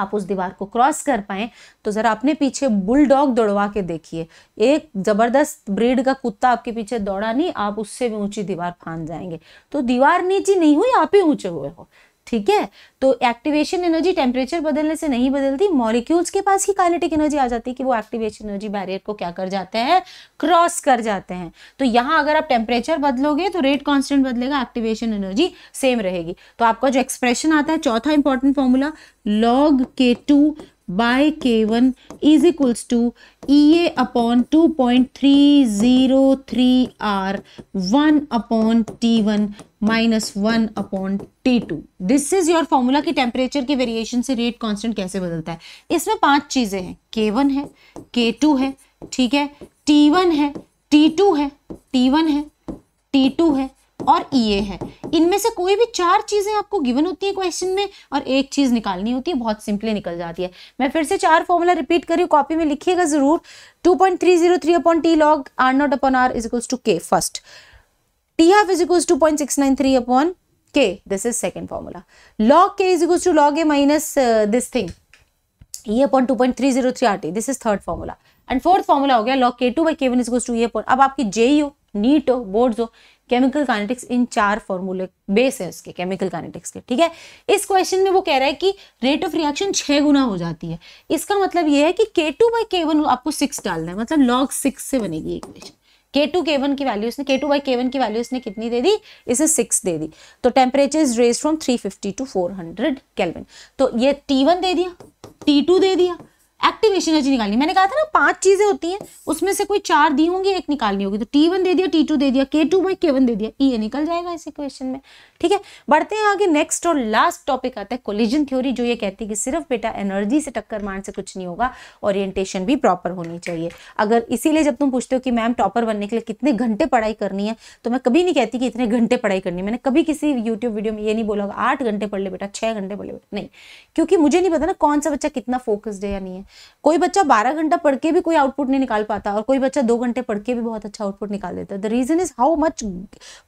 आप उस दीवार को क्रॉस कर पाए तो ज़रा अपने पीछे बुलडॉग दौड़वा के देखिए एक ज़बरदस्त ब्रीड का कुत्ता आपके पीछे दौड़ा नहीं आप उससे भी ऊंची दीवार फान जाएंगे तो दीवार नीची नहीं हुई आप ही ऊंचे हुए हो ठीक है तो एक्टिवेशन एनर्जी टेम्परेचर बदलने से नहीं बदलती मॉलिक्यूल्स के पास ही काइनेटिक एनर्जी आ जाती है कि वो एक्टिवेशन एनर्जी बैरियर को क्या कर जाते हैं क्रॉस कर जाते हैं तो यहाँ अगर आप टेम्परेचर बदलोगे तो रेट कांस्टेंट बदलेगा एक्टिवेशन एनर्जी सेम रहेगी तो आपका जो एक्सप्रेशन आता है चौथा important formula log k two by K1 is equals to EA upon one 1 upon T1 minus one upon T two this is your formula कि टेम्परेचर के वेरिएशन से रेट कांस्टेंट कैसे बदलता है इसमें पांच चीजें हैं के वन है के टू है ठीक है टी वन है टी टू है टी वन है टी टू है और ई e ए है इनमें से कोई भी चार चीज़ें आपको गिवन होती है क्वेश्चन में और एक चीज़ निकालनी होती है बहुत सिंपली निकल जाती है मैं फिर से चार फॉर्मूला रिपीट करी कॉपी में लिखिएगा ज़रूर two point three zero three upon T log R not upon R is equals to k first t half is equals to point six nine three upon k this is second formula log k is equals to log A minus this thing E upon two point three zero three R T this is third formula and fourth formula हो गया log k two by k one is two E upon अब आपकी J JEE e हो NEET हो boards हो chemical kinetics इन चार फॉर्मूले बेस है उसके केमिकल काइनेटिक्स के ठीक है इस क्वेश्चन में वो कह रहा है कि रेट ऑफ रिएक्शन छः गुना हो जाती है इसका मतलब ये है कि k two by k one आपको सिक्स डालना है मतलब लॉग सिक्स से बनेगी इक्वेशन के टू के वन की वैल्यू इसने k two by k one की वैल्यू इसने कितनी दे दी इसे सिक्स दे दी तो temperature is raise from three fifty to four hundred kelvin तो ये टी वन दे दिया टी टू दे दिया एक्टिवेशन एनर्जी निकालनी मैंने कहा था ना पांच चीजें होती हैं उसमें से कोई चार दी होंगी एक निकालनी होगी तो टी वन दे दिया टी टू दे दिया k two by k one दे दिया ई e ए निकल जाएगा इस इक्वेशन में ठीक है बढ़ते हैं आगे नेक्स्ट और लास्ट टॉपिक आता है कोलिजन थ्योरी जो ये कहती है कि सिर्फ बेटा एनर्जी से टक्कर मार से कुछ नहीं होगा ओरिएंटेशन भी प्रॉपर होनी चाहिए अगर इसीलिए जब तुम पूछते हो कि मैम टॉपर बनने के लिए कितने घंटे पढ़ाई करनी है तो मैं कभी नहीं कहती कि इतने घंटे पढ़ाई करनी मैंने कभी किसी यूट्यूब वीडियो में ये नहीं बोला आठ घंटे पढ़ ले बेटा छः घंटे पढ़ ले बेटा नहीं क्योंकि मुझे नहीं पता ना कौन सा बच्चा कितना फोकस्ड है या नहीं है कोई बच्चा बारह घंटा पढ़ के भी कोई आउटपुट नहीं निकाल पाता और कोई बच्चा दो घंटे पढ़ के भी बहुत अच्छा आउटपुट निकाल देता है the reason is how much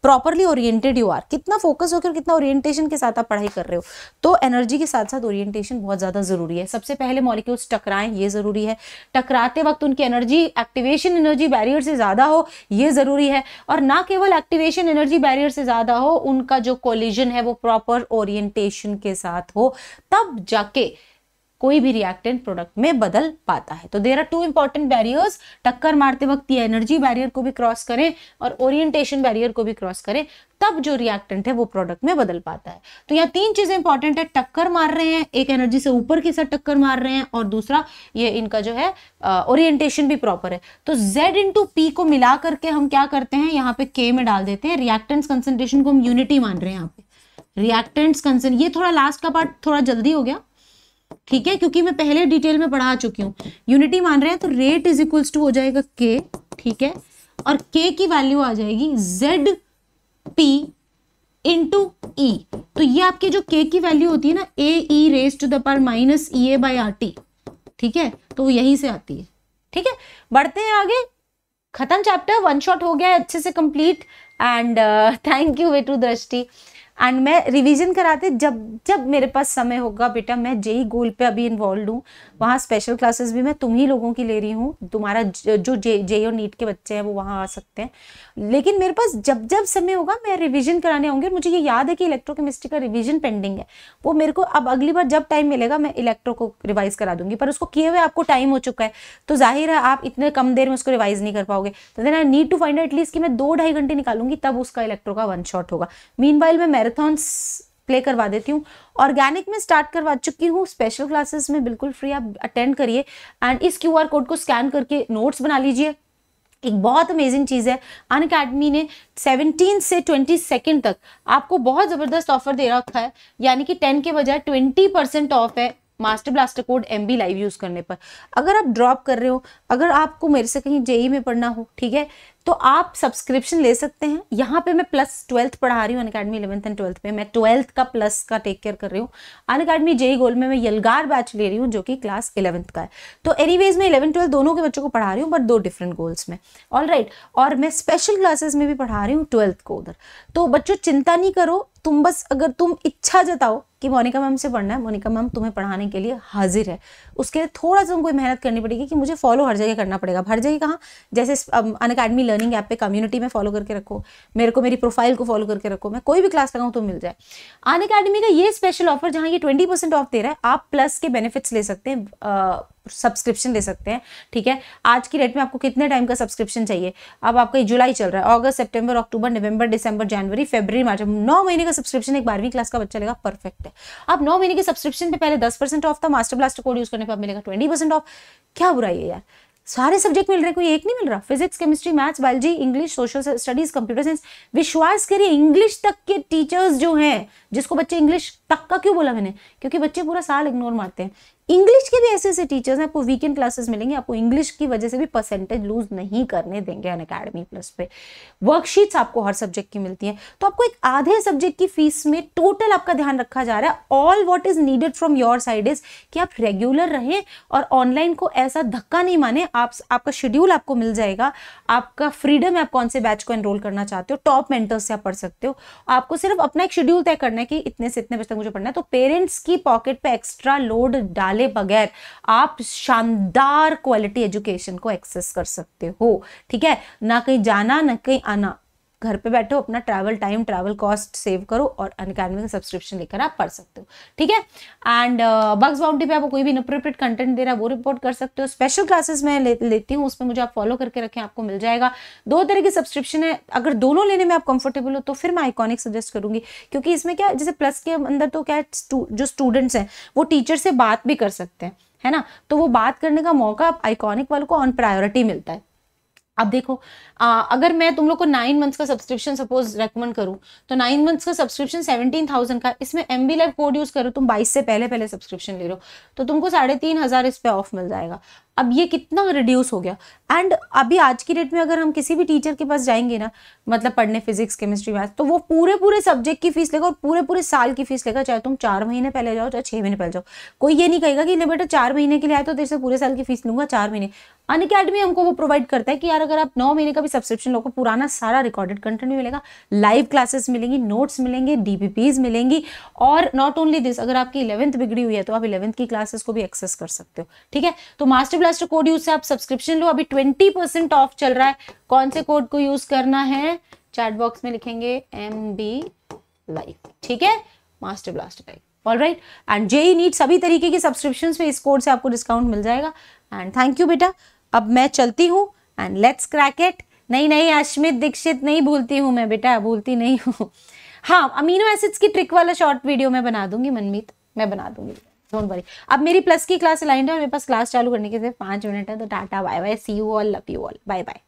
properly oriented you are कितना फोकस फोकस होकर कितना ओरिएंटेशन के साथ आप पढ़ाई कर रहे हो तो एनर्जी के साथ साथ ओरिएंटेशन बहुत ज़्यादा ज़रूरी है सबसे पहले मॉलिक्यूल्स टकराएं ये ज़रूरी है टकराते वक्त उनकी एनर्जी एक्टिवेशन एनर्जी बैरियर से ज़्यादा हो ये ज़रूरी है और ना केवल एक्टिवेशन एनर्जी बैरियर से ज़्यादा हो उनका जो कोलिजन है वो प्रॉपर ओरिएंटेशन के साथ हो तब जाके कोई भी रिएक्टेंट प्रोडक्ट में बदल पाता है तो there are two important barriers टक्कर मारते वक्त ये एनर्जी बैरियर को भी क्रॉस करें और ओरिएंटेशन बैरियर को भी क्रॉस करें तब जो रिएक्टेंट है वो प्रोडक्ट में बदल पाता है तो यहाँ तीन चीजें इंपॉर्टेंट है टक्कर मार रहे हैं एक एनर्जी से ऊपर के साथ टक्कर मार रहे हैं और दूसरा ये इनका जो है ओरिएंटेशन भी प्रॉपर है तो Z इंटू पी को मिला करके हम क्या करते हैं यहाँ पे K में डाल देते हैं रिएक्टेंट कंसेंट्रेशन को हम यूनिटी मान रहे हैं यहाँ पे रिएक्टेंट्स कंसेंट ये थोड़ा लास्ट का पार्ट थोड़ा जल्दी हो गया ठीक है क्योंकि मैं पहले डिटेल में पढ़ा चुकी हूँ यूनिटी मान रहे हैं तो रेट इज इक्वल्स टू हो जाएगा के ठीक है और के की वैल्यू आ जाएगी जेड पी इंटू ई तो ये आपके जो के की वैल्यू होती है ना A E raise to the power minus E A by R T ठीक है तो यही से आती है ठीक है बढ़ते हैं आगे खत्म चैप्टर वन शॉट हो गया अच्छे से complete and thank you way to Drishti and मैं रिवीजन कराते जब जब मेरे पास समय होगा बेटा मैं जेई गोल पे अभी इन्वॉल्व हूँ वहाँ स्पेशल क्लासेस भी मैं तुम ही लोगों की ले रही हूँ तुम्हारा जो जे जे और नीट के बच्चे हैं वो वहाँ आ सकते हैं लेकिन मेरे पास जब जब समय होगा मैं रिविजन कराने आऊँगी और मुझे ये याद है कि इलेक्ट्रोकेमिस्ट्री का रिविजन पेंडिंग है वो मेरे को अब अगली बार जब टाइम मिलेगा मैं इलेक्ट्रो को रिवाइज करा दूंगी पर उसको किए हुए आपको टाइम हो चुका है तो जाहिर है आप इतने कम देर में उसको रिवाइज नहीं कर पाओगे तो then I need to find at least कि मैं दो ढाई घंटे निकालूंगी तब उसका इलेक्ट्रो का वन शॉट होगा मीन मैं मैराथन प्ले करवा देती हूँ ऑर्गेनिक में स्टार्ट करवा चुकी हूँ स्पेशल क्लासेस में बिल्कुल फ्री आप अटेंड करिए एंड इस क्यू कोड को स्कैन करके नोट्स बना लीजिए एक बहुत अमेजिंग चीज़ है अन अकेडमी ने 17 से सेकेंड तक आपको बहुत ज़बरदस्त ऑफर दे रखा है यानी कि 10 के बजाय 20 परसेंट ऑफ है master blaster code M B live use करने पर अगर आप ड्रॉप कर रहे हो अगर आपको मेरे से कहीं जेई e में पढ़ना हो ठीक है तो आप सब्सक्रिप्शन ले सकते हैं यहाँ पे मैं प्लस ट्वेल्थ पढ़ा रही हूँ Unacademy academy eleventh and twelfth पे मैं ट्वेल्थ का प्लस का टेक केयर कर रही हूँ अन अकेडमी जेई गोल में मैं यलगार बैच ले रही हूँ जो कि क्लास इलेवंथ का है तो एनी वेज में इलेवन ट्वेल्थ दोनों के बच्चों को पढ़ा रही हूँ बट दो डिफरेंट गोल्स में ऑल right. और मैं स्पेशल क्लासेस में भी पढ़ा रही हूँ ट्वेल्थ को उधर तो बच्चों चिंता नहीं करो तुम बस अगर तुम इच्छा जताओ कि मोनिका मैम से पढ़ना है मोनिका मैम तुम्हें पढ़ाने के लिए हाजिर है उसके लिए थोड़ा सा कोई मेहनत करनी पड़ेगी कि मुझे फॉलो हर जगह करना पड़ेगा हर जगह कहाँ जैसे अनकेडमी um, लर्निंग ऐप पे कम्युनिटी में फॉलो करके रखो मेरे को मेरी प्रोफाइल को फॉलो करके रखो मैं कोई भी क्लास लगाऊँ तो मिल जाए अन अकेडमी का ये स्पेशल ऑफर जहाँ ये ट्वेंटी परसेंट ऑफ दे रहा है आप प्लस के बेनिफिट्स ले सकते हैं सब्सक्रिप्शन ले सकते हैं ठीक है आज की डेट में आपको कितने टाइम का सब्सक्रिप्शन चाहिए अब आपका जुलाई चल रहा है अगस्त सेप्टेम्बर अक्टूबर नवंबर दिसंबर जनवरी फेब्रवरी मार्च नौ महीने का सब्सक्रिप्शन एक बारहवीं क्लास का बच्चा लेगा परफेक्ट है आप नौ महीने के सब्सक्रिप्शन पे पहले दस परसेंट ऑफ था मास्टर ब्लास्टर कोड यूज करने पर मिलेगा ट्वेंटी परसेंट ऑफ क्या बुराई है यार सारे सब्जेक्ट मिल रहे कोई एक नहीं मिल रहा physics chemistry maths biology English social studies computer science विश्वास करिए इंग्लिश तक के टीचर्स जो हैं जिसको बच्चे इंग्लिश तक का क्यों बोला मैंने क्योंकि बच्चे पूरा साल इग्नोर मारते हैं इंग्लिश के भी ऐसे ऐसे टीचर्स हैं आपको वीकेंड क्लासेस मिलेंगे आपको इंग्लिश की वजह से भी परसेंटेज लूज नहीं करने देंगे अन अकेडमी प्लस पे वर्कशीट्स आपको हर सब्जेक्ट की मिलती हैं तो आपको एक आधे सब्जेक्ट की फीस में टोटल आपका ध्यान रखा जा रहा है all what is needed from your side is कि आप रेगुलर रहें और ऑनलाइन को ऐसा धक्का नहीं माने आप आपका शेड्यूल आपको मिल जाएगा आपका फ्रीडम है आप कौन से बैच को एनरोल करना चाहते हो टॉप मेंटर्स से आप पढ़ सकते हो आपको सिर्फ अपना एक शेड्यूल तय करना है कि इतने से इतने बजे तक मुझे पढ़ना है तो पेरेंट्स की पॉकेट पर एक्स्ट्रा लोड डाल डाले बगैर आप शानदार क्वालिटी एजुकेशन को एक्सेस कर सकते हो ठीक है ना कहीं जाना ना कहीं आना घर पे बैठो अपना travel time travel cost save करो और अनकेडमी का सब्सक्रिप्शन लेकर आप पढ़ सकते हो ठीक है एंड बग्स बाउंड्री पे आपको कोई भी इनप्रोप्रिएट कंटेंट दे रहा है वो रिपोर्ट कर सकते हो स्पेशल क्लासेस मैं ले, लेती हूँ उसमें मुझे आप फॉलो करके रखें आपको मिल जाएगा दो तरह की सब्सक्रिप्शन है अगर दोनों लेने में आप कंफर्टेबल हो तो फिर मैं आइकॉनिक सजेस्ट करूंगी क्योंकि इसमें क्या जैसे प्लस के अंदर तो क्या जो स्टूडेंट्स हैं वो टीचर से बात भी कर सकते हैं है ना तो वो बात करने का मौका आइकॉनिक वालों को ऑन प्रायोरिटी मिलता है अब देखो आ, अगर मैं तुम लोग को नाइन मंथ्स का सब्सक्रिप्शन सपोज रेकमेंड करूँ तो नाइन मंथ्स का सब्सक्रिप्शन सेवेंटीन थाउजेंड का इसमें M B life code use करो तुम बाईस से पहले पहले सब्सक्रिप्शन ले रहे हो तो तुमको साढ़े तीन हज़ार इस पर ऑफ मिल जाएगा अब ये कितना रिड्यूस हो गया एंड अभी आज की डेट में अगर हम किसी भी टीचर के पास जाएंगे ना मतलब पढ़ने फिजिक्स केमिस्ट्री मैथ तो वो पूरे पूरे सब्जेक्ट की फीस लेगा और पूरे पूरे साल की फीस लेगा चाहे तुम चार महीने पहले जाओ चाहे छः महीने पहले जाओ कोई ये नहीं कहेगा कि ले बेटा चार महीने के लिए आए तो तेरे से पूरे साल की फीस लूंगा चार महीने अन अकेडमी हमको वो प्रोवाइड करता है कि यार अगर आप नौ महीने का भी सब्सक्रिप्शन लोगों को पुराना सारा रिकॉर्डेड कंटेंट मिलेगा लाइव क्लासेस मिलेंगी नोट्स मिलेंगे डीपीपीज मिलेंगी और नॉट ओनली दिस अगर आपकी इलेवंथ बिगड़ी हुई है तो आप इलेवंथ की क्लासेस को भी एक्सेस कर सकते हो ठीक है तो मास्टर ब्लास्टर कोड यूज से आप सब्सक्रिप्शन लो अभी ट्वेंटी ऑफ चल रहा है कौन से कोड को यूज करना है चैट बॉक्स में लिखेंगे एम बी लाइव ठीक है master blaster live all right and JEE NEET सभी तरीके की सब्सक्रिप्शन में इस कोड से आपको डिस्काउंट मिल जाएगा एंड थैंक यू बेटा अब मैं चलती हूँ एंड लेट्स क्रैक इट नहीं नहीं अश्मित दीक्षित नहीं भूलती हूँ मैं बेटा भूलती नहीं हूँ हाँ अमीनो एसिड्स की ट्रिक वाला शॉर्ट वीडियो मैं बना दूंगी मनमीत मैं बना दूंगी डोंट वरी अब मेरी प्लस की क्लास अलाइंड है मेरे पास क्लास चालू करने के सिर्फ पाँच मिनट है तो tata bye bye see you all love you all bye bye